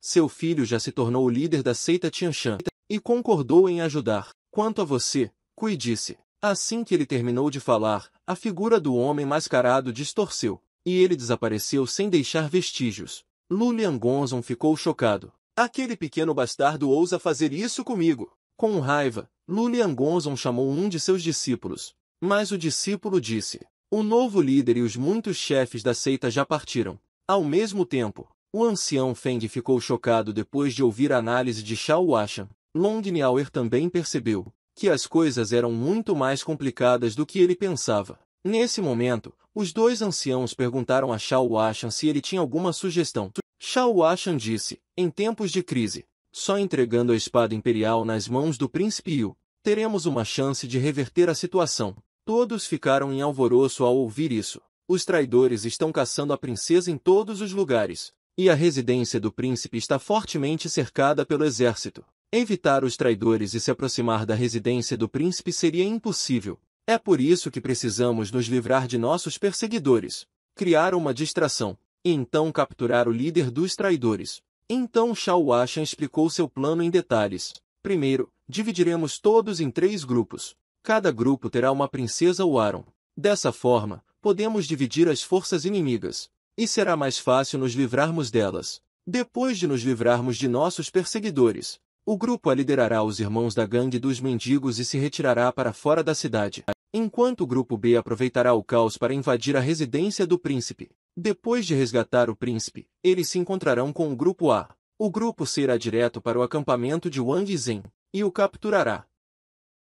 Seu filho já se tornou o líder da seita Tianxian e concordou em ajudar. Quanto a você, cuide-se. Assim que ele terminou de falar, a figura do homem mascarado distorceu, e ele desapareceu sem deixar vestígios. Lulian Gonzon ficou chocado. Aquele pequeno bastardo ousa fazer isso comigo. Com raiva, Lulian Gonzon chamou um de seus discípulos. Mas o discípulo disse, o novo líder e os muitos chefes da seita já partiram. Ao mesmo tempo, o ancião Feng ficou chocado depois de ouvir a análise de Shao Washan. Long Niaoer também percebeu que as coisas eram muito mais complicadas do que ele pensava. Nesse momento, os dois anciãos perguntaram a Shao Ashan se ele tinha alguma sugestão. Shao Ashan disse, em tempos de crise, só entregando a espada imperial nas mãos do príncipe Yu, teremos uma chance de reverter a situação. Todos ficaram em alvoroço ao ouvir isso. Os traidores estão caçando a princesa em todos os lugares, e a residência do príncipe está fortemente cercada pelo exército. Evitar os traidores e se aproximar da residência do príncipe seria impossível. É por isso que precisamos nos livrar de nossos perseguidores, criar uma distração, e então capturar o líder dos traidores. Então Shao Ashan explicou seu plano em detalhes. Primeiro, dividiremos todos em três grupos. Cada grupo terá uma princesa Waron. Dessa forma, podemos dividir as forças inimigas, e será mais fácil nos livrarmos delas. Depois de nos livrarmos de nossos perseguidores, o grupo a liderará os irmãos da gangue dos mendigos e se retirará para fora da cidade, enquanto o grupo B aproveitará o caos para invadir a residência do príncipe. Depois de resgatar o príncipe, eles se encontrarão com o grupo A. O grupo C irá direto para o acampamento de Wang Zhen e o capturará.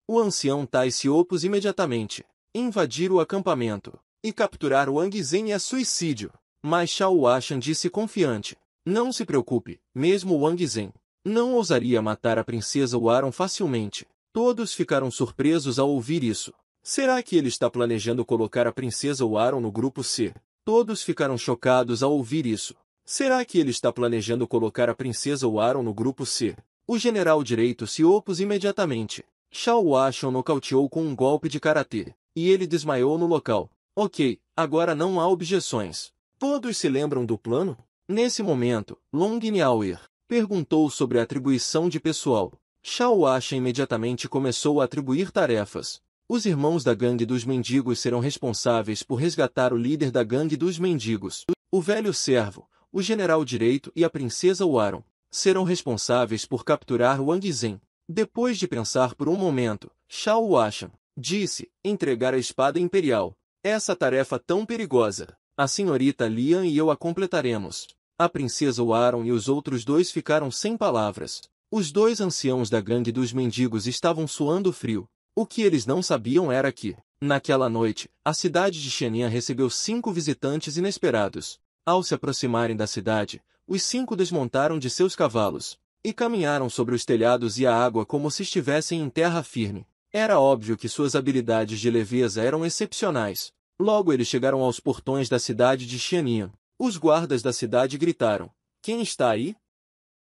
O ancião Tai se opôs imediatamente, invadir o acampamento e capturar Wang Zhen é suicídio, mas Xiao Washan disse confiante. Não se preocupe, mesmo Wang Zhen, não ousaria matar a princesa Waron facilmente. Todos ficaram surpresos ao ouvir isso. Será que ele está planejando colocar a princesa Waron no grupo C? Todos ficaram chocados ao ouvir isso. Será que ele está planejando colocar a princesa Waron no grupo C? O general direito se opôs imediatamente. Shao Washon nocauteou com um golpe de karatê, e ele desmaiou no local. Ok, agora não há objeções. Todos se lembram do plano? Nesse momento, Long Niaoer, perguntou sobre a atribuição de pessoal. Shao Asha imediatamente começou a atribuir tarefas. Os irmãos da gangue dos mendigos serão responsáveis por resgatar o líder da gangue dos mendigos. O velho servo, o general direito e a princesa Waron serão responsáveis por capturar Wang Zhen. Depois de pensar por um momento, Shao Asha disse entregar a espada imperial. Essa tarefa tão perigosa. A senhorita Lian e eu a completaremos. A princesa Oaron e os outros dois ficaram sem palavras. Os dois anciãos da gangue dos mendigos estavam suando frio. O que eles não sabiam era que, naquela noite, a cidade de Xenia recebeu cinco visitantes inesperados. Ao se aproximarem da cidade, os cinco desmontaram de seus cavalos e caminharam sobre os telhados e a água como se estivessem em terra firme. Era óbvio que suas habilidades de leveza eram excepcionais. Logo eles chegaram aos portões da cidade de Xianin. Os guardas da cidade gritaram: Quem está aí?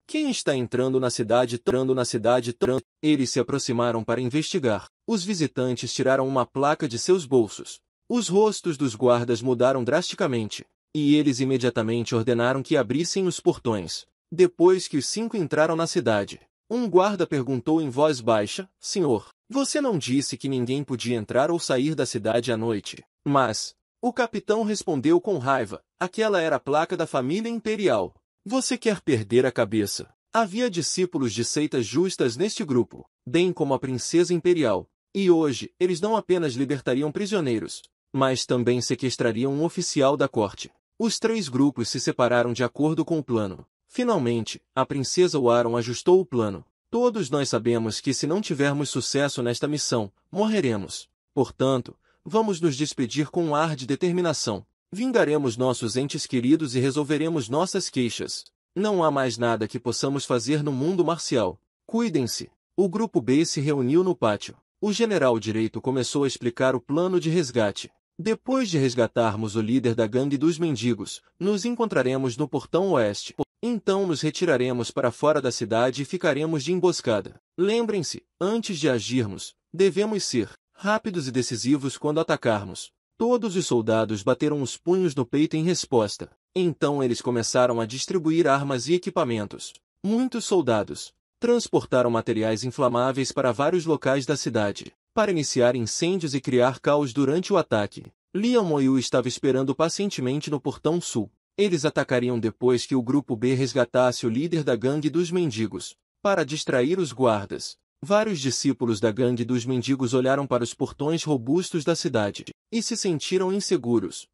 Quem está entrando na cidade? Entrando na cidade? Trans? Eles se aproximaram para investigar. Os visitantes tiraram uma placa de seus bolsos. Os rostos dos guardas mudaram drasticamente, e eles imediatamente ordenaram que abrissem os portões. Depois que os cinco entraram na cidade, um guarda perguntou em voz baixa: Senhor, você não disse que ninguém podia entrar ou sair da cidade à noite? Mas, o capitão respondeu com raiva: Aquela era a placa da família imperial. Você quer perder a cabeça. Havia discípulos de seitas justas neste grupo, bem como a princesa imperial, e hoje eles não apenas libertariam prisioneiros, mas também sequestrariam um oficial da corte. Os três grupos se separaram de acordo com o plano. Finalmente, a princesa Waron ajustou o plano. Todos nós sabemos que se não tivermos sucesso nesta missão, morreremos. Portanto, vamos nos despedir com um ar de determinação. Vingaremos nossos entes queridos e resolveremos nossas queixas. Não há mais nada que possamos fazer no mundo marcial. Cuidem-se. O grupo B se reuniu no pátio. O general direito começou a explicar o plano de resgate. Depois de resgatarmos o líder da gangue dos mendigos, nos encontraremos no portão oeste. Então nos retiraremos para fora da cidade e ficaremos de emboscada. Lembrem-se, antes de agirmos, devemos ser rápidos e decisivos quando atacarmos. Todos os soldados bateram os punhos no peito em resposta. Então eles começaram a distribuir armas e equipamentos. Muitos soldados transportaram materiais inflamáveis para vários locais da cidade, para iniciar incêndios e criar caos durante o ataque. Liam Moyu estava esperando pacientemente no portão sul. Eles atacariam depois que o grupo B resgatasse o líder da gangue dos mendigos, para distrair os guardas. Vários discípulos da gangue dos mendigos olharam para os portões robustos da cidade e se sentiram inseguros.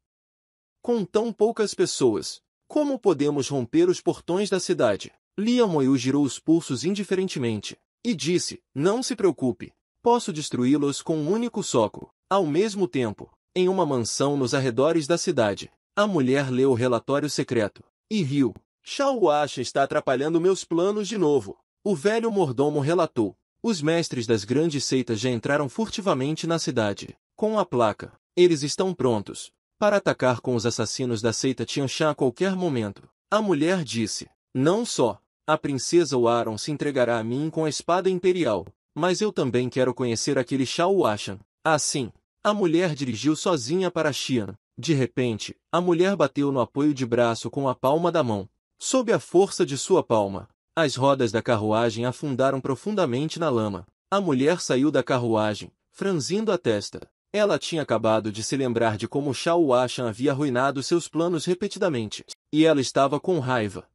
Com tão poucas pessoas, como podemos romper os portões da cidade? Liam Moyu girou os pulsos indiferentemente e disse, não se preocupe, posso destruí-los com um único soco. Ao mesmo tempo, em uma mansão nos arredores da cidade, a mulher leu o relatório secreto e riu. Shao Asha está atrapalhando meus planos de novo. O velho mordomo relatou. Os mestres das grandes seitas já entraram furtivamente na cidade, com a placa. Eles estão prontos para atacar com os assassinos da seita Tianxia a qualquer momento. A mulher disse, não só, a princesa Waron se entregará a mim com a espada imperial, mas eu também quero conhecer aquele Shao Ashan. Assim, a mulher dirigiu sozinha para Xian. De repente, a mulher bateu no apoio de braço com a palma da mão. Sob a força de sua palma, as rodas da carruagem afundaram profundamente na lama. A mulher saiu da carruagem, franzindo a testa. Ela tinha acabado de se lembrar de como Shao Ashan havia arruinado seus planos repetidamente, e ela estava com raiva.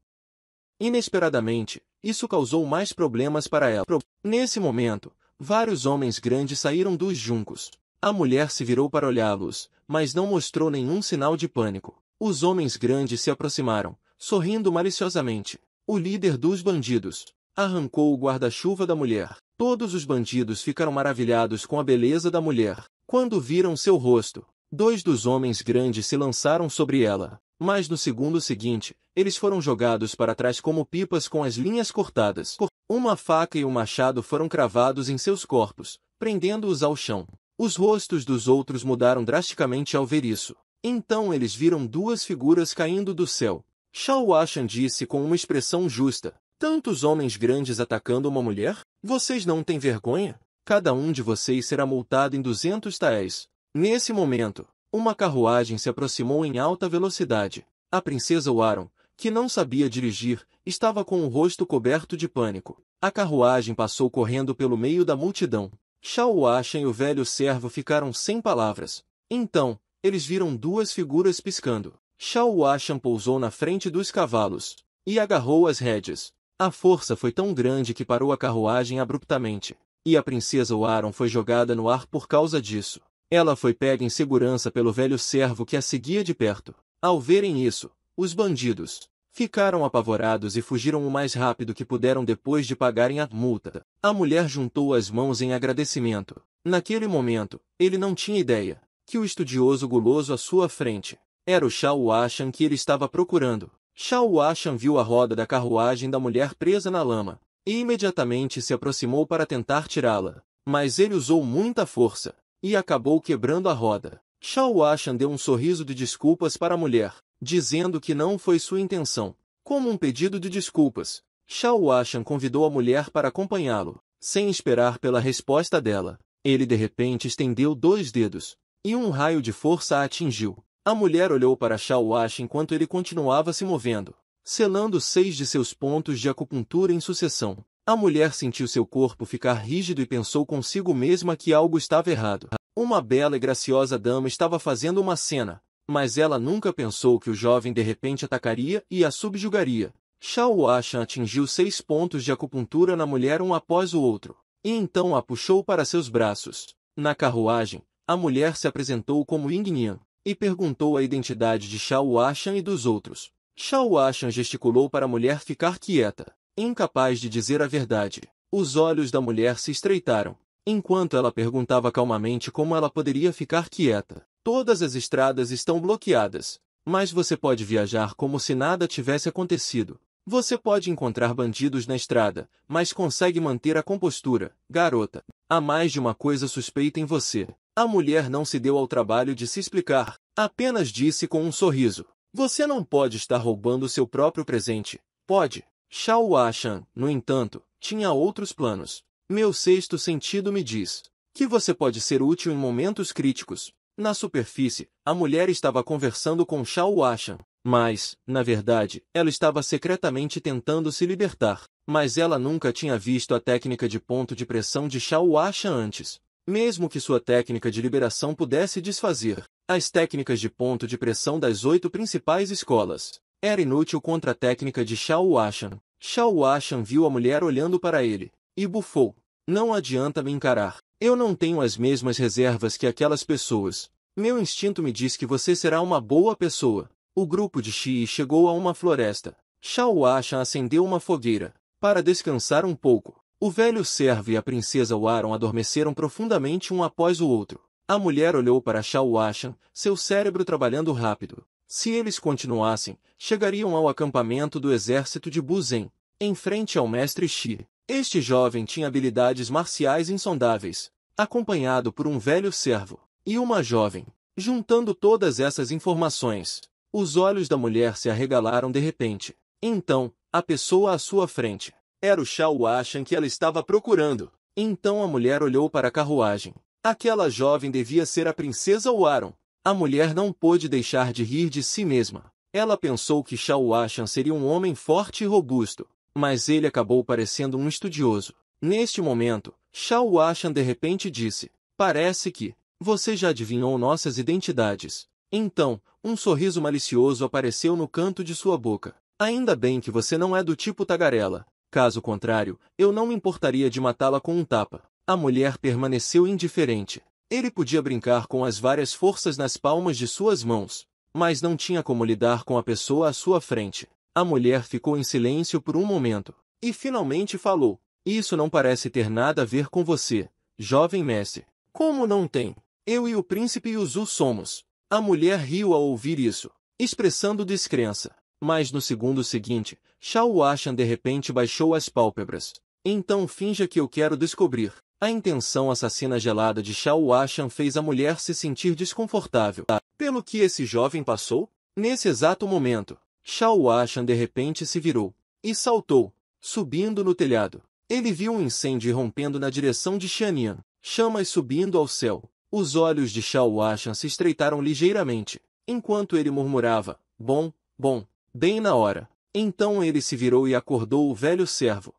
Inesperadamente, isso causou mais problemas para ela. Nesse momento, vários homens grandes saíram dos juncos. A mulher se virou para olhá-los, mas não mostrou nenhum sinal de pânico. Os homens grandes se aproximaram, sorrindo maliciosamente. O líder dos bandidos arrancou o guarda-chuva da mulher. Todos os bandidos ficaram maravilhados com a beleza da mulher. Quando viram seu rosto, dois dos homens grandes se lançaram sobre ela. Mas no segundo seguinte, eles foram jogados para trás como pipas com as linhas cortadas. Uma faca e um machado foram cravados em seus corpos, prendendo-os ao chão. Os rostos dos outros mudaram drasticamente ao ver isso. Então eles viram duas figuras caindo do céu, Shao Ashan disse com uma expressão justa. Tantos homens grandes atacando uma mulher? Vocês não têm vergonha? Cada um de vocês será multado em 200 taéis. Nesse momento, uma carruagem se aproximou em alta velocidade. A princesa Waron, que não sabia dirigir, estava com o rosto coberto de pânico. A carruagem passou correndo pelo meio da multidão. Shao Ashen e o velho servo ficaram sem palavras. Então, eles viram duas figuras piscando. Shawashan pousou na frente dos cavalos e agarrou as rédeas. A força foi tão grande que parou a carruagem abruptamente, e a princesa Waron foi jogada no ar por causa disso. Ela foi pega em segurança pelo velho servo que a seguia de perto. Ao verem isso, os bandidos ficaram apavorados e fugiram o mais rápido que puderam depois de pagarem a multa. A mulher juntou as mãos em agradecimento. Naquele momento, ele não tinha ideia que o estudioso guloso à sua frente era o Shao Ashan que ele estava procurando. Shao Ashan viu a roda da carruagem da mulher presa na lama, e imediatamente se aproximou para tentar tirá-la. Mas ele usou muita força, e acabou quebrando a roda. Shao Ashan deu um sorriso de desculpas para a mulher, dizendo que não foi sua intenção. Como um pedido de desculpas, Shao Ashan convidou a mulher para acompanhá-lo, sem esperar pela resposta dela. Ele de repente estendeu dois dedos, e um raio de força a atingiu. A mulher olhou para Shawash enquanto ele continuava se movendo, selando seis de seus pontos de acupuntura em sucessão. A mulher sentiu seu corpo ficar rígido e pensou consigo mesma que algo estava errado. Uma bela e graciosa dama estava fazendo uma cena, mas ela nunca pensou que o jovem de repente atacaria e a subjugaria. Shao Ashan atingiu seis pontos de acupuntura na mulher um após o outro, e então a puxou para seus braços. Na carruagem, a mulher se apresentou como Ying Ingnian, e perguntou a identidade de Shawashan e dos outros. Shawashan gesticulou para a mulher ficar quieta, incapaz de dizer a verdade. Os olhos da mulher se estreitaram, enquanto ela perguntava calmamente como ela poderia ficar quieta. Todas as estradas estão bloqueadas, mas você pode viajar como se nada tivesse acontecido. Você pode encontrar bandidos na estrada, mas consegue manter a compostura, garota. Há mais de uma coisa suspeita em você. A mulher não se deu ao trabalho de se explicar, apenas disse com um sorriso. Você não pode estar roubando seu próprio presente. Pode. Shao Ashan, no entanto, tinha outros planos. Meu sexto sentido me diz que você pode ser útil em momentos críticos. Na superfície, a mulher estava conversando com Shao Ashan, mas, na verdade, ela estava secretamente tentando se libertar. Mas ela nunca tinha visto a técnica de ponto de pressão de Shao Ashan antes mesmo que sua técnica de liberação pudesse desfazer as técnicas de ponto de pressão das oito principais escolas. Era inútil contra a técnica de Shao Washan. Shao Washan viu a mulher olhando para ele e bufou. Não adianta me encarar. Eu não tenho as mesmas reservas que aquelas pessoas. Meu instinto me diz que você será uma boa pessoa. O grupo de Xi chegou a uma floresta. Shao Ashan acendeu uma fogueira para descansar um pouco. O velho servo e a princesa Waron adormeceram profundamente um após o outro. A mulher olhou para Ashan, seu cérebro trabalhando rápido. Se eles continuassem, chegariam ao acampamento do exército de Buzen, em frente ao mestre Shi. Este jovem tinha habilidades marciais insondáveis, acompanhado por um velho servo e uma jovem. Juntando todas essas informações, os olhos da mulher se arregalaram de repente. Então, a pessoa à sua frente era o Shaawashan que ela estava procurando. Então a mulher olhou para a carruagem. Aquela jovem devia ser a princesa Waron. A mulher não pôde deixar de rir de si mesma. Ela pensou que Shaawashan seria um homem forte e robusto, mas ele acabou parecendo um estudioso. Neste momento, Shaawashan de repente disse, parece que, você já adivinhou nossas identidades. Então, um sorriso malicioso apareceu no canto de sua boca. Ainda bem que você não é do tipo tagarela. Caso contrário, eu não me importaria de matá-la com um tapa. A mulher permaneceu indiferente. Ele podia brincar com as várias forças nas palmas de suas mãos, mas não tinha como lidar com a pessoa à sua frente. A mulher ficou em silêncio por um momento, e finalmente falou. Isso não parece ter nada a ver com você, jovem mestre. Como não tem? Eu e o príncipe Yuzu somos. A mulher riu ao ouvir isso, expressando descrença. Mas no segundo seguinte, Shao Ashan de repente baixou as pálpebras. Então finja que eu quero descobrir. A intenção assassina gelada de Shao Ashan fez a mulher se sentir desconfortável. Pelo que esse jovem passou? Nesse exato momento, Shao Ashan de repente se virou e saltou, subindo no telhado. Ele viu um incêndio rompendo na direção de Xianyan, chamas subindo ao céu. Os olhos de Shao Ashan se estreitaram ligeiramente, enquanto ele murmurava, bom, bom, bem na hora. Então ele se virou e acordou o velho servo.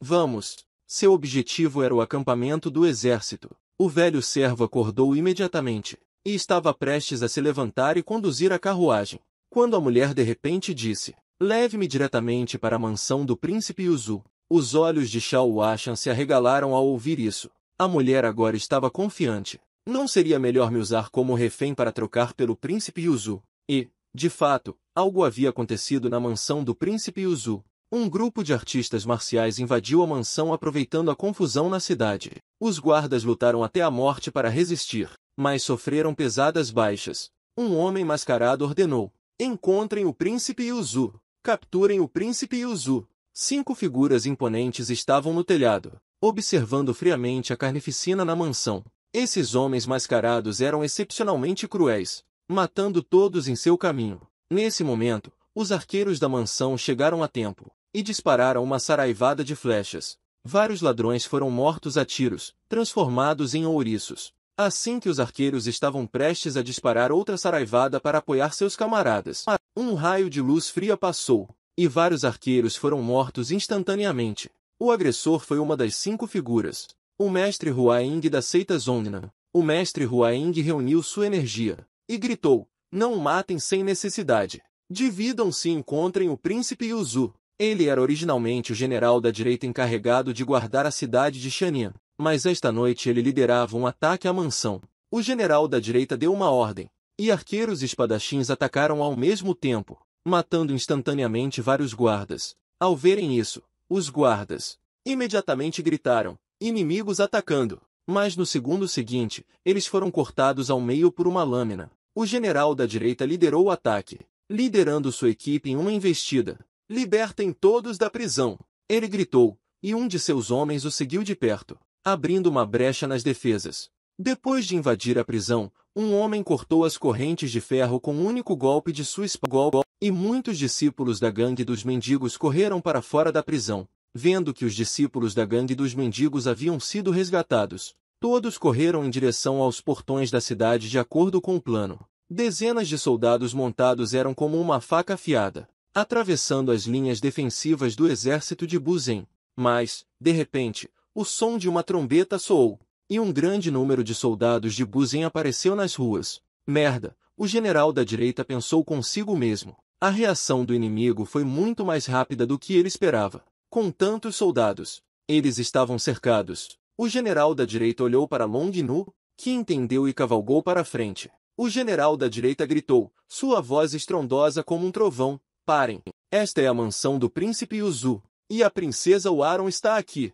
Vamos! Seu objetivo era o acampamento do exército. O velho servo acordou imediatamente, e estava prestes a se levantar e conduzir a carruagem, quando a mulher de repente disse, Leve-me diretamente para a mansão do príncipe Yuzu. Os olhos de Shao Ashan se arregalaram ao ouvir isso. A mulher agora estava confiante. Não seria melhor me usar como refém para trocar pelo príncipe Yuzu? E, de fato, algo havia acontecido na mansão do príncipe Yuzu. Um grupo de artistas marciais invadiu a mansão aproveitando a confusão na cidade. Os guardas lutaram até a morte para resistir, mas sofreram pesadas baixas. Um homem mascarado ordenou: Encontrem o príncipe Yuzu. Capturem o príncipe Yuzu. Cinco figuras imponentes estavam no telhado, observando friamente a carnificina na mansão. Esses homens mascarados eram excepcionalmente cruéis, matando todos em seu caminho. Nesse momento, os arqueiros da mansão chegaram a tempo e dispararam uma saraivada de flechas. Vários ladrões foram mortos a tiros, transformados em ouriços. Assim que os arqueiros estavam prestes a disparar outra saraivada para apoiar seus camaradas, um raio de luz fria passou, e vários arqueiros foram mortos instantaneamente. O agressor foi uma das cinco figuras. O mestre Huaing da seita Zongnan. O mestre Huaing reuniu sua energia, e gritou, não matem sem necessidade. Dividam-se e encontrem o príncipe Yuzu. Ele era originalmente o general da direita encarregado de guardar a cidade de Xianyan, mas esta noite ele liderava um ataque à mansão. O general da direita deu uma ordem, e arqueiros e espadachins atacaram ao mesmo tempo, matando instantaneamente vários guardas. Ao verem isso, os guardas imediatamente gritaram, inimigos atacando. Mas no segundo seguinte, eles foram cortados ao meio por uma lâmina. O general da direita liderou o ataque, liderando sua equipe em uma investida. Libertem todos da prisão! Ele gritou, e um de seus homens o seguiu de perto, abrindo uma brecha nas defesas. Depois de invadir a prisão, um homem cortou as correntes de ferro com um único golpe de sua espada, e muitos discípulos da gangue dos mendigos correram para fora da prisão, vendo que os discípulos da gangue dos mendigos haviam sido resgatados. Todos correram em direção aos portões da cidade de acordo com o plano. Dezenas de soldados montados eram como uma faca afiada, atravessando as linhas defensivas do exército de Buzen. Mas, de repente, o som de uma trombeta soou, e um grande número de soldados de Buzen apareceu nas ruas. Merda! O general da direita pensou consigo mesmo. A reação do inimigo foi muito mais rápida do que ele esperava. Com tantos soldados, eles estavam cercados, o general da direita olhou para Long Nu, que entendeu e cavalgou para a frente. O general da direita gritou, sua voz estrondosa como um trovão, parem, esta é a mansão do príncipe Yuzu, e a princesa Waron está aqui.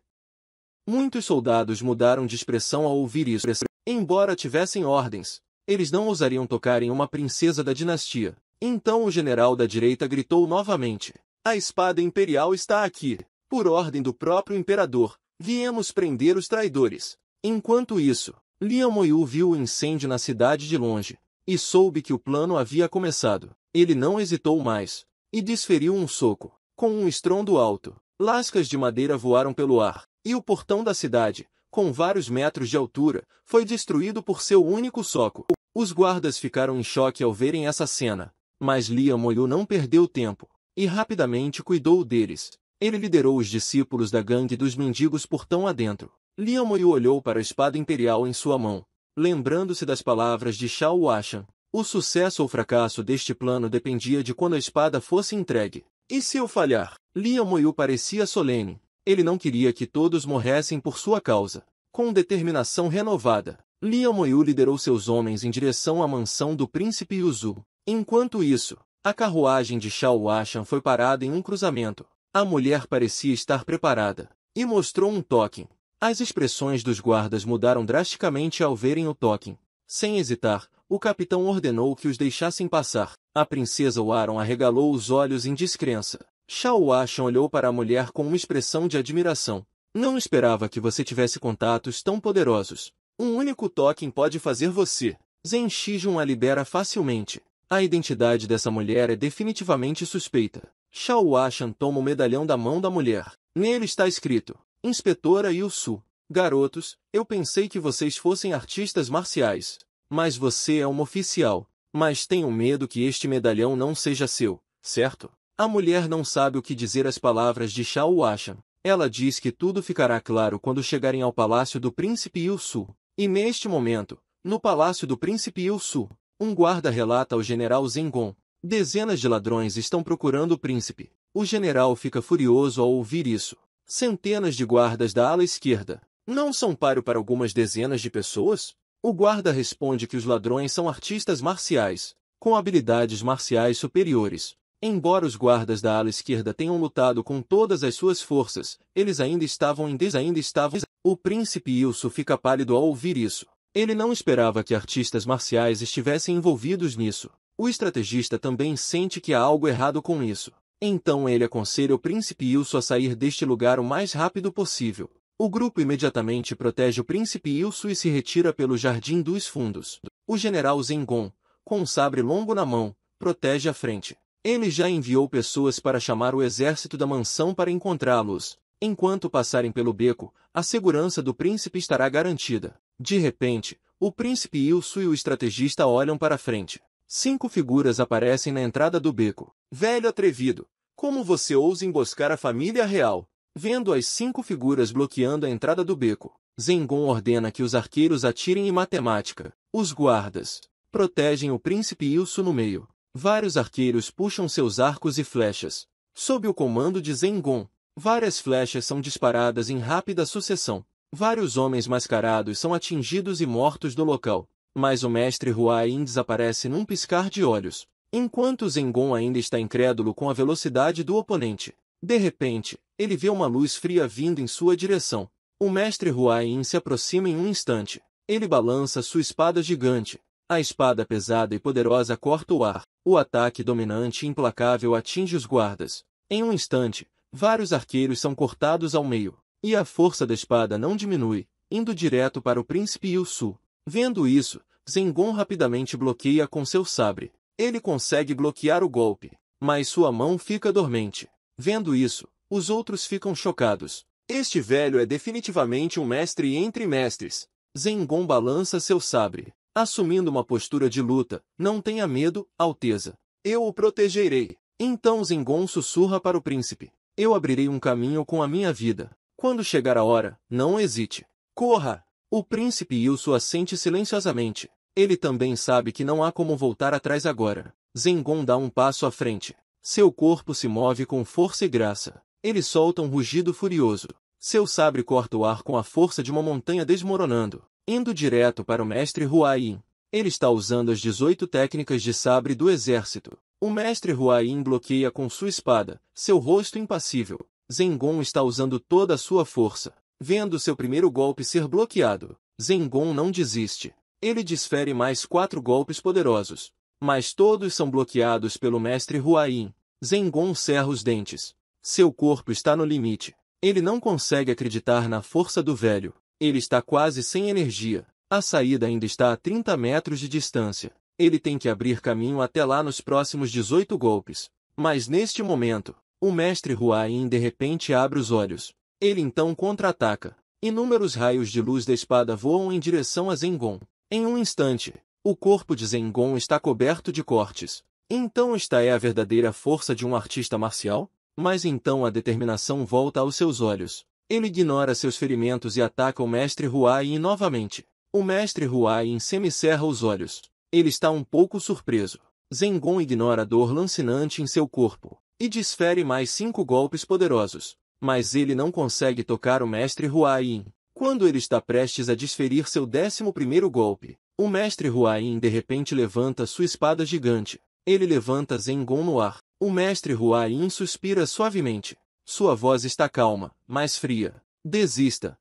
Muitos soldados mudaram de expressão ao ouvir isso. Embora tivessem ordens, eles não ousariam tocar em uma princesa da dinastia. Então o general da direita gritou novamente, a espada imperial está aqui, por ordem do próprio imperador, Viemos prender os traidores. Enquanto isso, Liamoyu viu o incêndio na cidade de longe, e soube que o plano havia começado. Ele não hesitou mais, e desferiu um soco, com um estrondo alto. Lascas de madeira voaram pelo ar, e o portão da cidade, com vários metros de altura, foi destruído por seu único soco. Os guardas ficaram em choque ao verem essa cena, mas Liamoyu não perdeu tempo, e rapidamente cuidou deles. Ele liderou os discípulos da gangue dos mendigos por tão adentro. Liam Liamoyu olhou para a espada imperial em sua mão, lembrando-se das palavras de Shao Washan. O sucesso ou fracasso deste plano dependia de quando a espada fosse entregue. E se eu falhar? Liamoyu parecia solene. Ele não queria que todos morressem por sua causa. Com determinação renovada, Liamoyu liderou seus homens em direção à mansão do príncipe Yuzu. Enquanto isso, a carruagem de Shao Washan foi parada em um cruzamento. A mulher parecia estar preparada e mostrou um token. As expressões dos guardas mudaram drasticamente ao verem o token. Sem hesitar, o capitão ordenou que os deixassem passar. A princesa Waron arregalou os olhos em descrença. Shao Ashan olhou para a mulher com uma expressão de admiração. Não esperava que você tivesse contatos tão poderosos. Um único token pode fazer você. Zen Shijun a libera facilmente. A identidade dessa mulher é definitivamente suspeita. Xiao Ashan toma o medalhão da mão da mulher. Nele está escrito, Inspetora Yusu. Garotos, eu pensei que vocês fossem artistas marciais. Mas você é uma oficial. Mas tenho medo que este medalhão não seja seu, certo? A mulher não sabe o que dizer às palavras de Xiao Ashan. Ela diz que tudo ficará claro quando chegarem ao palácio do príncipe Yusu. E neste momento, no palácio do príncipe Yusu, um guarda relata ao general Zingon, Dezenas de ladrões estão procurando o príncipe. O general fica furioso ao ouvir isso. Centenas de guardas da ala esquerda. Não são páreo para algumas dezenas de pessoas? O guarda responde que os ladrões são artistas marciais, com habilidades marciais superiores. Embora os guardas da ala esquerda tenham lutado com todas as suas forças, eles ainda estavam em des... ainda estavam... O príncipe Ilso fica pálido ao ouvir isso. Ele não esperava que artistas marciais estivessem envolvidos nisso. O estrategista também sente que há algo errado com isso. Então ele aconselha o príncipe Ilso a sair deste lugar o mais rápido possível. O grupo imediatamente protege o príncipe Ilso e se retira pelo Jardim dos Fundos. O general Zengon, com um sabre longo na mão, protege a frente. Ele já enviou pessoas para chamar o exército da mansão para encontrá-los. Enquanto passarem pelo beco, a segurança do príncipe estará garantida. De repente, o príncipe Ilso e o estrategista olham para frente. Cinco figuras aparecem na entrada do beco. Velho atrevido, como você ousa emboscar a família real? Vendo as cinco figuras bloqueando a entrada do beco, Zengon ordena que os arqueiros atirem em matemática. Os guardas protegem o príncipe Ilso no meio. Vários arqueiros puxam seus arcos e flechas. Sob o comando de Zengon, várias flechas são disparadas em rápida sucessão. Vários homens mascarados são atingidos e mortos no local mas o mestre Huain desaparece num piscar de olhos, enquanto Zengon ainda está incrédulo com a velocidade do oponente. De repente, ele vê uma luz fria vindo em sua direção. O mestre Huain se aproxima em um instante. Ele balança sua espada gigante. A espada pesada e poderosa corta o ar. O ataque dominante e implacável atinge os guardas. Em um instante, vários arqueiros são cortados ao meio. E a força da espada não diminui, indo direto para o príncipe Yusu. Vendo isso, Zengon rapidamente bloqueia com seu sabre. Ele consegue bloquear o golpe, mas sua mão fica dormente. Vendo isso, os outros ficam chocados. Este velho é definitivamente um mestre entre mestres. Zengon balança seu sabre. Assumindo uma postura de luta, não tenha medo, Alteza. Eu o protegerei. Então Zengon sussurra para o príncipe. Eu abrirei um caminho com a minha vida. Quando chegar a hora, não hesite. Corra! O príncipe Yusu assente silenciosamente. Ele também sabe que não há como voltar atrás agora. Zengon dá um passo à frente. Seu corpo se move com força e graça. Ele solta um rugido furioso. Seu sabre corta o ar com a força de uma montanha desmoronando, indo direto para o mestre Huayin. Ele está usando as 18 técnicas de sabre do exército. O mestre Huayin bloqueia com sua espada, seu rosto impassível. Zengon está usando toda a sua força. Vendo seu primeiro golpe ser bloqueado, Zengon não desiste. Ele desfere mais quatro golpes poderosos. Mas todos são bloqueados pelo mestre Huain. Zengon cerra os dentes. Seu corpo está no limite. Ele não consegue acreditar na força do velho. Ele está quase sem energia. A saída ainda está a 30 metros de distância. Ele tem que abrir caminho até lá nos próximos 18 golpes. Mas neste momento, o mestre Huain de repente abre os olhos. Ele então contra-ataca. Inúmeros raios de luz da espada voam em direção a Zengon. Em um instante, o corpo de Zengon está coberto de cortes. Então esta é a verdadeira força de um artista marcial? Mas então a determinação volta aos seus olhos. Ele ignora seus ferimentos e ataca o mestre Huai novamente. O mestre Huai semicerra os olhos. Ele está um pouco surpreso. Zengon ignora a dor lancinante em seu corpo e desfere mais cinco golpes poderosos mas ele não consegue tocar o mestre Huayin. Quando ele está prestes a desferir seu décimo primeiro golpe, o mestre Huayin de repente levanta sua espada gigante. Ele levanta Zengon no ar. O mestre Huayin suspira suavemente. Sua voz está calma, mas fria. Desista.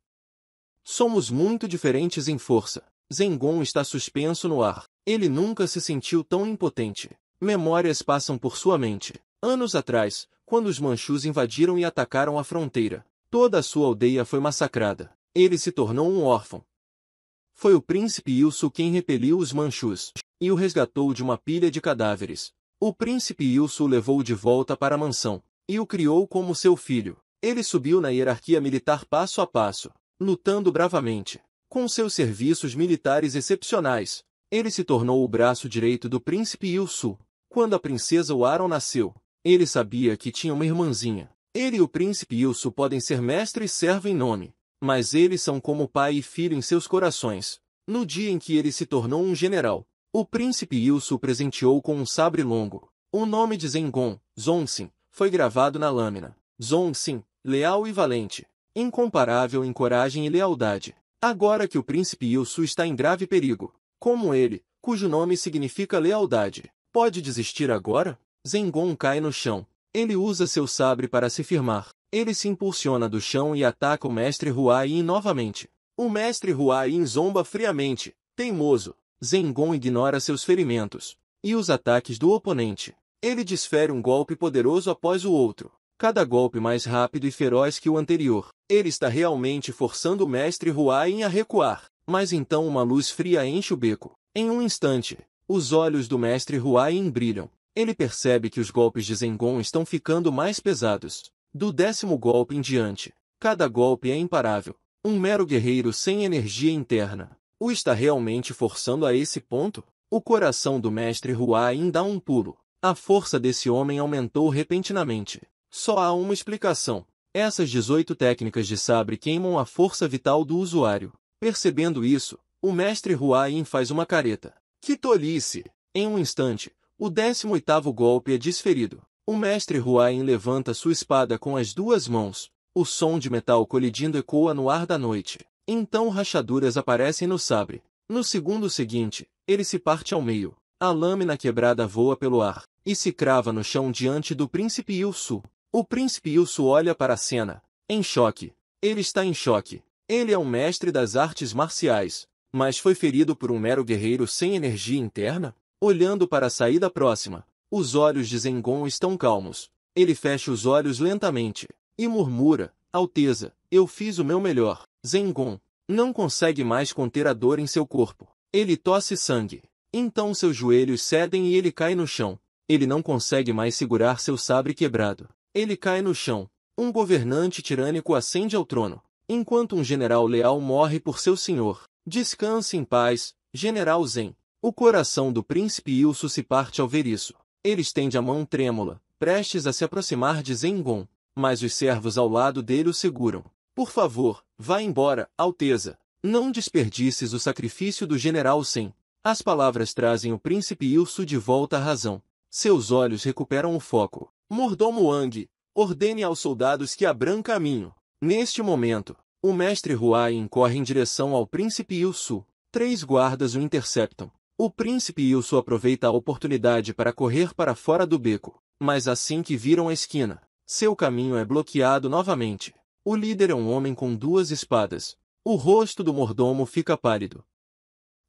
Somos muito diferentes em força. Zengon está suspenso no ar. Ele nunca se sentiu tão impotente. Memórias passam por sua mente. Anos atrás, quando os manchus invadiram e atacaram a fronteira. Toda a sua aldeia foi massacrada. Ele se tornou um órfão. Foi o príncipe Ilso quem repeliu os manchus e o resgatou de uma pilha de cadáveres. O príncipe Ilso o levou de volta para a mansão e o criou como seu filho. Ele subiu na hierarquia militar passo a passo, lutando bravamente. Com seus serviços militares excepcionais, ele se tornou o braço direito do príncipe Ilso. Quando a princesa Waron nasceu, ele sabia que tinha uma irmãzinha. Ele e o príncipe Ilso podem ser mestre e servo em nome, mas eles são como pai e filho em seus corações. No dia em que ele se tornou um general, o príncipe Ilso o presenteou com um sabre longo. O nome de Zengon, Zongsin, foi gravado na lâmina. Zongsin, leal e valente, incomparável em coragem e lealdade. Agora que o príncipe Ilsu está em grave perigo, como ele, cujo nome significa lealdade, pode desistir agora? Zengon cai no chão. Ele usa seu sabre para se firmar. Ele se impulsiona do chão e ataca o mestre Huayin novamente. O mestre Huayin zomba friamente, teimoso. Zengon ignora seus ferimentos e os ataques do oponente. Ele desfere um golpe poderoso após o outro, cada golpe mais rápido e feroz que o anterior. Ele está realmente forçando o mestre Huayin a recuar, mas então uma luz fria enche o beco. Em um instante, os olhos do mestre Huayin brilham. Ele percebe que os golpes de Zengon estão ficando mais pesados. Do décimo golpe em diante, cada golpe é imparável. Um mero guerreiro sem energia interna. O está realmente forçando a esse ponto? O coração do mestre Huain dá um pulo. A força desse homem aumentou repentinamente. Só há uma explicação. Essas 18 técnicas de sabre queimam a força vital do usuário. Percebendo isso, o mestre Huain faz uma careta. Que tolice! Em um instante, o 18 golpe é desferido. O mestre Huain levanta sua espada com as duas mãos. O som de metal colidindo ecoa no ar da noite. Então rachaduras aparecem no sabre. No segundo seguinte, ele se parte ao meio. A lâmina quebrada voa pelo ar e se crava no chão diante do príncipe Yusu. O príncipe Yusu olha para a cena, em choque. Ele está em choque. Ele é um mestre das artes marciais, mas foi ferido por um mero guerreiro sem energia interna? Olhando para a saída próxima, os olhos de Zengon estão calmos. Ele fecha os olhos lentamente e murmura, Alteza, eu fiz o meu melhor. Zengon não consegue mais conter a dor em seu corpo. Ele tosse sangue. Então seus joelhos cedem e ele cai no chão. Ele não consegue mais segurar seu sabre quebrado. Ele cai no chão. Um governante tirânico ascende ao trono, enquanto um general leal morre por seu senhor. Descanse em paz, General Zen. O coração do príncipe Ilso se parte ao ver isso. Ele estende a mão trêmula, prestes a se aproximar de Zengon, mas os servos ao lado dele o seguram. Por favor, vá embora, Alteza. Não desperdices o sacrifício do general Sen. As palavras trazem o príncipe Ilso de volta à razão. Seus olhos recuperam o foco. Mordomo Wang, ordene aos soldados que abram caminho. Neste momento, o mestre Huai incorre em direção ao príncipe Ilsu. Três guardas o interceptam. O príncipe Ilso aproveita a oportunidade para correr para fora do beco, mas assim que viram a esquina, seu caminho é bloqueado novamente. O líder é um homem com duas espadas. O rosto do mordomo fica pálido.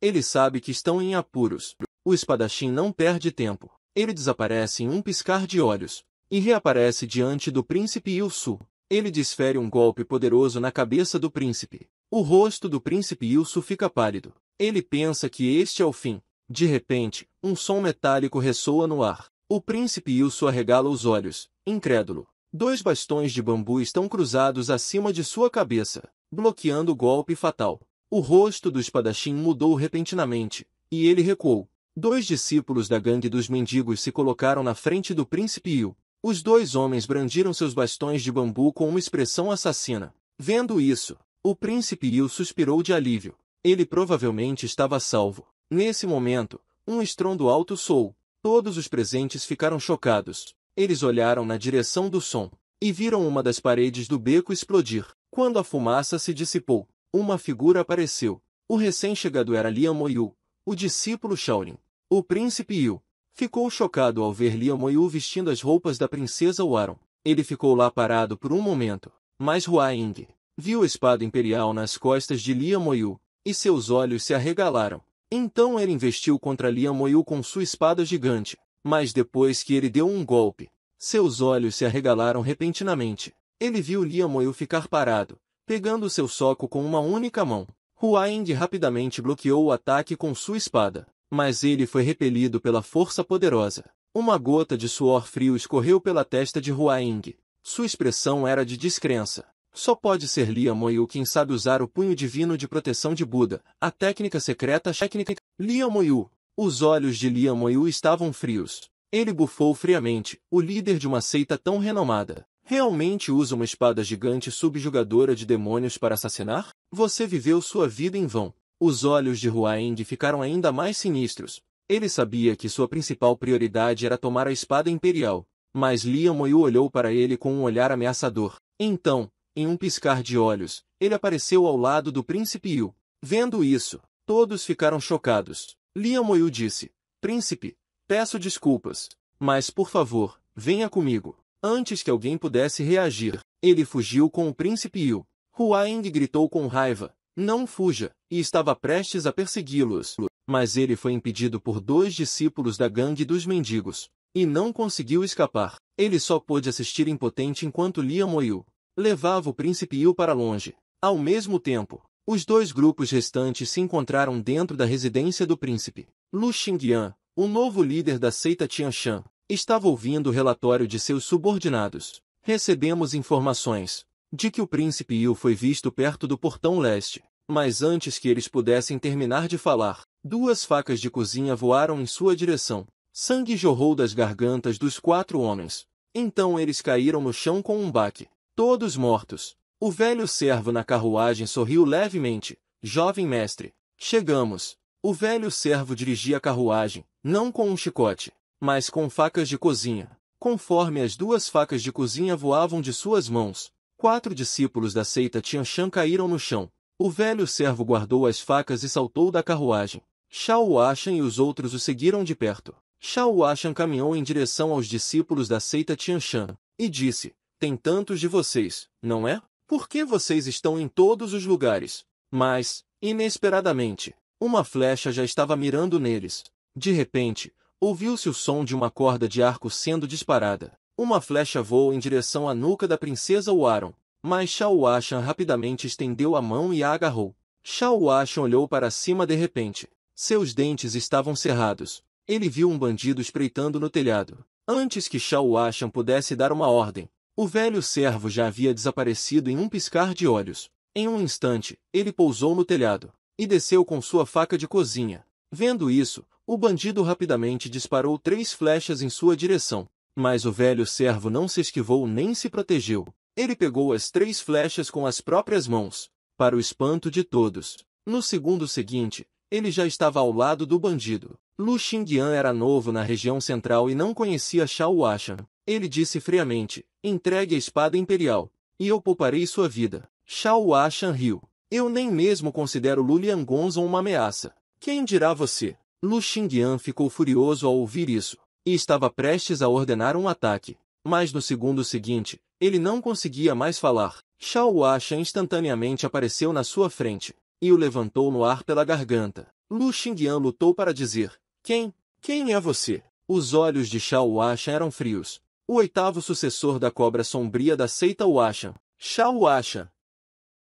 Ele sabe que estão em apuros. O espadachim não perde tempo. Ele desaparece em um piscar de olhos e reaparece diante do príncipe Ilsu. Ele desfere um golpe poderoso na cabeça do príncipe. O rosto do príncipe Ilso fica pálido. Ele pensa que este é o fim. De repente, um som metálico ressoa no ar. O príncipe Ilso arregala os olhos, incrédulo. Dois bastões de bambu estão cruzados acima de sua cabeça, bloqueando o golpe fatal. O rosto do espadachim mudou repentinamente, e ele recuou. Dois discípulos da gangue dos mendigos se colocaram na frente do príncipe Il. Os dois homens brandiram seus bastões de bambu com uma expressão assassina. Vendo isso, o príncipe Yu suspirou de alívio. Ele provavelmente estava salvo. Nesse momento, um estrondo alto soou. Todos os presentes ficaram chocados. Eles olharam na direção do som e viram uma das paredes do beco explodir. Quando a fumaça se dissipou, uma figura apareceu. O recém-chegado era Liam Yu, o discípulo Shaolin. O príncipe Yu ficou chocado ao ver Liam Yu vestindo as roupas da princesa Waron. Ele ficou lá parado por um momento, mas Hua Ying viu a espada imperial nas costas de Moyu, e seus olhos se arregalaram. Então ele investiu contra Moyu com sua espada gigante, mas depois que ele deu um golpe, seus olhos se arregalaram repentinamente. Ele viu Moyu ficar parado, pegando seu soco com uma única mão. Huaing rapidamente bloqueou o ataque com sua espada, mas ele foi repelido pela força poderosa. Uma gota de suor frio escorreu pela testa de Huaing. Sua expressão era de descrença. Só pode ser Liamoyu quem sabe usar o punho divino de proteção de Buda, a técnica secreta técnica Liamoyu. Os olhos de Liamoyu estavam frios. Ele bufou friamente, o líder de uma seita tão renomada. Realmente usa uma espada gigante subjugadora de demônios para assassinar? Você viveu sua vida em vão. Os olhos de Huaeng ficaram ainda mais sinistros. Ele sabia que sua principal prioridade era tomar a espada imperial, mas Liamoyu olhou para ele com um olhar ameaçador. Então, em um piscar de olhos, ele apareceu ao lado do príncipe Yu. Vendo isso, todos ficaram chocados. Liam Yu disse, Príncipe, peço desculpas, mas por favor, venha comigo. Antes que alguém pudesse reagir, ele fugiu com o príncipe Yu. Huang gritou com raiva, não fuja, e estava prestes a persegui-los. Mas ele foi impedido por dois discípulos da gangue dos mendigos, e não conseguiu escapar. Ele só pôde assistir impotente enquanto Liam Yu levava o príncipe Yu para longe. Ao mesmo tempo, os dois grupos restantes se encontraram dentro da residência do príncipe. Lu Xingyan, o novo líder da seita Tianshan, estava ouvindo o relatório de seus subordinados. Recebemos informações de que o príncipe Yu foi visto perto do portão leste. Mas antes que eles pudessem terminar de falar, duas facas de cozinha voaram em sua direção. Sangue jorrou das gargantas dos quatro homens. Então eles caíram no chão com um baque. Todos mortos. O velho servo na carruagem sorriu levemente. Jovem mestre, chegamos. O velho servo dirigia a carruagem, não com um chicote, mas com facas de cozinha. Conforme as duas facas de cozinha voavam de suas mãos, quatro discípulos da seita Tianchan caíram no chão. O velho servo guardou as facas e saltou da carruagem. Xiao Ashan e os outros o seguiram de perto. Xiao Ashan caminhou em direção aos discípulos da seita Tianchan e disse, tem tantos de vocês, não é? Porque vocês estão em todos os lugares. Mas, inesperadamente, uma flecha já estava mirando neles. De repente, ouviu-se o som de uma corda de arco sendo disparada. Uma flecha voou em direção à nuca da princesa Waron, mas Shao Ashan rapidamente estendeu a mão e a agarrou. Shao Ashan olhou para cima de repente. Seus dentes estavam cerrados. Ele viu um bandido espreitando no telhado. Antes que Shao Ashan pudesse dar uma ordem, o velho servo já havia desaparecido em um piscar de olhos. Em um instante, ele pousou no telhado e desceu com sua faca de cozinha. Vendo isso, o bandido rapidamente disparou três flechas em sua direção. Mas o velho servo não se esquivou nem se protegeu. Ele pegou as três flechas com as próprias mãos, para o espanto de todos. No segundo seguinte, ele já estava ao lado do bandido. Lu Xingyan era novo na região central e não conhecia Shao Washan. Ele disse friamente, entregue a espada imperial, e eu pouparei sua vida. Shao Washan riu. Eu nem mesmo considero Lulian Gonzon uma ameaça. Quem dirá você? Lu Xingyan ficou furioso ao ouvir isso, e estava prestes a ordenar um ataque. Mas no segundo seguinte, ele não conseguia mais falar. Shao Washan instantaneamente apareceu na sua frente, e o levantou no ar pela garganta. Lu Xingyan lutou para dizer, quem? Quem é você? Os olhos de Shao Washan eram frios, o oitavo sucessor da cobra sombria da seita Washan, Shao Washan.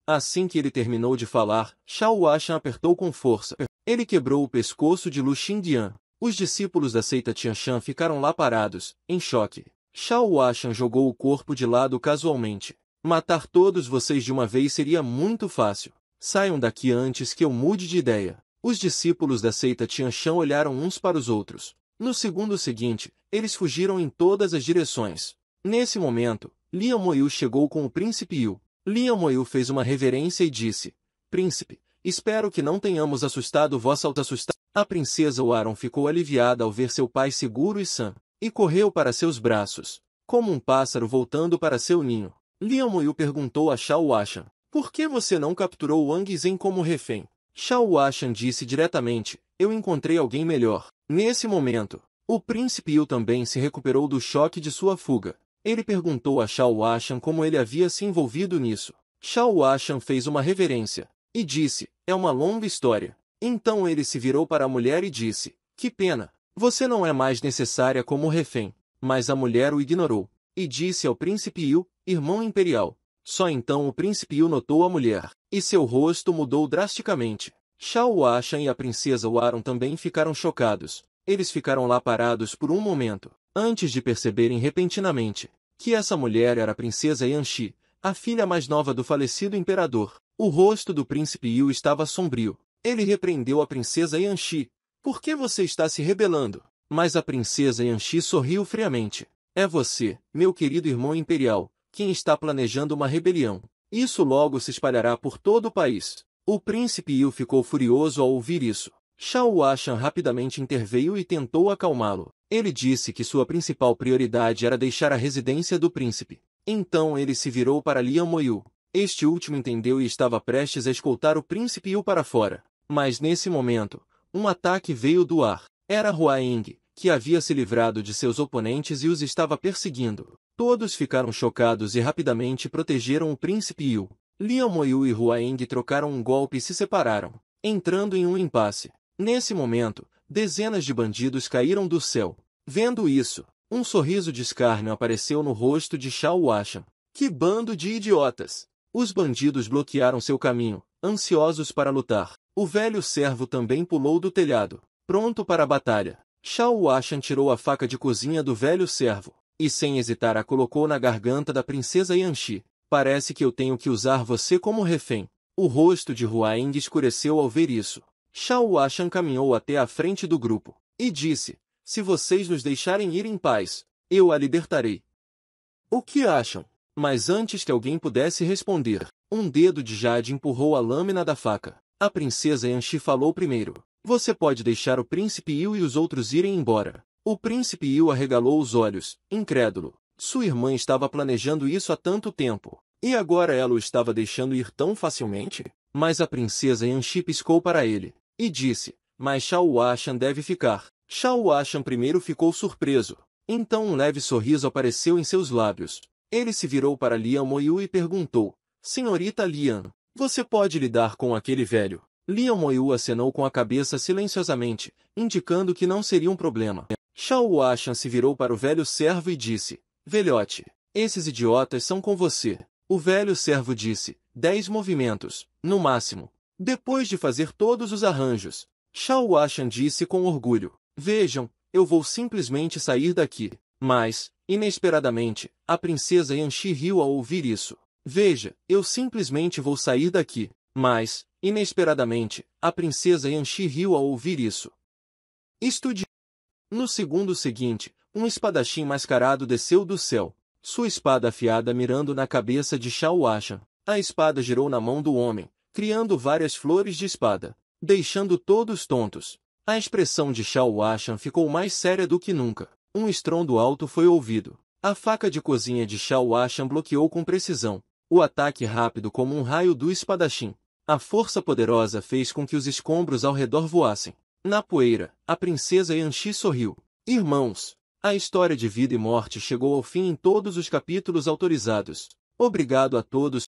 Assim que ele terminou de falar, Shao Washan apertou com força. Ele quebrou o pescoço de Lu Xindian. Os discípulos da seita Tianxian ficaram lá parados, em choque. Shao Washan jogou o corpo de lado casualmente. Matar todos vocês de uma vez seria muito fácil. Saiam daqui antes que eu mude de ideia. Os discípulos da seita Tianxian olharam uns para os outros. No segundo seguinte, eles fugiram em todas as direções. Nesse momento, Liam Moyu chegou com o príncipe Yu. Liam Moyu fez uma reverência e disse, Príncipe, espero que não tenhamos assustado vossa alta assustada. A princesa Waron ficou aliviada ao ver seu pai seguro e sã, e correu para seus braços, como um pássaro voltando para seu ninho. Liam Moyu perguntou a Shao Ashan, por que você não capturou Wang Zhen como refém? Shao Ashan disse diretamente, eu encontrei alguém melhor. Nesse momento, o príncipe Yu também se recuperou do choque de sua fuga. Ele perguntou a Shao Washan como ele havia se envolvido nisso. Shao Washan fez uma reverência e disse, é uma longa história. Então ele se virou para a mulher e disse, que pena, você não é mais necessária como refém. Mas a mulher o ignorou e disse ao príncipe Yu, irmão imperial. Só então o príncipe Yu notou a mulher, e seu rosto mudou drasticamente. Shao Ashan e a princesa Waron também ficaram chocados. Eles ficaram lá parados por um momento, antes de perceberem repentinamente que essa mulher era a princesa Yanxi, a filha mais nova do falecido imperador. O rosto do príncipe Yu estava sombrio. Ele repreendeu a princesa Yanxi. Por que você está se rebelando? Mas a princesa Yanxi sorriu friamente. É você, meu querido irmão imperial, quem está planejando uma rebelião. Isso logo se espalhará por todo o país. O príncipe Yu ficou furioso ao ouvir isso. Shao Washan rapidamente interveio e tentou acalmá-lo. Ele disse que sua principal prioridade era deixar a residência do príncipe. Então ele se virou para Lian Moyu. Este último entendeu e estava prestes a escoltar o príncipe Yu para fora. Mas nesse momento, um ataque veio do ar. Era Huaing, que havia se livrado de seus oponentes e os estava perseguindo. Todos ficaram chocados e rapidamente protegeram o príncipe Yu. Liam Moyu e Huaeng trocaram um golpe e se separaram, entrando em um impasse. Nesse momento, dezenas de bandidos caíram do céu. Vendo isso, um sorriso de escárnio apareceu no rosto de Xiao Washan. Que bando de idiotas! Os bandidos bloquearam seu caminho, ansiosos para lutar. O velho servo também pulou do telhado, pronto para a batalha. Xiao Washan tirou a faca de cozinha do velho servo, e sem hesitar a colocou na garganta da princesa Yanxi. Parece que eu tenho que usar você como refém. O rosto de Huaing escureceu ao ver isso. Xiao Ashan caminhou até a frente do grupo e disse, se vocês nos deixarem ir em paz, eu a libertarei. O que acham? Mas antes que alguém pudesse responder, um dedo de Jade empurrou a lâmina da faca. A princesa Yanxi falou primeiro. Você pode deixar o príncipe Yu e os outros irem embora. O príncipe Yu arregalou os olhos, incrédulo. Sua irmã estava planejando isso há tanto tempo, e agora ela o estava deixando ir tão facilmente. Mas a princesa Yanxi piscou para ele, e disse, mas Shao Ashan deve ficar. Shao Ashan primeiro ficou surpreso. Então um leve sorriso apareceu em seus lábios. Ele se virou para Lian Moyu e perguntou, Senhorita Lian, você pode lidar com aquele velho? Lian Moyu acenou com a cabeça silenciosamente, indicando que não seria um problema. Shao Ashan se virou para o velho servo e disse, Velhote, esses idiotas são com você. O velho servo disse, dez movimentos, no máximo. Depois de fazer todos os arranjos, Shao Washan disse com orgulho, vejam, eu vou simplesmente sair daqui. Mas, inesperadamente, a princesa Yanxi riu ao ouvir isso. Veja, eu simplesmente vou sair daqui. Mas, inesperadamente, a princesa Yanxi riu ao ouvir isso. Estude No segundo seguinte, um espadachim mascarado desceu do céu, sua espada afiada mirando na cabeça de Shawasha. A espada girou na mão do homem, criando várias flores de espada, deixando todos tontos. A expressão de Shawashan ficou mais séria do que nunca. Um estrondo alto foi ouvido. A faca de cozinha de Shawashan bloqueou com precisão o ataque rápido como um raio do espadachim. A força poderosa fez com que os escombros ao redor voassem. Na poeira, a princesa Yanxi sorriu. Irmãos, a história de vida e morte chegou ao fim em todos os capítulos autorizados. Obrigado a todos